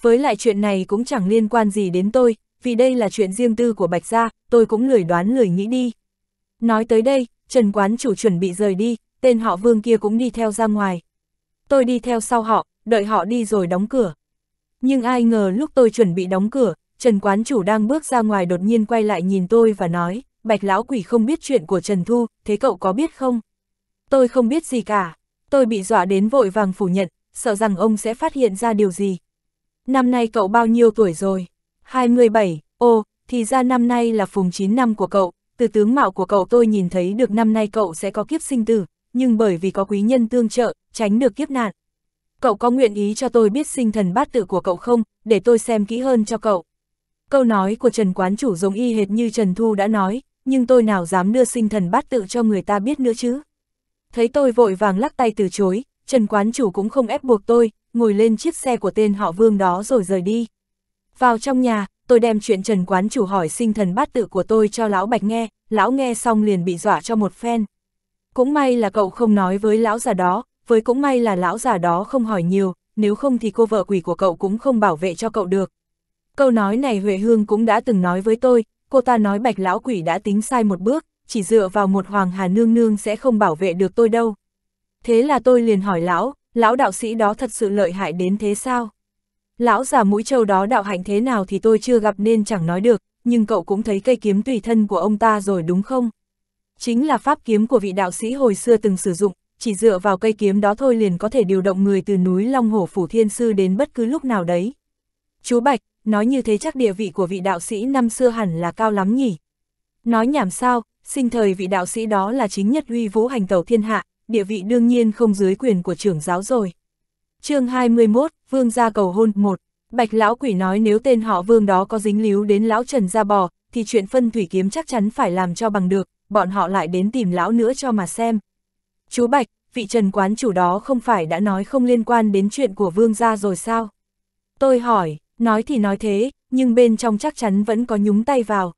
Với lại chuyện này cũng chẳng liên quan gì đến tôi, vì đây là chuyện riêng tư của bạch gia, tôi cũng lười đoán lười nghĩ đi. Nói tới đây, Trần quán chủ chuẩn bị rời đi, tên họ vương kia cũng đi theo ra ngoài. Tôi đi theo sau họ, đợi họ đi rồi đóng cửa. Nhưng ai ngờ lúc tôi chuẩn bị đóng cửa, Trần quán chủ đang bước ra ngoài đột nhiên quay lại nhìn tôi và nói, bạch lão quỷ không biết chuyện của Trần Thu, thế cậu có biết không? Tôi không biết gì cả, tôi bị dọa đến vội vàng phủ nhận, sợ rằng ông sẽ phát hiện ra điều gì. Năm nay cậu bao nhiêu tuổi rồi? 27, ô, thì ra năm nay là phùng 9 năm của cậu, từ tướng mạo của cậu tôi nhìn thấy được năm nay cậu sẽ có kiếp sinh tử, nhưng bởi vì có quý nhân tương trợ, tránh được kiếp nạn. Cậu có nguyện ý cho tôi biết sinh thần bát tự của cậu không, để tôi xem kỹ hơn cho cậu. Câu nói của Trần Quán Chủ giống y hệt như Trần Thu đã nói, nhưng tôi nào dám đưa sinh thần bát tự cho người ta biết nữa chứ. Thấy tôi vội vàng lắc tay từ chối, Trần Quán Chủ cũng không ép buộc tôi, ngồi lên chiếc xe của tên họ Vương đó rồi rời đi. Vào trong nhà, tôi đem chuyện Trần Quán Chủ hỏi sinh thần bát tự của tôi cho Lão Bạch nghe, Lão nghe xong liền bị dọa cho một phen. Cũng may là cậu không nói với lão già đó, với cũng may là lão già đó không hỏi nhiều, nếu không thì cô vợ quỷ của cậu cũng không bảo vệ cho cậu được. Câu nói này Huệ Hương cũng đã từng nói với tôi, cô ta nói bạch lão quỷ đã tính sai một bước, chỉ dựa vào một hoàng hà nương nương sẽ không bảo vệ được tôi đâu. Thế là tôi liền hỏi lão, lão đạo sĩ đó thật sự lợi hại đến thế sao? Lão già mũi trâu đó đạo hạnh thế nào thì tôi chưa gặp nên chẳng nói được, nhưng cậu cũng thấy cây kiếm tùy thân của ông ta rồi đúng không? chính là pháp kiếm của vị đạo sĩ hồi xưa từng sử dụng, chỉ dựa vào cây kiếm đó thôi liền có thể điều động người từ núi Long Hổ Phủ Thiên Sư đến bất cứ lúc nào đấy. Chú Bạch, nói như thế chắc địa vị của vị đạo sĩ năm xưa hẳn là cao lắm nhỉ. Nói nhảm sao, sinh thời vị đạo sĩ đó là chính nhất uy vũ hành tẩu thiên hạ, địa vị đương nhiên không dưới quyền của trưởng giáo rồi. chương 21, Vương gia cầu hôn 1 Bạch lão quỷ nói nếu tên họ Vương đó có dính líu đến lão Trần gia bò, thì chuyện phân thủy kiếm chắc chắn phải làm cho bằng được, bọn họ lại đến tìm lão nữa cho mà xem. Chú Bạch, vị trần quán chủ đó không phải đã nói không liên quan đến chuyện của vương gia rồi sao? Tôi hỏi, nói thì nói thế, nhưng bên trong chắc chắn vẫn có nhúng tay vào.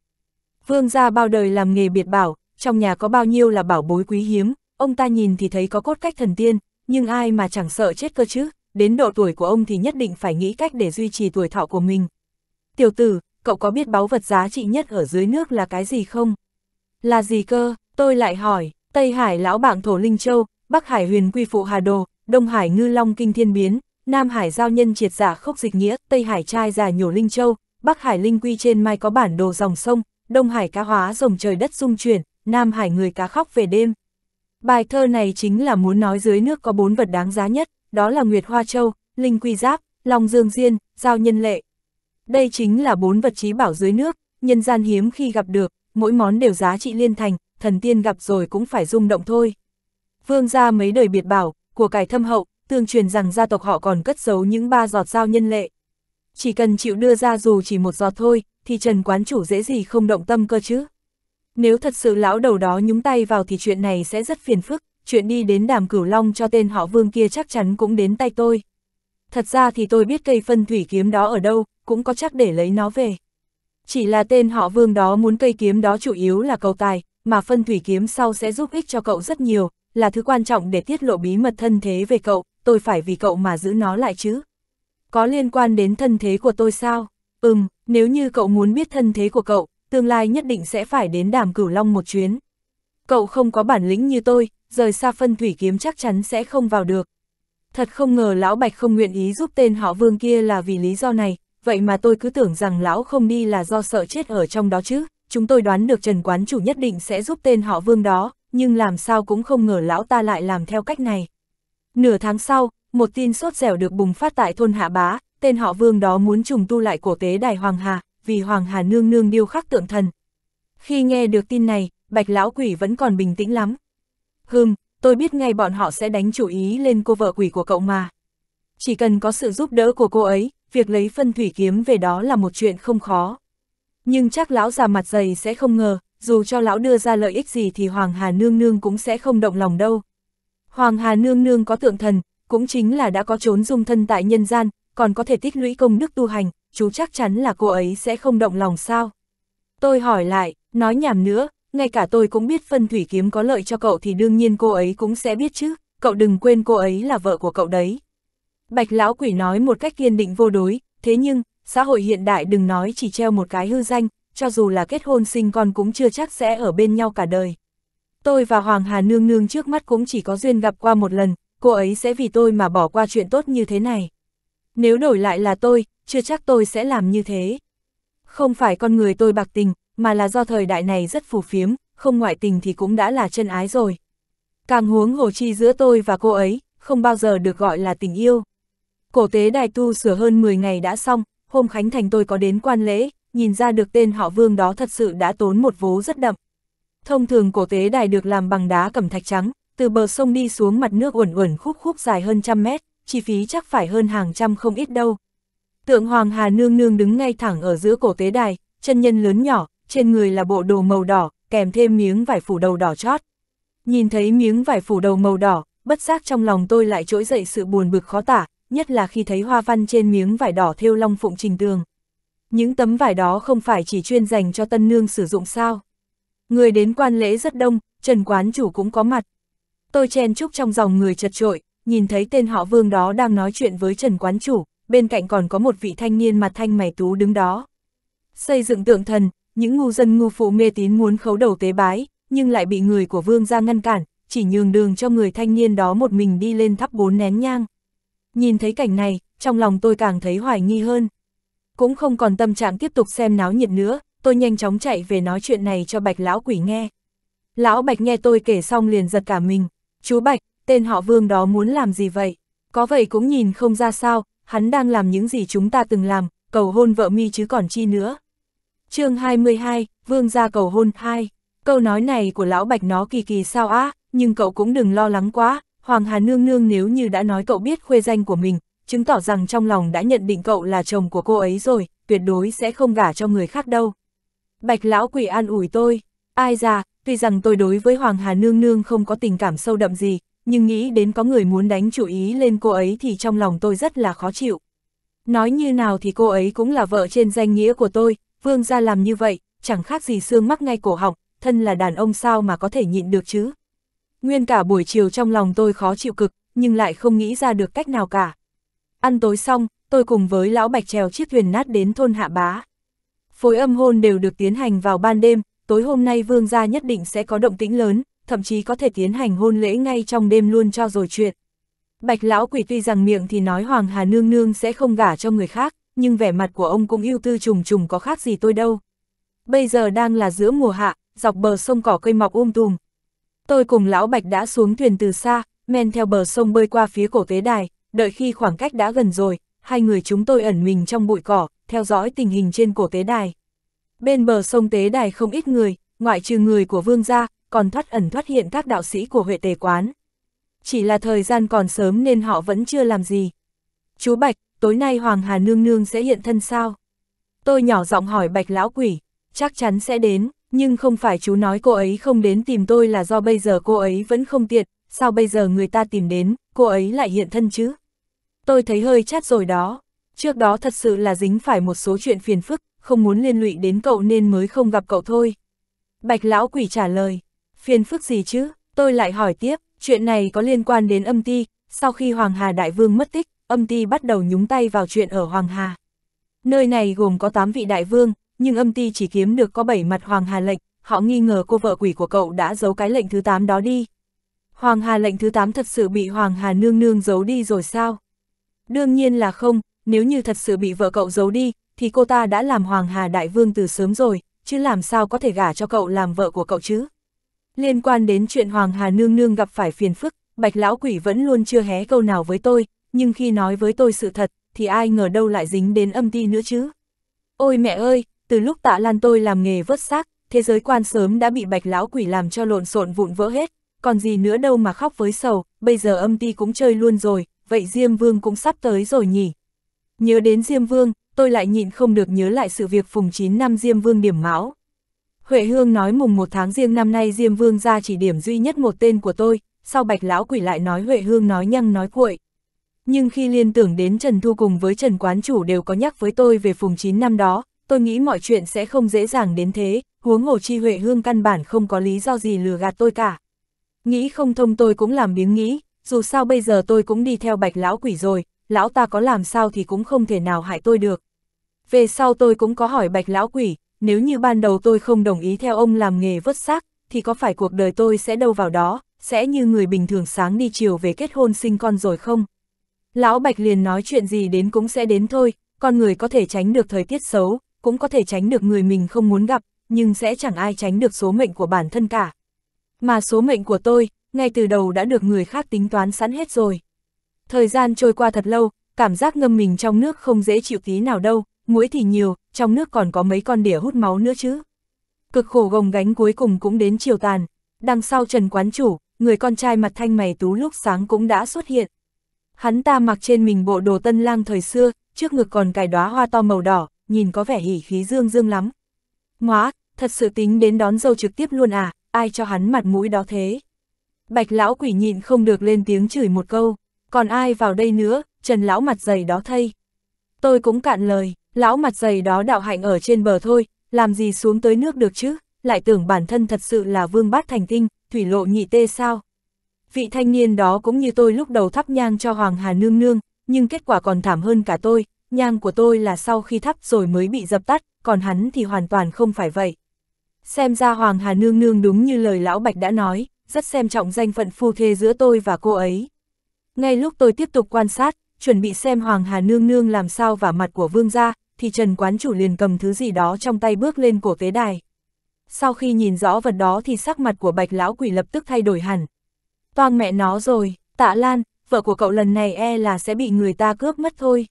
Vương gia bao đời làm nghề biệt bảo, trong nhà có bao nhiêu là bảo bối quý hiếm, ông ta nhìn thì thấy có cốt cách thần tiên, nhưng ai mà chẳng sợ chết cơ chứ, đến độ tuổi của ông thì nhất định phải nghĩ cách để duy trì tuổi thọ của mình. Tiểu tử, cậu có biết báu vật giá trị nhất ở dưới nước là cái gì không? Là gì cơ? Tôi lại hỏi, Tây Hải lão bảng thổ linh châu, Bắc Hải huyền quy phụ hà đồ, Đông Hải ngư long kinh thiên biến, Nam Hải giao nhân triệt giả khốc dịch nghĩa, Tây Hải trai giả nhổ linh châu, Bắc Hải linh quy trên mai có bản đồ dòng sông, Đông Hải cá hóa rồng trời đất dung chuyển, Nam Hải người cá khóc về đêm. Bài thơ này chính là muốn nói dưới nước có bốn vật đáng giá nhất, đó là Nguyệt Hoa Châu, Linh Quy Giáp, Long Dương Diên, Giao Nhân Lệ. Đây chính là bốn vật trí bảo dưới nước, nhân gian hiếm khi gặp được, mỗi món đều giá trị liên thành, thần tiên gặp rồi cũng phải rung động thôi. Vương gia mấy đời biệt bảo, của cải thâm hậu, tương truyền rằng gia tộc họ còn cất giấu những ba giọt dao nhân lệ. Chỉ cần chịu đưa ra dù chỉ một giọt thôi, thì Trần quán chủ dễ gì không động tâm cơ chứ. Nếu thật sự lão đầu đó nhúng tay vào thì chuyện này sẽ rất phiền phức, chuyện đi đến đàm cửu long cho tên họ vương kia chắc chắn cũng đến tay tôi. Thật ra thì tôi biết cây phân thủy kiếm đó ở đâu, cũng có chắc để lấy nó về. Chỉ là tên họ vương đó muốn cây kiếm đó chủ yếu là cầu tài, mà phân thủy kiếm sau sẽ giúp ích cho cậu rất nhiều, là thứ quan trọng để tiết lộ bí mật thân thế về cậu, tôi phải vì cậu mà giữ nó lại chứ. Có liên quan đến thân thế của tôi sao? Ừm, nếu như cậu muốn biết thân thế của cậu, tương lai nhất định sẽ phải đến đàm cửu long một chuyến. Cậu không có bản lĩnh như tôi, rời xa phân thủy kiếm chắc chắn sẽ không vào được. Thật không ngờ lão Bạch không nguyện ý giúp tên họ vương kia là vì lý do này, vậy mà tôi cứ tưởng rằng lão không đi là do sợ chết ở trong đó chứ, chúng tôi đoán được Trần Quán Chủ nhất định sẽ giúp tên họ Vương đó, nhưng làm sao cũng không ngờ lão ta lại làm theo cách này. Nửa tháng sau, một tin sốt dẻo được bùng phát tại thôn Hạ Bá, tên họ Vương đó muốn trùng tu lại cổ tế đài Hoàng Hà, vì Hoàng Hà nương nương điêu khắc tượng thần. Khi nghe được tin này, bạch lão quỷ vẫn còn bình tĩnh lắm. Hừm, tôi biết ngay bọn họ sẽ đánh chủ ý lên cô vợ quỷ của cậu mà. Chỉ cần có sự giúp đỡ của cô ấy, việc lấy phân thủy kiếm về đó là một chuyện không khó. Nhưng chắc lão già mặt dày sẽ không ngờ, dù cho lão đưa ra lợi ích gì thì Hoàng Hà Nương Nương cũng sẽ không động lòng đâu. Hoàng Hà Nương Nương có tượng thần, cũng chính là đã có trốn dung thân tại nhân gian, còn có thể tích lũy công đức tu hành, chú chắc chắn là cô ấy sẽ không động lòng sao. Tôi hỏi lại, nói nhảm nữa, ngay cả tôi cũng biết phân thủy kiếm có lợi cho cậu thì đương nhiên cô ấy cũng sẽ biết chứ, cậu đừng quên cô ấy là vợ của cậu đấy. Bạch lão quỷ nói một cách kiên định vô đối, thế nhưng, xã hội hiện đại đừng nói chỉ treo một cái hư danh, cho dù là kết hôn sinh con cũng chưa chắc sẽ ở bên nhau cả đời. Tôi và Hoàng Hà Nương Nương trước mắt cũng chỉ có duyên gặp qua một lần, cô ấy sẽ vì tôi mà bỏ qua chuyện tốt như thế này. Nếu đổi lại là tôi, chưa chắc tôi sẽ làm như thế. Không phải con người tôi bạc tình, mà là do thời đại này rất phù phiếm, không ngoại tình thì cũng đã là chân ái rồi. Càng huống hồ chi giữa tôi và cô ấy, không bao giờ được gọi là tình yêu. Cổ tế đài tu sửa hơn 10 ngày đã xong, hôm khánh thành tôi có đến quan lễ, nhìn ra được tên họ vương đó thật sự đã tốn một vố rất đậm. Thông thường cổ tế đài được làm bằng đá cẩm thạch trắng, từ bờ sông đi xuống mặt nước uẩn uẩn khúc khúc dài hơn trăm mét, chi phí chắc phải hơn hàng trăm không ít đâu. Tượng Hoàng Hà Nương Nương đứng ngay thẳng ở giữa cổ tế đài, chân nhân lớn nhỏ, trên người là bộ đồ màu đỏ, kèm thêm miếng vải phủ đầu đỏ chót. Nhìn thấy miếng vải phủ đầu màu đỏ, bất giác trong lòng tôi lại trỗi dậy sự buồn bực khó tả, nhất là khi thấy hoa văn trên miếng vải đỏ thêu long phụng trình tường. Những tấm vải đó không phải chỉ chuyên dành cho tân nương sử dụng sao. Người đến quan lễ rất đông, Trần Quán Chủ cũng có mặt. Tôi chen chúc trong dòng người chật trội, nhìn thấy tên họ Vương đó đang nói chuyện với Trần Quán Chủ, bên cạnh còn có một vị thanh niên mặt thanh mày tú đứng đó. Xây dựng tượng thần, những ngu dân ngu phụ mê tín muốn khấu đầu tế bái, nhưng lại bị người của Vương ra ngăn cản, chỉ nhường đường cho người thanh niên đó một mình đi lên thắp bốn nén nhang. Nhìn thấy cảnh này, trong lòng tôi càng thấy hoài nghi hơn. Cũng không còn tâm trạng tiếp tục xem náo nhiệt nữa, tôi nhanh chóng chạy về nói chuyện này cho bạch lão quỷ nghe. Lão bạch nghe tôi kể xong liền giật cả mình. Chú bạch, tên họ vương đó muốn làm gì vậy? Có vậy cũng nhìn không ra sao, hắn đang làm những gì chúng ta từng làm, cầu hôn vợ mi chứ còn chi nữa. chương 22, vương gia cầu hôn 2. Câu nói này của lão bạch nó kỳ kỳ sao á, nhưng cậu cũng đừng lo lắng quá, Hoàng Hà Nương Nương nếu như đã nói cậu biết khuê danh của mình, chứng tỏ rằng trong lòng đã nhận định cậu là chồng của cô ấy rồi, tuyệt đối sẽ không gả cho người khác đâu. Bạch lão quỷ an ủi tôi, ai ra, tuy rằng tôi đối với Hoàng Hà Nương Nương không có tình cảm sâu đậm gì, nhưng nghĩ đến có người muốn đánh chủ ý lên cô ấy thì trong lòng tôi rất là khó chịu. Nói như nào thì cô ấy cũng là vợ trên danh nghĩa của tôi, vương gia làm như vậy, chẳng khác gì xương mắc ngay cổ họng, thân là đàn ông sao mà có thể nhịn được chứ. Nguyên cả buổi chiều trong lòng tôi khó chịu cực, nhưng lại không nghĩ ra được cách nào cả. Ăn tối xong, tôi cùng với lão Bạch trèo chiếc thuyền nát đến thôn Hạ Bá. Phối âm hôn đều được tiến hành vào ban đêm, tối hôm nay vương gia nhất định sẽ có động tĩnh lớn, thậm chí có thể tiến hành hôn lễ ngay trong đêm luôn cho rồi chuyện. Bạch lão quỷ tuy rằng miệng thì nói Hoàng Hà Nương Nương sẽ không gả cho người khác, nhưng vẻ mặt của ông cũng ưu tư trùng trùng có khác gì tôi đâu. Bây giờ đang là giữa mùa hạ, dọc bờ sông cỏ cây mọc um tùm, Tôi cùng lão Bạch đã xuống thuyền từ xa, men theo bờ sông bơi qua phía cổ tế đài, đợi khi khoảng cách đã gần rồi, hai người chúng tôi ẩn mình trong bụi cỏ, theo dõi tình hình trên cổ tế đài. Bên bờ sông tế đài không ít người, ngoại trừ người của vương gia, còn thoát ẩn thoát hiện các đạo sĩ của huệ tề quán. Chỉ là thời gian còn sớm nên họ vẫn chưa làm gì. Chú Bạch, tối nay Hoàng Hà Nương Nương sẽ hiện thân sao? Tôi nhỏ giọng hỏi Bạch Lão Quỷ, chắc chắn sẽ đến nhưng không phải chú nói cô ấy không đến tìm tôi là do bây giờ cô ấy vẫn không tiện, sao bây giờ người ta tìm đến, cô ấy lại hiện thân chứ? Tôi thấy hơi chát rồi đó, trước đó thật sự là dính phải một số chuyện phiền phức, không muốn liên lụy đến cậu nên mới không gặp cậu thôi. Bạch lão quỷ trả lời, phiền phức gì chứ, tôi lại hỏi tiếp, chuyện này có liên quan đến âm ti, sau khi Hoàng Hà Đại Vương mất tích, âm ti bắt đầu nhúng tay vào chuyện ở Hoàng Hà. Nơi này gồm có 8 vị đại vương, nhưng âm ti chỉ kiếm được có bảy mặt Hoàng Hà lệnh, họ nghi ngờ cô vợ quỷ của cậu đã giấu cái lệnh thứ 8 đó đi. Hoàng Hà lệnh thứ 8 thật sự bị Hoàng Hà nương nương giấu đi rồi sao? Đương nhiên là không, nếu như thật sự bị vợ cậu giấu đi, thì cô ta đã làm Hoàng Hà Đại Vương từ sớm rồi, chứ làm sao có thể gả cho cậu làm vợ của cậu chứ? Liên quan đến chuyện Hoàng Hà nương nương gặp phải phiền phức, Bạch Lão Quỷ vẫn luôn chưa hé câu nào với tôi, nhưng khi nói với tôi sự thật, thì ai ngờ đâu lại dính đến âm ti nữa chứ? Ôi mẹ ơi, từ lúc tạ lan tôi làm nghề vớt xác, thế giới quan sớm đã bị bạch lão quỷ làm cho lộn xộn vụn vỡ hết, còn gì nữa đâu mà khóc với sầu, bây giờ âm ti cũng chơi luôn rồi, vậy Diêm Vương cũng sắp tới rồi nhỉ. Nhớ đến Diêm Vương, tôi lại nhịn không được nhớ lại sự việc phùng 9 năm Diêm Vương điểm máu. Huệ Hương nói mùng một tháng riêng năm nay Diêm Vương ra chỉ điểm duy nhất một tên của tôi, sau bạch lão quỷ lại nói Huệ Hương nói nhăng nói cuội. Nhưng khi liên tưởng đến Trần Thu cùng với Trần Quán Chủ đều có nhắc với tôi về phùng 9 năm đó, tôi nghĩ mọi chuyện sẽ không dễ dàng đến thế, huống hồ chi Huệ Hương căn bản không có lý do gì lừa gạt tôi cả. Nghĩ không thông tôi cũng làm biếng nghĩ, dù sao bây giờ tôi cũng đi theo bạch lão quỷ rồi, lão ta có làm sao thì cũng không thể nào hại tôi được. Về sau tôi cũng có hỏi bạch lão quỷ, nếu như ban đầu tôi không đồng ý theo ông làm nghề vứt xác, thì có phải cuộc đời tôi sẽ đâu vào đó, sẽ như người bình thường sáng đi chiều về kết hôn sinh con rồi không? Lão Bạch liền nói chuyện gì đến cũng sẽ đến thôi, con người có thể tránh được thời tiết xấu, cũng có thể tránh được người mình không muốn gặp, nhưng sẽ chẳng ai tránh được số mệnh của bản thân cả. Mà số mệnh của tôi, ngay từ đầu đã được người khác tính toán sẵn hết rồi. Thời gian trôi qua thật lâu, cảm giác ngâm mình trong nước không dễ chịu tí nào đâu, muỗi thì nhiều, trong nước còn có mấy con đỉa hút máu nữa chứ. Cực khổ gồng gánh cuối cùng cũng đến chiều tàn, đằng sau Trần Quán Chủ, người con trai mặt thanh mày tú lúc sáng cũng đã xuất hiện. Hắn ta mặc trên mình bộ đồ tân lang thời xưa, trước ngực còn cài đóa hoa to màu đỏ, nhìn có vẻ hỉ khí dương dương lắm. Ngoá, thật sự tính đến đón dâu trực tiếp luôn à, ai cho hắn mặt mũi đó thế. Bạch lão quỷ nhịn không được lên tiếng chửi một câu, còn ai vào đây nữa, trần lão mặt dày đó thay. Tôi cũng cạn lời, lão mặt dày đó đạo hạnh ở trên bờ thôi, làm gì xuống tới nước được chứ, lại tưởng bản thân thật sự là vương bát thành tinh, thủy lộ nhị tê sao. Vị thanh niên đó cũng như tôi lúc đầu thắp nhang cho Hoàng Hà Nương Nương, nhưng kết quả còn thảm hơn cả tôi, nhang của tôi là sau khi thắp rồi mới bị dập tắt, còn hắn thì hoàn toàn không phải vậy. Xem ra Hoàng Hà Nương Nương đúng như lời Lão Bạch đã nói, rất xem trọng danh phận phu thê giữa tôi và cô ấy. Ngay lúc tôi tiếp tục quan sát, chuẩn bị xem Hoàng Hà Nương Nương làm sao và mặt của vương gia, thì Trần Quán Chủ liền cầm thứ gì đó trong tay bước lên cổ tế đài. Sau khi nhìn rõ vật đó thì sắc mặt của Bạch Lão Quỷ lập tức thay đổi hẳn. Toàn mẹ nó rồi, tạ Lan, vợ của cậu lần này e là sẽ bị người ta cướp mất thôi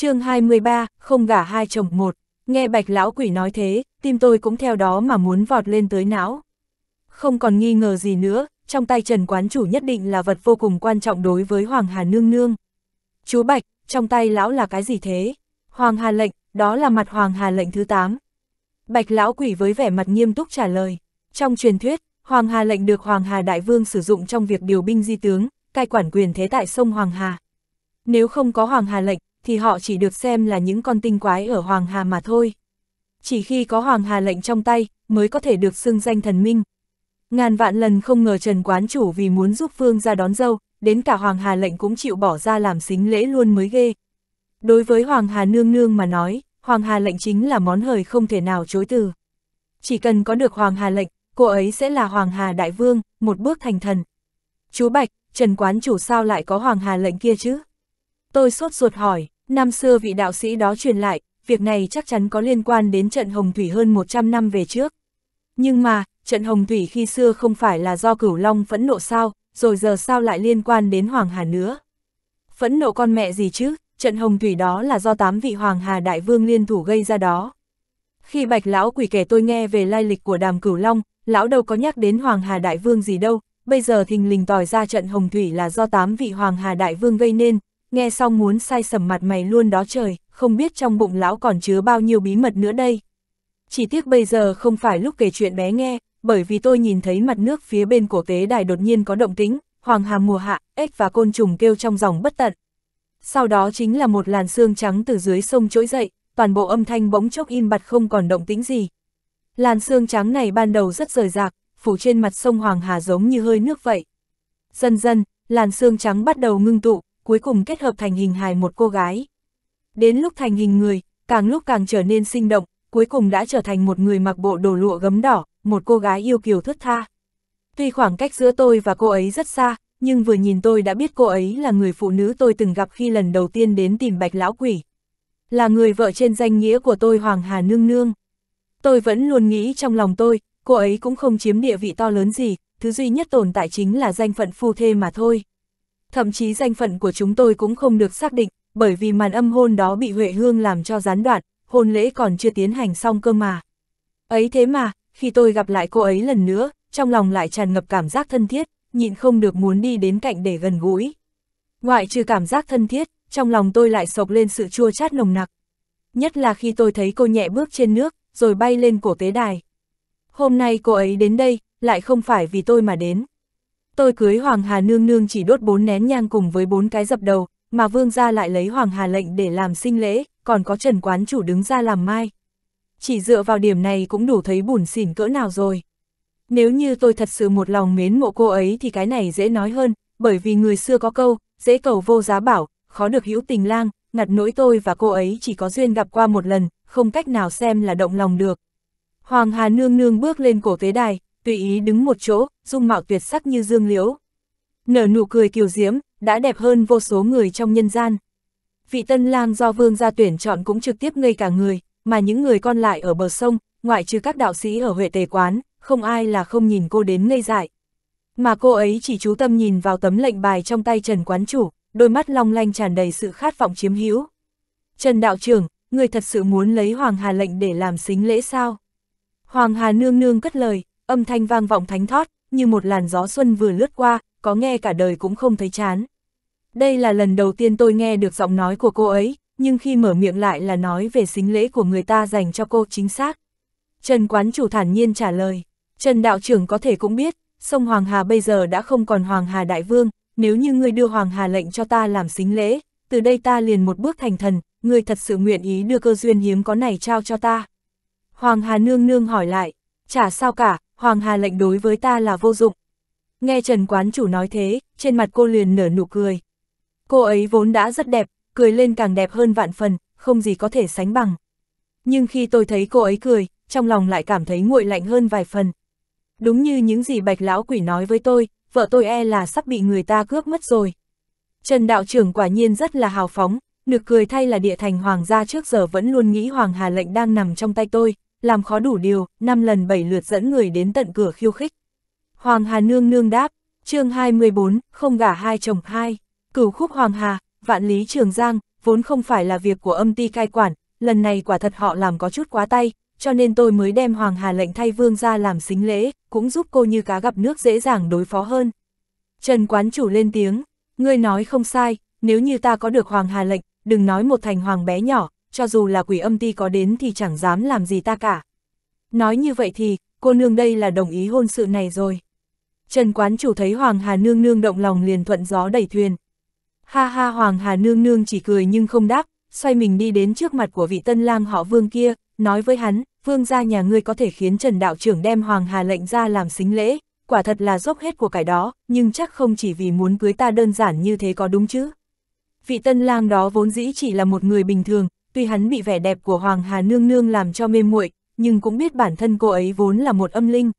chương 23, không gả hai chồng một, nghe bạch lão quỷ nói thế, tim tôi cũng theo đó mà muốn vọt lên tới não. Không còn nghi ngờ gì nữa, trong tay Trần Quán Chủ nhất định là vật vô cùng quan trọng đối với Hoàng Hà Nương Nương. Chú Bạch, trong tay lão là cái gì thế? Hoàng Hà lệnh, đó là mặt Hoàng Hà lệnh thứ 8. Bạch lão quỷ với vẻ mặt nghiêm túc trả lời. Trong truyền thuyết, Hoàng Hà lệnh được Hoàng Hà Đại Vương sử dụng trong việc điều binh di tướng, cai quản quyền thế tại sông Hoàng Hà. Nếu không có Hoàng Hà lệnh, thì họ chỉ được xem là những con tinh quái ở Hoàng Hà mà thôi. Chỉ khi có Hoàng Hà lệnh trong tay, mới có thể được xưng danh thần minh. Ngàn vạn lần không ngờ Trần Quán Chủ vì muốn giúp Vương ra đón dâu, đến cả Hoàng Hà lệnh cũng chịu bỏ ra làm xính lễ luôn mới ghê. Đối với Hoàng Hà nương nương mà nói, Hoàng Hà lệnh chính là món hời không thể nào chối từ. Chỉ cần có được Hoàng Hà lệnh, cô ấy sẽ là Hoàng Hà Đại Vương, một bước thành thần. Chú Bạch, Trần Quán Chủ sao lại có Hoàng Hà lệnh kia chứ? Tôi sốt ruột hỏi, năm xưa vị đạo sĩ đó truyền lại, việc này chắc chắn có liên quan đến trận Hồng Thủy hơn 100 năm về trước. Nhưng mà, trận Hồng Thủy khi xưa không phải là do cửu long phẫn nộ sao, rồi giờ sao lại liên quan đến Hoàng Hà nữa. Phẫn nộ con mẹ gì chứ, trận Hồng Thủy đó là do tám vị Hoàng Hà Đại Vương liên thủ gây ra đó. Khi bạch lão quỷ kể tôi nghe về lai lịch của đàm cửu long, lão đâu có nhắc đến Hoàng Hà Đại Vương gì đâu, bây giờ thình lình tòi ra trận Hồng Thủy là do tám vị Hoàng Hà Đại Vương gây nên, nghe xong muốn sai sầm mặt mày luôn đó trời, không biết trong bụng lão còn chứa bao nhiêu bí mật nữa đây. Chỉ tiếc bây giờ không phải lúc kể chuyện bé nghe, bởi vì tôi nhìn thấy mặt nước phía bên cổ tế đài đột nhiên có động tính, hoàng hà mùa hạ, ếch và côn trùng kêu trong dòng bất tận. Sau đó chính là một làn xương trắng từ dưới sông trỗi dậy, toàn bộ âm thanh bỗng chốc im bặt không còn động tính gì. Làn xương trắng này ban đầu rất rời rạc, phủ trên mặt sông Hoàng Hà giống như hơi nước vậy. Dần dần, làn xương trắng bắt đầu ngưng tụ, cuối cùng kết hợp thành hình hài một cô gái. Đến lúc thành hình người, càng lúc càng trở nên sinh động, cuối cùng đã trở thành một người mặc bộ đồ lụa gấm đỏ, một cô gái yêu kiều thướt tha. Tuy khoảng cách giữa tôi và cô ấy rất xa, nhưng vừa nhìn tôi đã biết cô ấy là người phụ nữ tôi từng gặp khi lần đầu tiên đến tìm bạch lão quỷ. Là người vợ trên danh nghĩa của tôi Hoàng Hà Nương Nương. Tôi vẫn luôn nghĩ trong lòng tôi, cô ấy cũng không chiếm địa vị to lớn gì, thứ duy nhất tồn tại chính là danh phận phu thê mà thôi thậm chí danh phận của chúng tôi cũng không được xác định, bởi vì màn âm hôn đó bị Huệ Hương làm cho gián đoạn, hôn lễ còn chưa tiến hành xong cơ mà. Ấy thế mà, khi tôi gặp lại cô ấy lần nữa, trong lòng lại tràn ngập cảm giác thân thiết, nhịn không được muốn đi đến cạnh để gần gũi. Ngoại trừ cảm giác thân thiết, trong lòng tôi lại sộc lên sự chua chát nồng nặc. Nhất là khi tôi thấy cô nhẹ bước trên nước, rồi bay lên cổ tế đài. Hôm nay cô ấy đến đây, lại không phải vì tôi mà đến, Tôi cưới Hoàng Hà nương nương chỉ đốt bốn nén nhang cùng với bốn cái dập đầu, mà vương gia lại lấy Hoàng Hà lệnh để làm sinh lễ, còn có Trần Quán chủ đứng ra làm mai. Chỉ dựa vào điểm này cũng đủ thấy bùn xỉn cỡ nào rồi. Nếu như tôi thật sự một lòng mến mộ cô ấy thì cái này dễ nói hơn, bởi vì người xưa có câu, dễ cầu vô giá bảo, khó được hữu tình lang, ngặt nỗi tôi và cô ấy chỉ có duyên gặp qua một lần, không cách nào xem là động lòng được. Hoàng Hà nương nương bước lên cổ tế đài, tùy ý đứng một chỗ, dung mạo tuyệt sắc như dương liễu. Nở nụ cười kiều diễm, đã đẹp hơn vô số người trong nhân gian. Vị tân lang do vương gia tuyển chọn cũng trực tiếp ngây cả người, mà những người còn lại ở bờ sông, ngoại trừ các đạo sĩ ở Huệ Tề Quán, không ai là không nhìn cô đến ngây dại. Mà cô ấy chỉ chú tâm nhìn vào tấm lệnh bài trong tay Trần Quán Chủ, đôi mắt long lanh tràn đầy sự khát vọng chiếm hữu. Trần Đạo trưởng, người thật sự muốn lấy Hoàng Hà lệnh để làm xính lễ sao? Hoàng Hà nương nương cất lời, âm thanh vang vọng thánh thót, như một làn gió xuân vừa lướt qua, có nghe cả đời cũng không thấy chán. Đây là lần đầu tiên tôi nghe được giọng nói của cô ấy, nhưng khi mở miệng lại là nói về xính lễ của người ta dành cho cô chính xác. Trần Quán Chủ thản nhiên trả lời, Trần Đạo trưởng có thể cũng biết, sông Hoàng Hà bây giờ đã không còn Hoàng Hà Đại Vương, nếu như ngươi đưa Hoàng Hà lệnh cho ta làm xính lễ, từ đây ta liền một bước thành thần, ngươi thật sự nguyện ý đưa cơ duyên hiếm có này trao cho ta. Hoàng Hà nương nương hỏi lại, chả sao cả, Hoàng Hà lệnh đối với ta là vô dụng. Nghe Trần Quán Chủ nói thế, trên mặt cô liền nở nụ cười. Cô ấy vốn đã rất đẹp, cười lên càng đẹp hơn vạn phần, không gì có thể sánh bằng. Nhưng khi tôi thấy cô ấy cười, trong lòng lại cảm thấy nguội lạnh hơn vài phần. Đúng như những gì bạch lão quỷ nói với tôi, vợ tôi e là sắp bị người ta cướp mất rồi. Trần đạo trưởng quả nhiên rất là hào phóng, nực cười thay là địa thành hoàng gia trước giờ vẫn luôn nghĩ hoàng hà lệnh đang nằm trong tay tôi, làm khó đủ điều, năm lần bảy lượt dẫn người đến tận cửa khiêu khích. Hoàng Hà nương nương đáp, chương 24, không gả hai chồng hai, cửu khúc Hoàng Hà, vạn lý trường giang, vốn không phải là việc của âm ty cai quản, lần này quả thật họ làm có chút quá tay, cho nên tôi mới đem Hoàng Hà lệnh thay vương ra làm xính lễ, cũng giúp cô như cá gặp nước dễ dàng đối phó hơn. Trần quán chủ lên tiếng, ngươi nói không sai, nếu như ta có được Hoàng Hà lệnh, đừng nói một thành hoàng bé nhỏ, cho dù là quỷ âm ti có đến thì chẳng dám làm gì ta cả. Nói như vậy thì, cô nương đây là đồng ý hôn sự này rồi. Trần quán chủ thấy Hoàng Hà Nương Nương động lòng liền thuận gió đẩy thuyền. Ha ha Hoàng Hà Nương Nương chỉ cười nhưng không đáp, xoay mình đi đến trước mặt của vị tân lang họ vương kia, nói với hắn, vương gia nhà ngươi có thể khiến Trần Đạo trưởng đem Hoàng Hà lệnh ra làm xính lễ, quả thật là dốc hết của cải đó, nhưng chắc không chỉ vì muốn cưới ta đơn giản như thế có đúng chứ. Vị tân lang đó vốn dĩ chỉ là một người bình thường, tuy hắn bị vẻ đẹp của Hoàng Hà Nương Nương làm cho mê muội, nhưng cũng biết bản thân cô ấy vốn là một âm linh.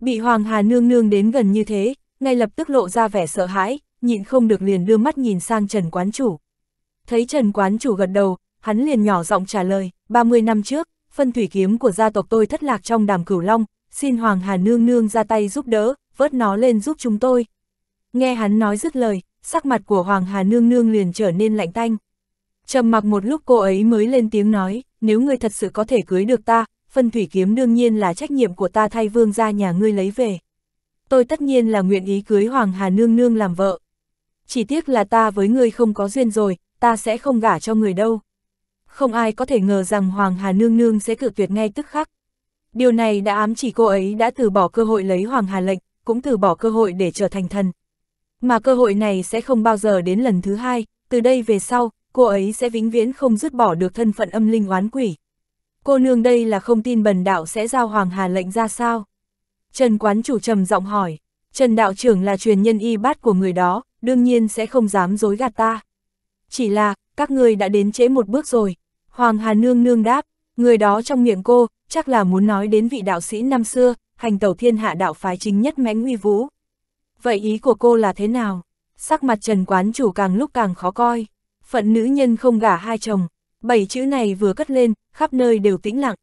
Bị Hoàng Hà Nương Nương đến gần như thế, ngay lập tức lộ ra vẻ sợ hãi, nhịn không được liền đưa mắt nhìn sang Trần Quán Chủ. Thấy Trần Quán Chủ gật đầu, hắn liền nhỏ giọng trả lời, 30 năm trước, phân thủy kiếm của gia tộc tôi thất lạc trong đàm cửu long, xin Hoàng Hà Nương Nương ra tay giúp đỡ, vớt nó lên giúp chúng tôi. Nghe hắn nói dứt lời, sắc mặt của Hoàng Hà Nương Nương liền trở nên lạnh tanh. Trầm mặc một lúc cô ấy mới lên tiếng nói, nếu ngươi thật sự có thể cưới được ta, phân thủy kiếm đương nhiên là trách nhiệm của ta thay vương gia nhà ngươi lấy về. Tôi tất nhiên là nguyện ý cưới Hoàng Hà Nương Nương làm vợ. Chỉ tiếc là ta với ngươi không có duyên rồi, ta sẽ không gả cho người đâu. Không ai có thể ngờ rằng Hoàng Hà Nương Nương sẽ cự tuyệt ngay tức khắc. Điều này đã ám chỉ cô ấy đã từ bỏ cơ hội lấy Hoàng Hà lệnh, cũng từ bỏ cơ hội để trở thành thần. Mà cơ hội này sẽ không bao giờ đến lần thứ hai, từ đây về sau, cô ấy sẽ vĩnh viễn không dứt bỏ được thân phận âm linh oán quỷ. Cô nương đây là không tin bần đạo sẽ giao Hoàng Hà lệnh ra sao? Trần quán chủ trầm giọng hỏi, Trần đạo trưởng là truyền nhân y bát của người đó, đương nhiên sẽ không dám dối gạt ta. Chỉ là, các ngươi đã đến chế một bước rồi. Hoàng Hà nương nương đáp, người đó trong miệng cô, chắc là muốn nói đến vị đạo sĩ năm xưa, hành tẩu thiên hạ đạo phái chính nhất mãnh uy vũ. Vậy ý của cô là thế nào? Sắc mặt Trần quán chủ càng lúc càng khó coi phận nữ nhân không gả hai chồng, bảy chữ này vừa cất lên, khắp nơi đều tĩnh lặng.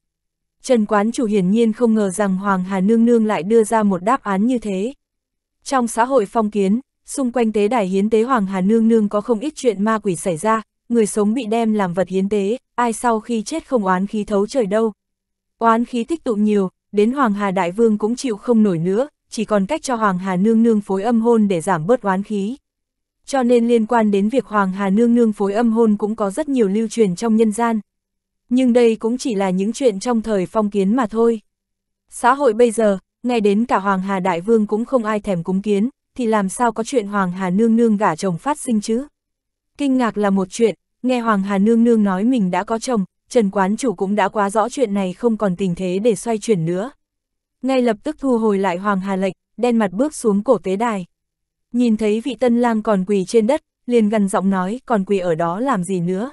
Trần Quán Chủ hiển nhiên không ngờ rằng Hoàng Hà Nương Nương lại đưa ra một đáp án như thế. Trong xã hội phong kiến, xung quanh tế đài hiến tế Hoàng Hà Nương Nương có không ít chuyện ma quỷ xảy ra, người sống bị đem làm vật hiến tế, ai sau khi chết không oán khí thấu trời đâu. Oán khí tích tụ nhiều, đến Hoàng Hà Đại Vương cũng chịu không nổi nữa, chỉ còn cách cho Hoàng Hà Nương Nương phối âm hôn để giảm bớt oán khí cho nên liên quan đến việc Hoàng Hà Nương Nương phối âm hôn cũng có rất nhiều lưu truyền trong nhân gian. Nhưng đây cũng chỉ là những chuyện trong thời phong kiến mà thôi. Xã hội bây giờ, ngay đến cả Hoàng Hà Đại Vương cũng không ai thèm cúng kiến, thì làm sao có chuyện Hoàng Hà Nương Nương gả chồng phát sinh chứ? Kinh ngạc là một chuyện, nghe Hoàng Hà Nương Nương nói mình đã có chồng, Trần Quán Chủ cũng đã quá rõ chuyện này không còn tình thế để xoay chuyển nữa. Ngay lập tức thu hồi lại Hoàng Hà lệnh, đen mặt bước xuống cổ tế đài nhìn thấy vị tân lang còn quỳ trên đất, liền gần giọng nói còn quỳ ở đó làm gì nữa.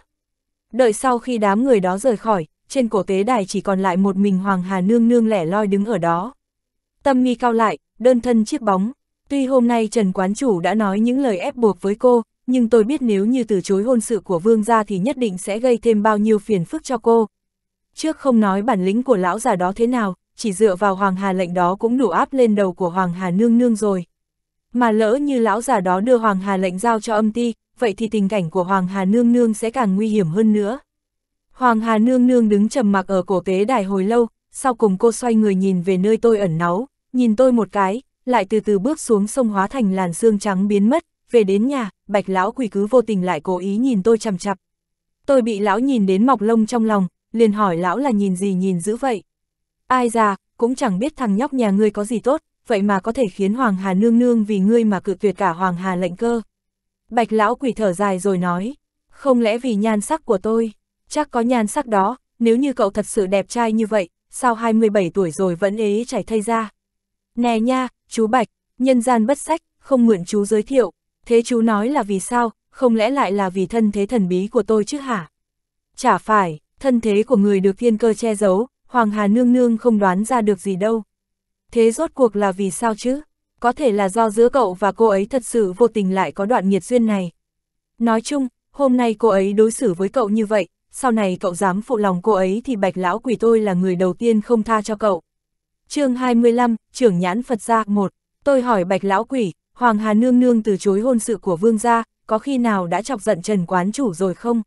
Đợi sau khi đám người đó rời khỏi, trên cổ tế đài chỉ còn lại một mình Hoàng Hà Nương Nương lẻ loi đứng ở đó. Tâm mi cao lại, đơn thân chiếc bóng. Tuy hôm nay Trần Quán Chủ đã nói những lời ép buộc với cô, nhưng tôi biết nếu như từ chối hôn sự của Vương gia thì nhất định sẽ gây thêm bao nhiêu phiền phức cho cô. Trước không nói bản lĩnh của lão già đó thế nào, chỉ dựa vào Hoàng Hà lệnh đó cũng đủ áp lên đầu của Hoàng Hà Nương Nương rồi. Mà lỡ như lão già đó đưa Hoàng Hà lệnh giao cho âm ti, vậy thì tình cảnh của Hoàng Hà nương nương sẽ càng nguy hiểm hơn nữa. Hoàng Hà nương nương đứng trầm mặc ở cổ tế đài hồi lâu, sau cùng cô xoay người nhìn về nơi tôi ẩn náu, nhìn tôi một cái, lại từ từ bước xuống sông hóa thành làn xương trắng biến mất, về đến nhà, bạch lão quỷ cứ vô tình lại cố ý nhìn tôi chằm chặp. Tôi bị lão nhìn đến mọc lông trong lòng, liền hỏi lão là nhìn gì nhìn dữ vậy. Ai già, cũng chẳng biết thằng nhóc nhà ngươi có gì tốt, vậy mà có thể khiến Hoàng Hà nương nương vì ngươi mà cự tuyệt cả Hoàng Hà lệnh cơ. Bạch lão quỷ thở dài rồi nói, không lẽ vì nhan sắc của tôi, chắc có nhan sắc đó, nếu như cậu thật sự đẹp trai như vậy, sao 27 tuổi rồi vẫn ế chảy thay ra. Nè nha, chú Bạch, nhân gian bất sách, không mượn chú giới thiệu, thế chú nói là vì sao, không lẽ lại là vì thân thế thần bí của tôi chứ hả? Chả phải, thân thế của người được thiên cơ che giấu, Hoàng Hà nương nương không đoán ra được gì đâu thế rốt cuộc là vì sao chứ? Có thể là do giữa cậu và cô ấy thật sự vô tình lại có đoạn nghiệt duyên này. Nói chung, hôm nay cô ấy đối xử với cậu như vậy, sau này cậu dám phụ lòng cô ấy thì bạch lão quỷ tôi là người đầu tiên không tha cho cậu. chương 25, trưởng nhãn Phật gia 1, tôi hỏi bạch lão quỷ, Hoàng Hà Nương Nương từ chối hôn sự của vương gia, có khi nào đã chọc giận Trần Quán Chủ rồi không?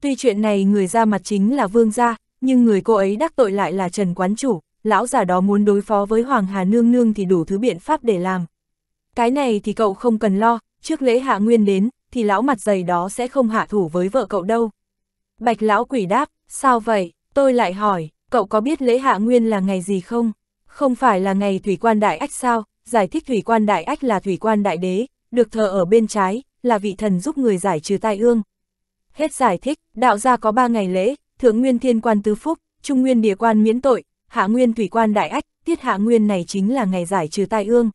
Tuy chuyện này người ra mặt chính là vương gia, nhưng người cô ấy đắc tội lại là Trần Quán Chủ, lão già đó muốn đối phó với Hoàng Hà Nương Nương thì đủ thứ biện pháp để làm. Cái này thì cậu không cần lo, trước lễ hạ nguyên đến, thì lão mặt dày đó sẽ không hạ thủ với vợ cậu đâu. Bạch lão quỷ đáp, sao vậy, tôi lại hỏi, cậu có biết lễ hạ nguyên là ngày gì không? Không phải là ngày thủy quan đại ách sao, giải thích thủy quan đại ách là thủy quan đại đế, được thờ ở bên trái, là vị thần giúp người giải trừ tai ương. Hết giải thích, đạo gia có ba ngày lễ, thượng nguyên thiên quan tứ phúc, trung nguyên địa quan miễn tội, hạ nguyên thủy quan đại ách, tiết hạ nguyên này chính là ngày giải trừ tai ương.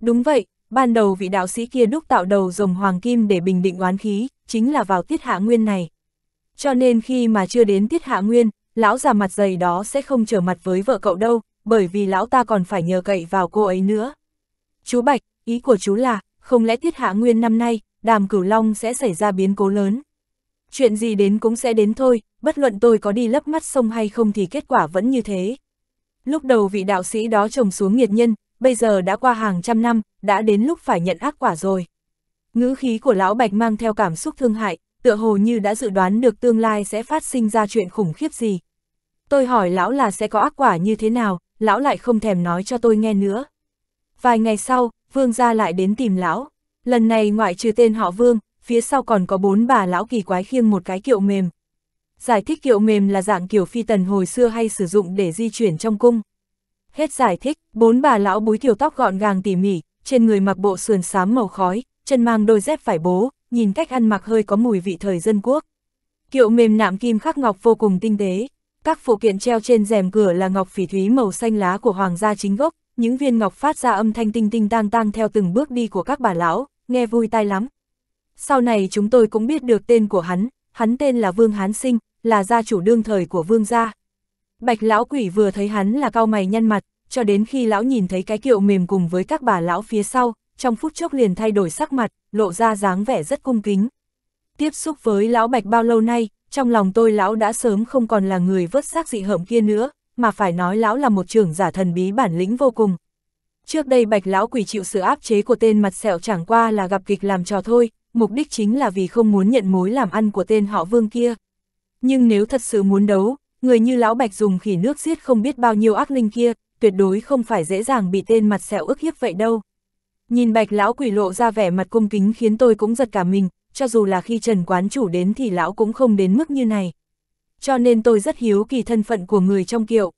Đúng vậy, ban đầu vị đạo sĩ kia đúc tạo đầu rồng hoàng kim để bình định oán khí, chính là vào tiết hạ nguyên này. Cho nên khi mà chưa đến tiết hạ nguyên, lão già mặt dày đó sẽ không trở mặt với vợ cậu đâu, bởi vì lão ta còn phải nhờ cậy vào cô ấy nữa. Chú Bạch, ý của chú là, không lẽ tiết hạ nguyên năm nay, đàm cửu long sẽ xảy ra biến cố lớn. Chuyện gì đến cũng sẽ đến thôi, bất luận tôi có đi lấp mắt sông hay không thì kết quả vẫn như thế. Lúc đầu vị đạo sĩ đó trồng xuống nghiệt nhân, bây giờ đã qua hàng trăm năm, đã đến lúc phải nhận ác quả rồi. Ngữ khí của lão Bạch mang theo cảm xúc thương hại, tựa hồ như đã dự đoán được tương lai sẽ phát sinh ra chuyện khủng khiếp gì. Tôi hỏi lão là sẽ có ác quả như thế nào, lão lại không thèm nói cho tôi nghe nữa. Vài ngày sau, vương gia lại đến tìm lão. Lần này ngoại trừ tên họ vương, phía sau còn có bốn bà lão kỳ quái khiêng một cái kiệu mềm, Giải thích kiệu mềm là dạng kiểu phi tần hồi xưa hay sử dụng để di chuyển trong cung. Hết giải thích, bốn bà lão búi kiểu tóc gọn gàng tỉ mỉ, trên người mặc bộ sườn xám màu khói, chân mang đôi dép phải bố, nhìn cách ăn mặc hơi có mùi vị thời dân quốc. Kiệu mềm nạm kim khắc ngọc vô cùng tinh tế, các phụ kiện treo trên rèm cửa là ngọc phỉ thúy màu xanh lá của hoàng gia chính gốc, những viên ngọc phát ra âm thanh tinh tinh tang tang theo từng bước đi của các bà lão, nghe vui tai lắm. Sau này chúng tôi cũng biết được tên của hắn, hắn tên là Vương Hán Sinh, là gia chủ đương thời của vương gia. Bạch lão quỷ vừa thấy hắn là cao mày nhăn mặt, cho đến khi lão nhìn thấy cái kiệu mềm cùng với các bà lão phía sau, trong phút chốc liền thay đổi sắc mặt, lộ ra dáng vẻ rất cung kính. Tiếp xúc với lão Bạch bao lâu nay, trong lòng tôi lão đã sớm không còn là người vớt xác dị hợm kia nữa, mà phải nói lão là một trưởng giả thần bí bản lĩnh vô cùng. Trước đây Bạch lão quỷ chịu sự áp chế của tên mặt sẹo chẳng qua là gặp kịch làm trò thôi, mục đích chính là vì không muốn nhận mối làm ăn của tên họ Vương kia nhưng nếu thật sự muốn đấu, người như lão bạch dùng khỉ nước giết không biết bao nhiêu ác linh kia, tuyệt đối không phải dễ dàng bị tên mặt sẹo ức hiếp vậy đâu. Nhìn bạch lão quỷ lộ ra vẻ mặt cung kính khiến tôi cũng giật cả mình, cho dù là khi Trần Quán Chủ đến thì lão cũng không đến mức như này. Cho nên tôi rất hiếu kỳ thân phận của người trong kiệu.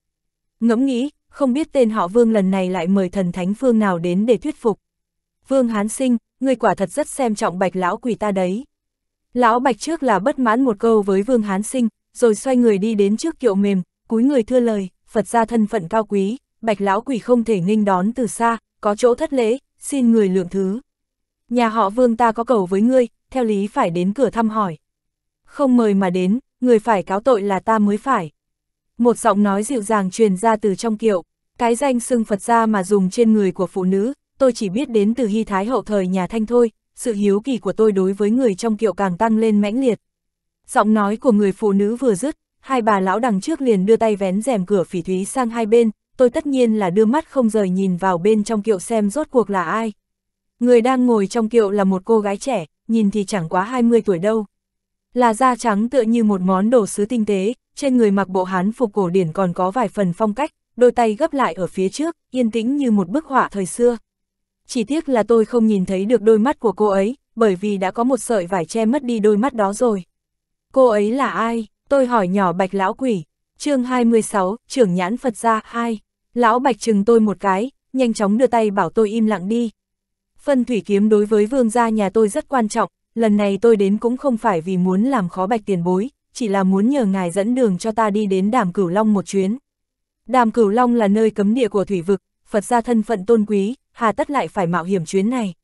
Ngẫm nghĩ, không biết tên họ Vương lần này lại mời thần thánh phương nào đến để thuyết phục. Vương Hán Sinh, người quả thật rất xem trọng bạch lão quỷ ta đấy. Lão Bạch trước là bất mãn một câu với Vương Hán Sinh, rồi xoay người đi đến trước kiệu mềm, cúi người thưa lời, Phật ra thân phận cao quý, Bạch lão quỷ không thể nghênh đón từ xa, có chỗ thất lễ, xin người lượng thứ. Nhà họ Vương ta có cầu với ngươi, theo lý phải đến cửa thăm hỏi. Không mời mà đến, người phải cáo tội là ta mới phải. Một giọng nói dịu dàng truyền ra từ trong kiệu, cái danh xưng Phật ra mà dùng trên người của phụ nữ, tôi chỉ biết đến từ Hy Thái hậu thời nhà Thanh thôi, sự hiếu kỳ của tôi đối với người trong kiệu càng tăng lên mãnh liệt. Giọng nói của người phụ nữ vừa dứt, hai bà lão đằng trước liền đưa tay vén rèm cửa phỉ thúy sang hai bên, tôi tất nhiên là đưa mắt không rời nhìn vào bên trong kiệu xem rốt cuộc là ai. Người đang ngồi trong kiệu là một cô gái trẻ, nhìn thì chẳng quá 20 tuổi đâu. Là da trắng tựa như một món đồ sứ tinh tế, trên người mặc bộ hán phục cổ điển còn có vài phần phong cách, đôi tay gấp lại ở phía trước, yên tĩnh như một bức họa thời xưa chỉ tiếc là tôi không nhìn thấy được đôi mắt của cô ấy, bởi vì đã có một sợi vải che mất đi đôi mắt đó rồi. Cô ấy là ai? Tôi hỏi nhỏ bạch lão quỷ. chương 26, trưởng nhãn Phật gia 2. Lão bạch chừng tôi một cái, nhanh chóng đưa tay bảo tôi im lặng đi. Phân thủy kiếm đối với vương gia nhà tôi rất quan trọng, lần này tôi đến cũng không phải vì muốn làm khó bạch tiền bối, chỉ là muốn nhờ ngài dẫn đường cho ta đi đến đàm cửu long một chuyến. Đàm cửu long là nơi cấm địa của thủy vực, Phật gia thân phận tôn quý, hà tất lại phải mạo hiểm chuyến này.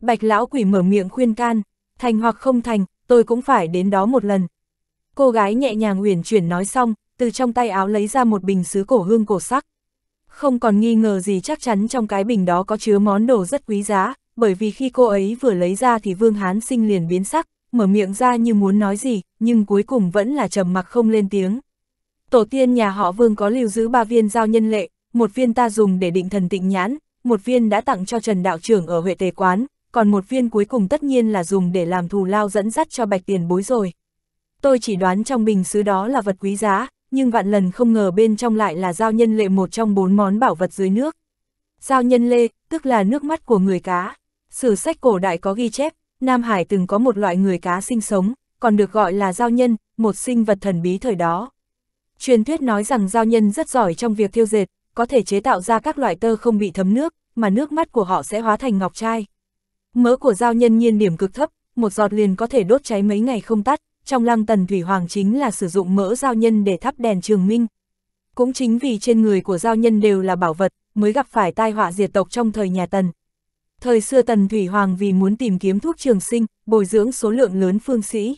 Bạch lão quỷ mở miệng khuyên can, thành hoặc không thành, tôi cũng phải đến đó một lần. Cô gái nhẹ nhàng uyển chuyển nói xong, từ trong tay áo lấy ra một bình sứ cổ hương cổ sắc. Không còn nghi ngờ gì chắc chắn trong cái bình đó có chứa món đồ rất quý giá, bởi vì khi cô ấy vừa lấy ra thì Vương Hán Sinh liền biến sắc, mở miệng ra như muốn nói gì, nhưng cuối cùng vẫn là trầm mặc không lên tiếng. Tổ tiên nhà họ Vương có lưu giữ ba viên giao nhân lệ, một viên ta dùng để định thần tịnh nhãn, một viên đã tặng cho Trần Đạo Trưởng ở Huệ Tề Quán, còn một viên cuối cùng tất nhiên là dùng để làm thù lao dẫn dắt cho bạch tiền bối rồi. Tôi chỉ đoán trong bình xứ đó là vật quý giá, nhưng vạn lần không ngờ bên trong lại là giao nhân lệ một trong bốn món bảo vật dưới nước. Giao nhân Lệ tức là nước mắt của người cá. Sử sách cổ đại có ghi chép, Nam Hải từng có một loại người cá sinh sống, còn được gọi là giao nhân, một sinh vật thần bí thời đó. Truyền thuyết nói rằng giao nhân rất giỏi trong việc thiêu dệt, có thể chế tạo ra các loại tơ không bị thấm nước, mà nước mắt của họ sẽ hóa thành ngọc trai. Mỡ của giao nhân nhiên điểm cực thấp, một giọt liền có thể đốt cháy mấy ngày không tắt, trong lăng tần thủy hoàng chính là sử dụng mỡ giao nhân để thắp đèn trường minh. Cũng chính vì trên người của giao nhân đều là bảo vật, mới gặp phải tai họa diệt tộc trong thời nhà tần. Thời xưa tần thủy hoàng vì muốn tìm kiếm thuốc trường sinh, bồi dưỡng số lượng lớn phương sĩ.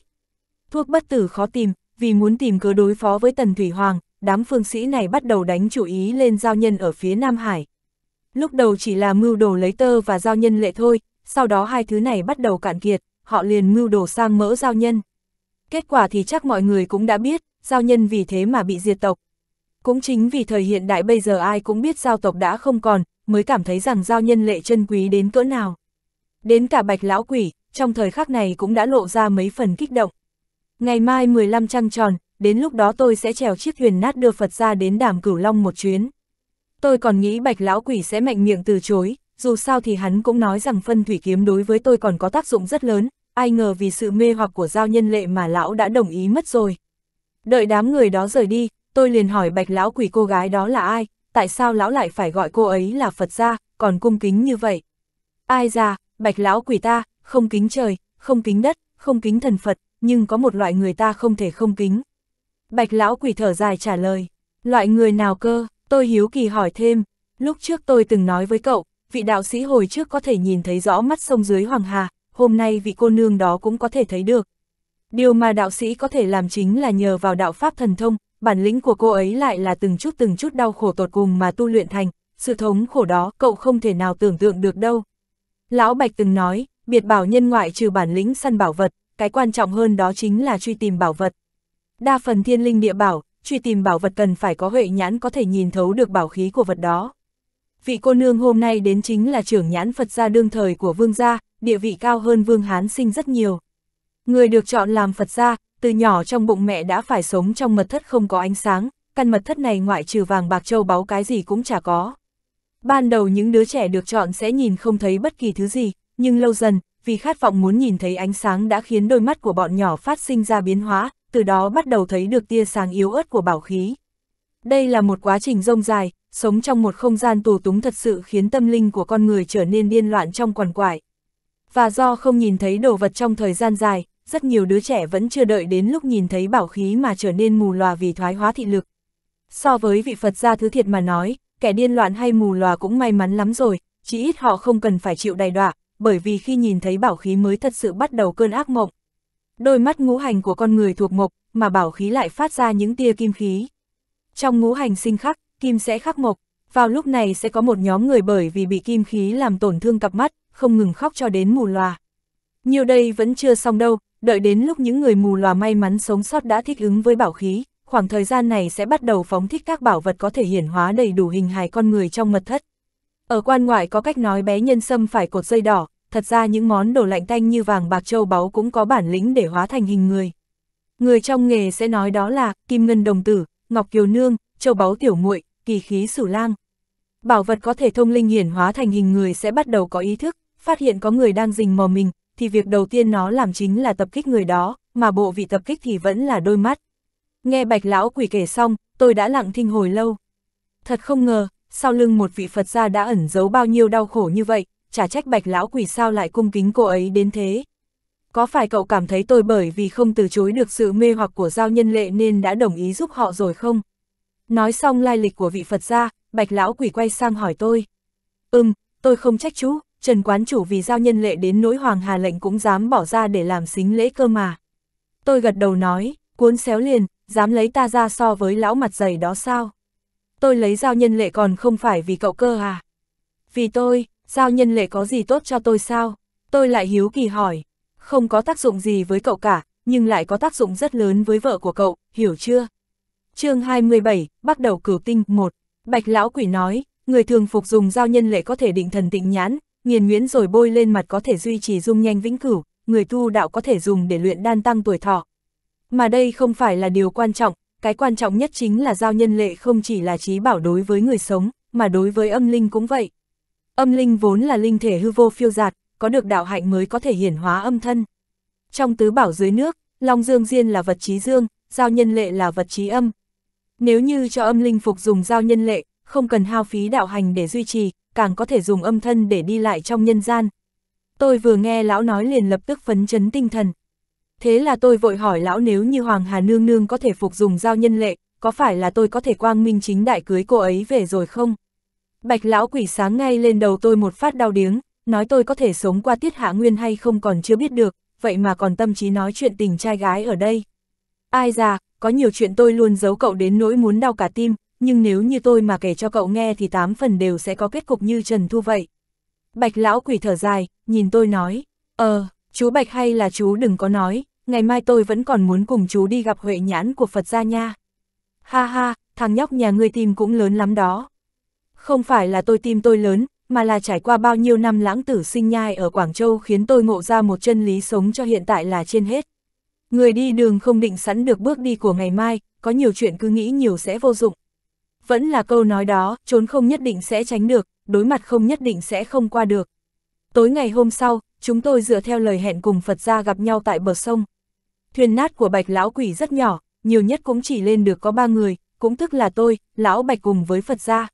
Thuốc bất tử khó tìm, vì muốn tìm cớ đối phó với tần thủy hoàng, đám phương sĩ này bắt đầu đánh chủ ý lên giao nhân ở phía Nam Hải. Lúc đầu chỉ là mưu đồ lấy tơ và giao nhân lệ thôi, sau đó hai thứ này bắt đầu cạn kiệt, họ liền mưu đồ sang mỡ giao nhân. Kết quả thì chắc mọi người cũng đã biết, giao nhân vì thế mà bị diệt tộc. Cũng chính vì thời hiện đại bây giờ ai cũng biết giao tộc đã không còn, mới cảm thấy rằng giao nhân lệ chân quý đến cỡ nào. Đến cả bạch lão quỷ, trong thời khắc này cũng đã lộ ra mấy phần kích động. Ngày mai 15 trăng tròn, đến lúc đó tôi sẽ trèo chiếc thuyền nát đưa Phật ra đến đàm cửu long một chuyến. Tôi còn nghĩ bạch lão quỷ sẽ mạnh miệng từ chối, dù sao thì hắn cũng nói rằng phân thủy kiếm đối với tôi còn có tác dụng rất lớn, ai ngờ vì sự mê hoặc của giao nhân lệ mà lão đã đồng ý mất rồi. Đợi đám người đó rời đi, tôi liền hỏi bạch lão quỷ cô gái đó là ai, tại sao lão lại phải gọi cô ấy là Phật gia, còn cung kính như vậy. Ai ra, bạch lão quỷ ta, không kính trời, không kính đất, không kính thần Phật, nhưng có một loại người ta không thể không kính, Bạch lão quỷ thở dài trả lời, loại người nào cơ, tôi hiếu kỳ hỏi thêm, lúc trước tôi từng nói với cậu, vị đạo sĩ hồi trước có thể nhìn thấy rõ mắt sông dưới Hoàng Hà, hôm nay vị cô nương đó cũng có thể thấy được. Điều mà đạo sĩ có thể làm chính là nhờ vào đạo pháp thần thông, bản lĩnh của cô ấy lại là từng chút từng chút đau khổ tột cùng mà tu luyện thành, sự thống khổ đó cậu không thể nào tưởng tượng được đâu. Lão Bạch từng nói, biệt bảo nhân ngoại trừ bản lĩnh săn bảo vật, cái quan trọng hơn đó chính là truy tìm bảo vật, Đa phần thiên linh địa bảo, truy tìm bảo vật cần phải có huệ nhãn có thể nhìn thấu được bảo khí của vật đó. Vị cô nương hôm nay đến chính là trưởng nhãn Phật gia đương thời của vương gia, địa vị cao hơn vương Hán sinh rất nhiều. Người được chọn làm Phật gia, từ nhỏ trong bụng mẹ đã phải sống trong mật thất không có ánh sáng, căn mật thất này ngoại trừ vàng bạc châu báu cái gì cũng chả có. Ban đầu những đứa trẻ được chọn sẽ nhìn không thấy bất kỳ thứ gì, nhưng lâu dần, vì khát vọng muốn nhìn thấy ánh sáng đã khiến đôi mắt của bọn nhỏ phát sinh ra biến hóa, từ đó bắt đầu thấy được tia sáng yếu ớt của bảo khí. Đây là một quá trình rông dài, sống trong một không gian tù túng thật sự khiến tâm linh của con người trở nên điên loạn trong quằn quại. Và do không nhìn thấy đồ vật trong thời gian dài, rất nhiều đứa trẻ vẫn chưa đợi đến lúc nhìn thấy bảo khí mà trở nên mù lòa vì thoái hóa thị lực. So với vị Phật gia thứ thiệt mà nói, kẻ điên loạn hay mù lòa cũng may mắn lắm rồi, chỉ ít họ không cần phải chịu đày đọa, bởi vì khi nhìn thấy bảo khí mới thật sự bắt đầu cơn ác mộng, đôi mắt ngũ hành của con người thuộc mộc, mà bảo khí lại phát ra những tia kim khí. Trong ngũ hành sinh khắc, kim sẽ khắc mộc, vào lúc này sẽ có một nhóm người bởi vì bị kim khí làm tổn thương cặp mắt, không ngừng khóc cho đến mù lòa. Nhiều đây vẫn chưa xong đâu, đợi đến lúc những người mù lòa may mắn sống sót đã thích ứng với bảo khí, khoảng thời gian này sẽ bắt đầu phóng thích các bảo vật có thể hiển hóa đầy đủ hình hài con người trong mật thất. Ở quan ngoại có cách nói bé nhân sâm phải cột dây đỏ, thật ra những món đồ lạnh tanh như vàng bạc châu báu cũng có bản lĩnh để hóa thành hình người. Người trong nghề sẽ nói đó là kim ngân đồng tử, ngọc kiều nương, châu báu tiểu muội, kỳ khí sử lang. Bảo vật có thể thông linh hiển hóa thành hình người sẽ bắt đầu có ý thức, phát hiện có người đang rình mò mình, thì việc đầu tiên nó làm chính là tập kích người đó, mà bộ vị tập kích thì vẫn là đôi mắt. Nghe bạch lão quỷ kể xong, tôi đã lặng thinh hồi lâu. Thật không ngờ, sau lưng một vị Phật gia đã ẩn giấu bao nhiêu đau khổ như vậy, chả trách bạch lão quỷ sao lại cung kính cô ấy đến thế. Có phải cậu cảm thấy tôi bởi vì không từ chối được sự mê hoặc của giao nhân lệ nên đã đồng ý giúp họ rồi không? Nói xong lai lịch của vị Phật gia, bạch lão quỷ quay sang hỏi tôi. Ừm, tôi không trách chú, Trần Quán Chủ vì giao nhân lệ đến nỗi Hoàng Hà lệnh cũng dám bỏ ra để làm xính lễ cơ mà. Tôi gật đầu nói, cuốn xéo liền, dám lấy ta ra so với lão mặt dày đó sao? Tôi lấy giao nhân lệ còn không phải vì cậu cơ à? Vì tôi, giao nhân lệ có gì tốt cho tôi sao? Tôi lại hiếu kỳ hỏi, không có tác dụng gì với cậu cả, nhưng lại có tác dụng rất lớn với vợ của cậu, hiểu chưa? chương 27, bắt đầu cửu tinh 1, Bạch Lão Quỷ nói, người thường phục dùng giao nhân lệ có thể định thần tịnh nhãn, nghiền nguyễn rồi bôi lên mặt có thể duy trì dung nhanh vĩnh cửu, người tu đạo có thể dùng để luyện đan tăng tuổi thọ. Mà đây không phải là điều quan trọng, cái quan trọng nhất chính là giao nhân lệ không chỉ là trí bảo đối với người sống, mà đối với âm linh cũng vậy. Âm linh vốn là linh thể hư vô phiêu giạt, có được đạo hạnh mới có thể hiển hóa âm thân. Trong tứ bảo dưới nước, Long Dương Diên là vật trí dương, giao nhân lệ là vật trí âm. Nếu như cho âm linh phục dùng giao nhân lệ, không cần hao phí đạo hành để duy trì, càng có thể dùng âm thân để đi lại trong nhân gian. Tôi vừa nghe lão nói liền lập tức phấn chấn tinh thần. Thế là tôi vội hỏi lão nếu như Hoàng Hà Nương Nương có thể phục dùng giao nhân lệ, có phải là tôi có thể quang minh chính đại cưới cô ấy về rồi không? Bạch lão quỷ sáng ngay lên đầu tôi một phát đau điếng, nói tôi có thể sống qua tiết hạ nguyên hay không còn chưa biết được, vậy mà còn tâm trí nói chuyện tình trai gái ở đây. Ai già, có nhiều chuyện tôi luôn giấu cậu đến nỗi muốn đau cả tim, nhưng nếu như tôi mà kể cho cậu nghe thì tám phần đều sẽ có kết cục như Trần Thu vậy. Bạch lão quỷ thở dài, nhìn tôi nói, ờ, chú Bạch hay là chú đừng có nói, ngày mai tôi vẫn còn muốn cùng chú đi gặp huệ nhãn của Phật gia nha. Ha ha, thằng nhóc nhà ngươi tim cũng lớn lắm đó. Không phải là tôi tim tôi lớn, mà là trải qua bao nhiêu năm lãng tử sinh nhai ở Quảng Châu khiến tôi ngộ ra một chân lý sống cho hiện tại là trên hết. Người đi đường không định sẵn được bước đi của ngày mai, có nhiều chuyện cứ nghĩ nhiều sẽ vô dụng. Vẫn là câu nói đó, trốn không nhất định sẽ tránh được, đối mặt không nhất định sẽ không qua được. Tối ngày hôm sau, chúng tôi dựa theo lời hẹn cùng Phật gia gặp nhau tại bờ sông. Thuyền nát của bạch lão quỷ rất nhỏ, nhiều nhất cũng chỉ lên được có ba người, cũng tức là tôi, lão bạch cùng với Phật gia.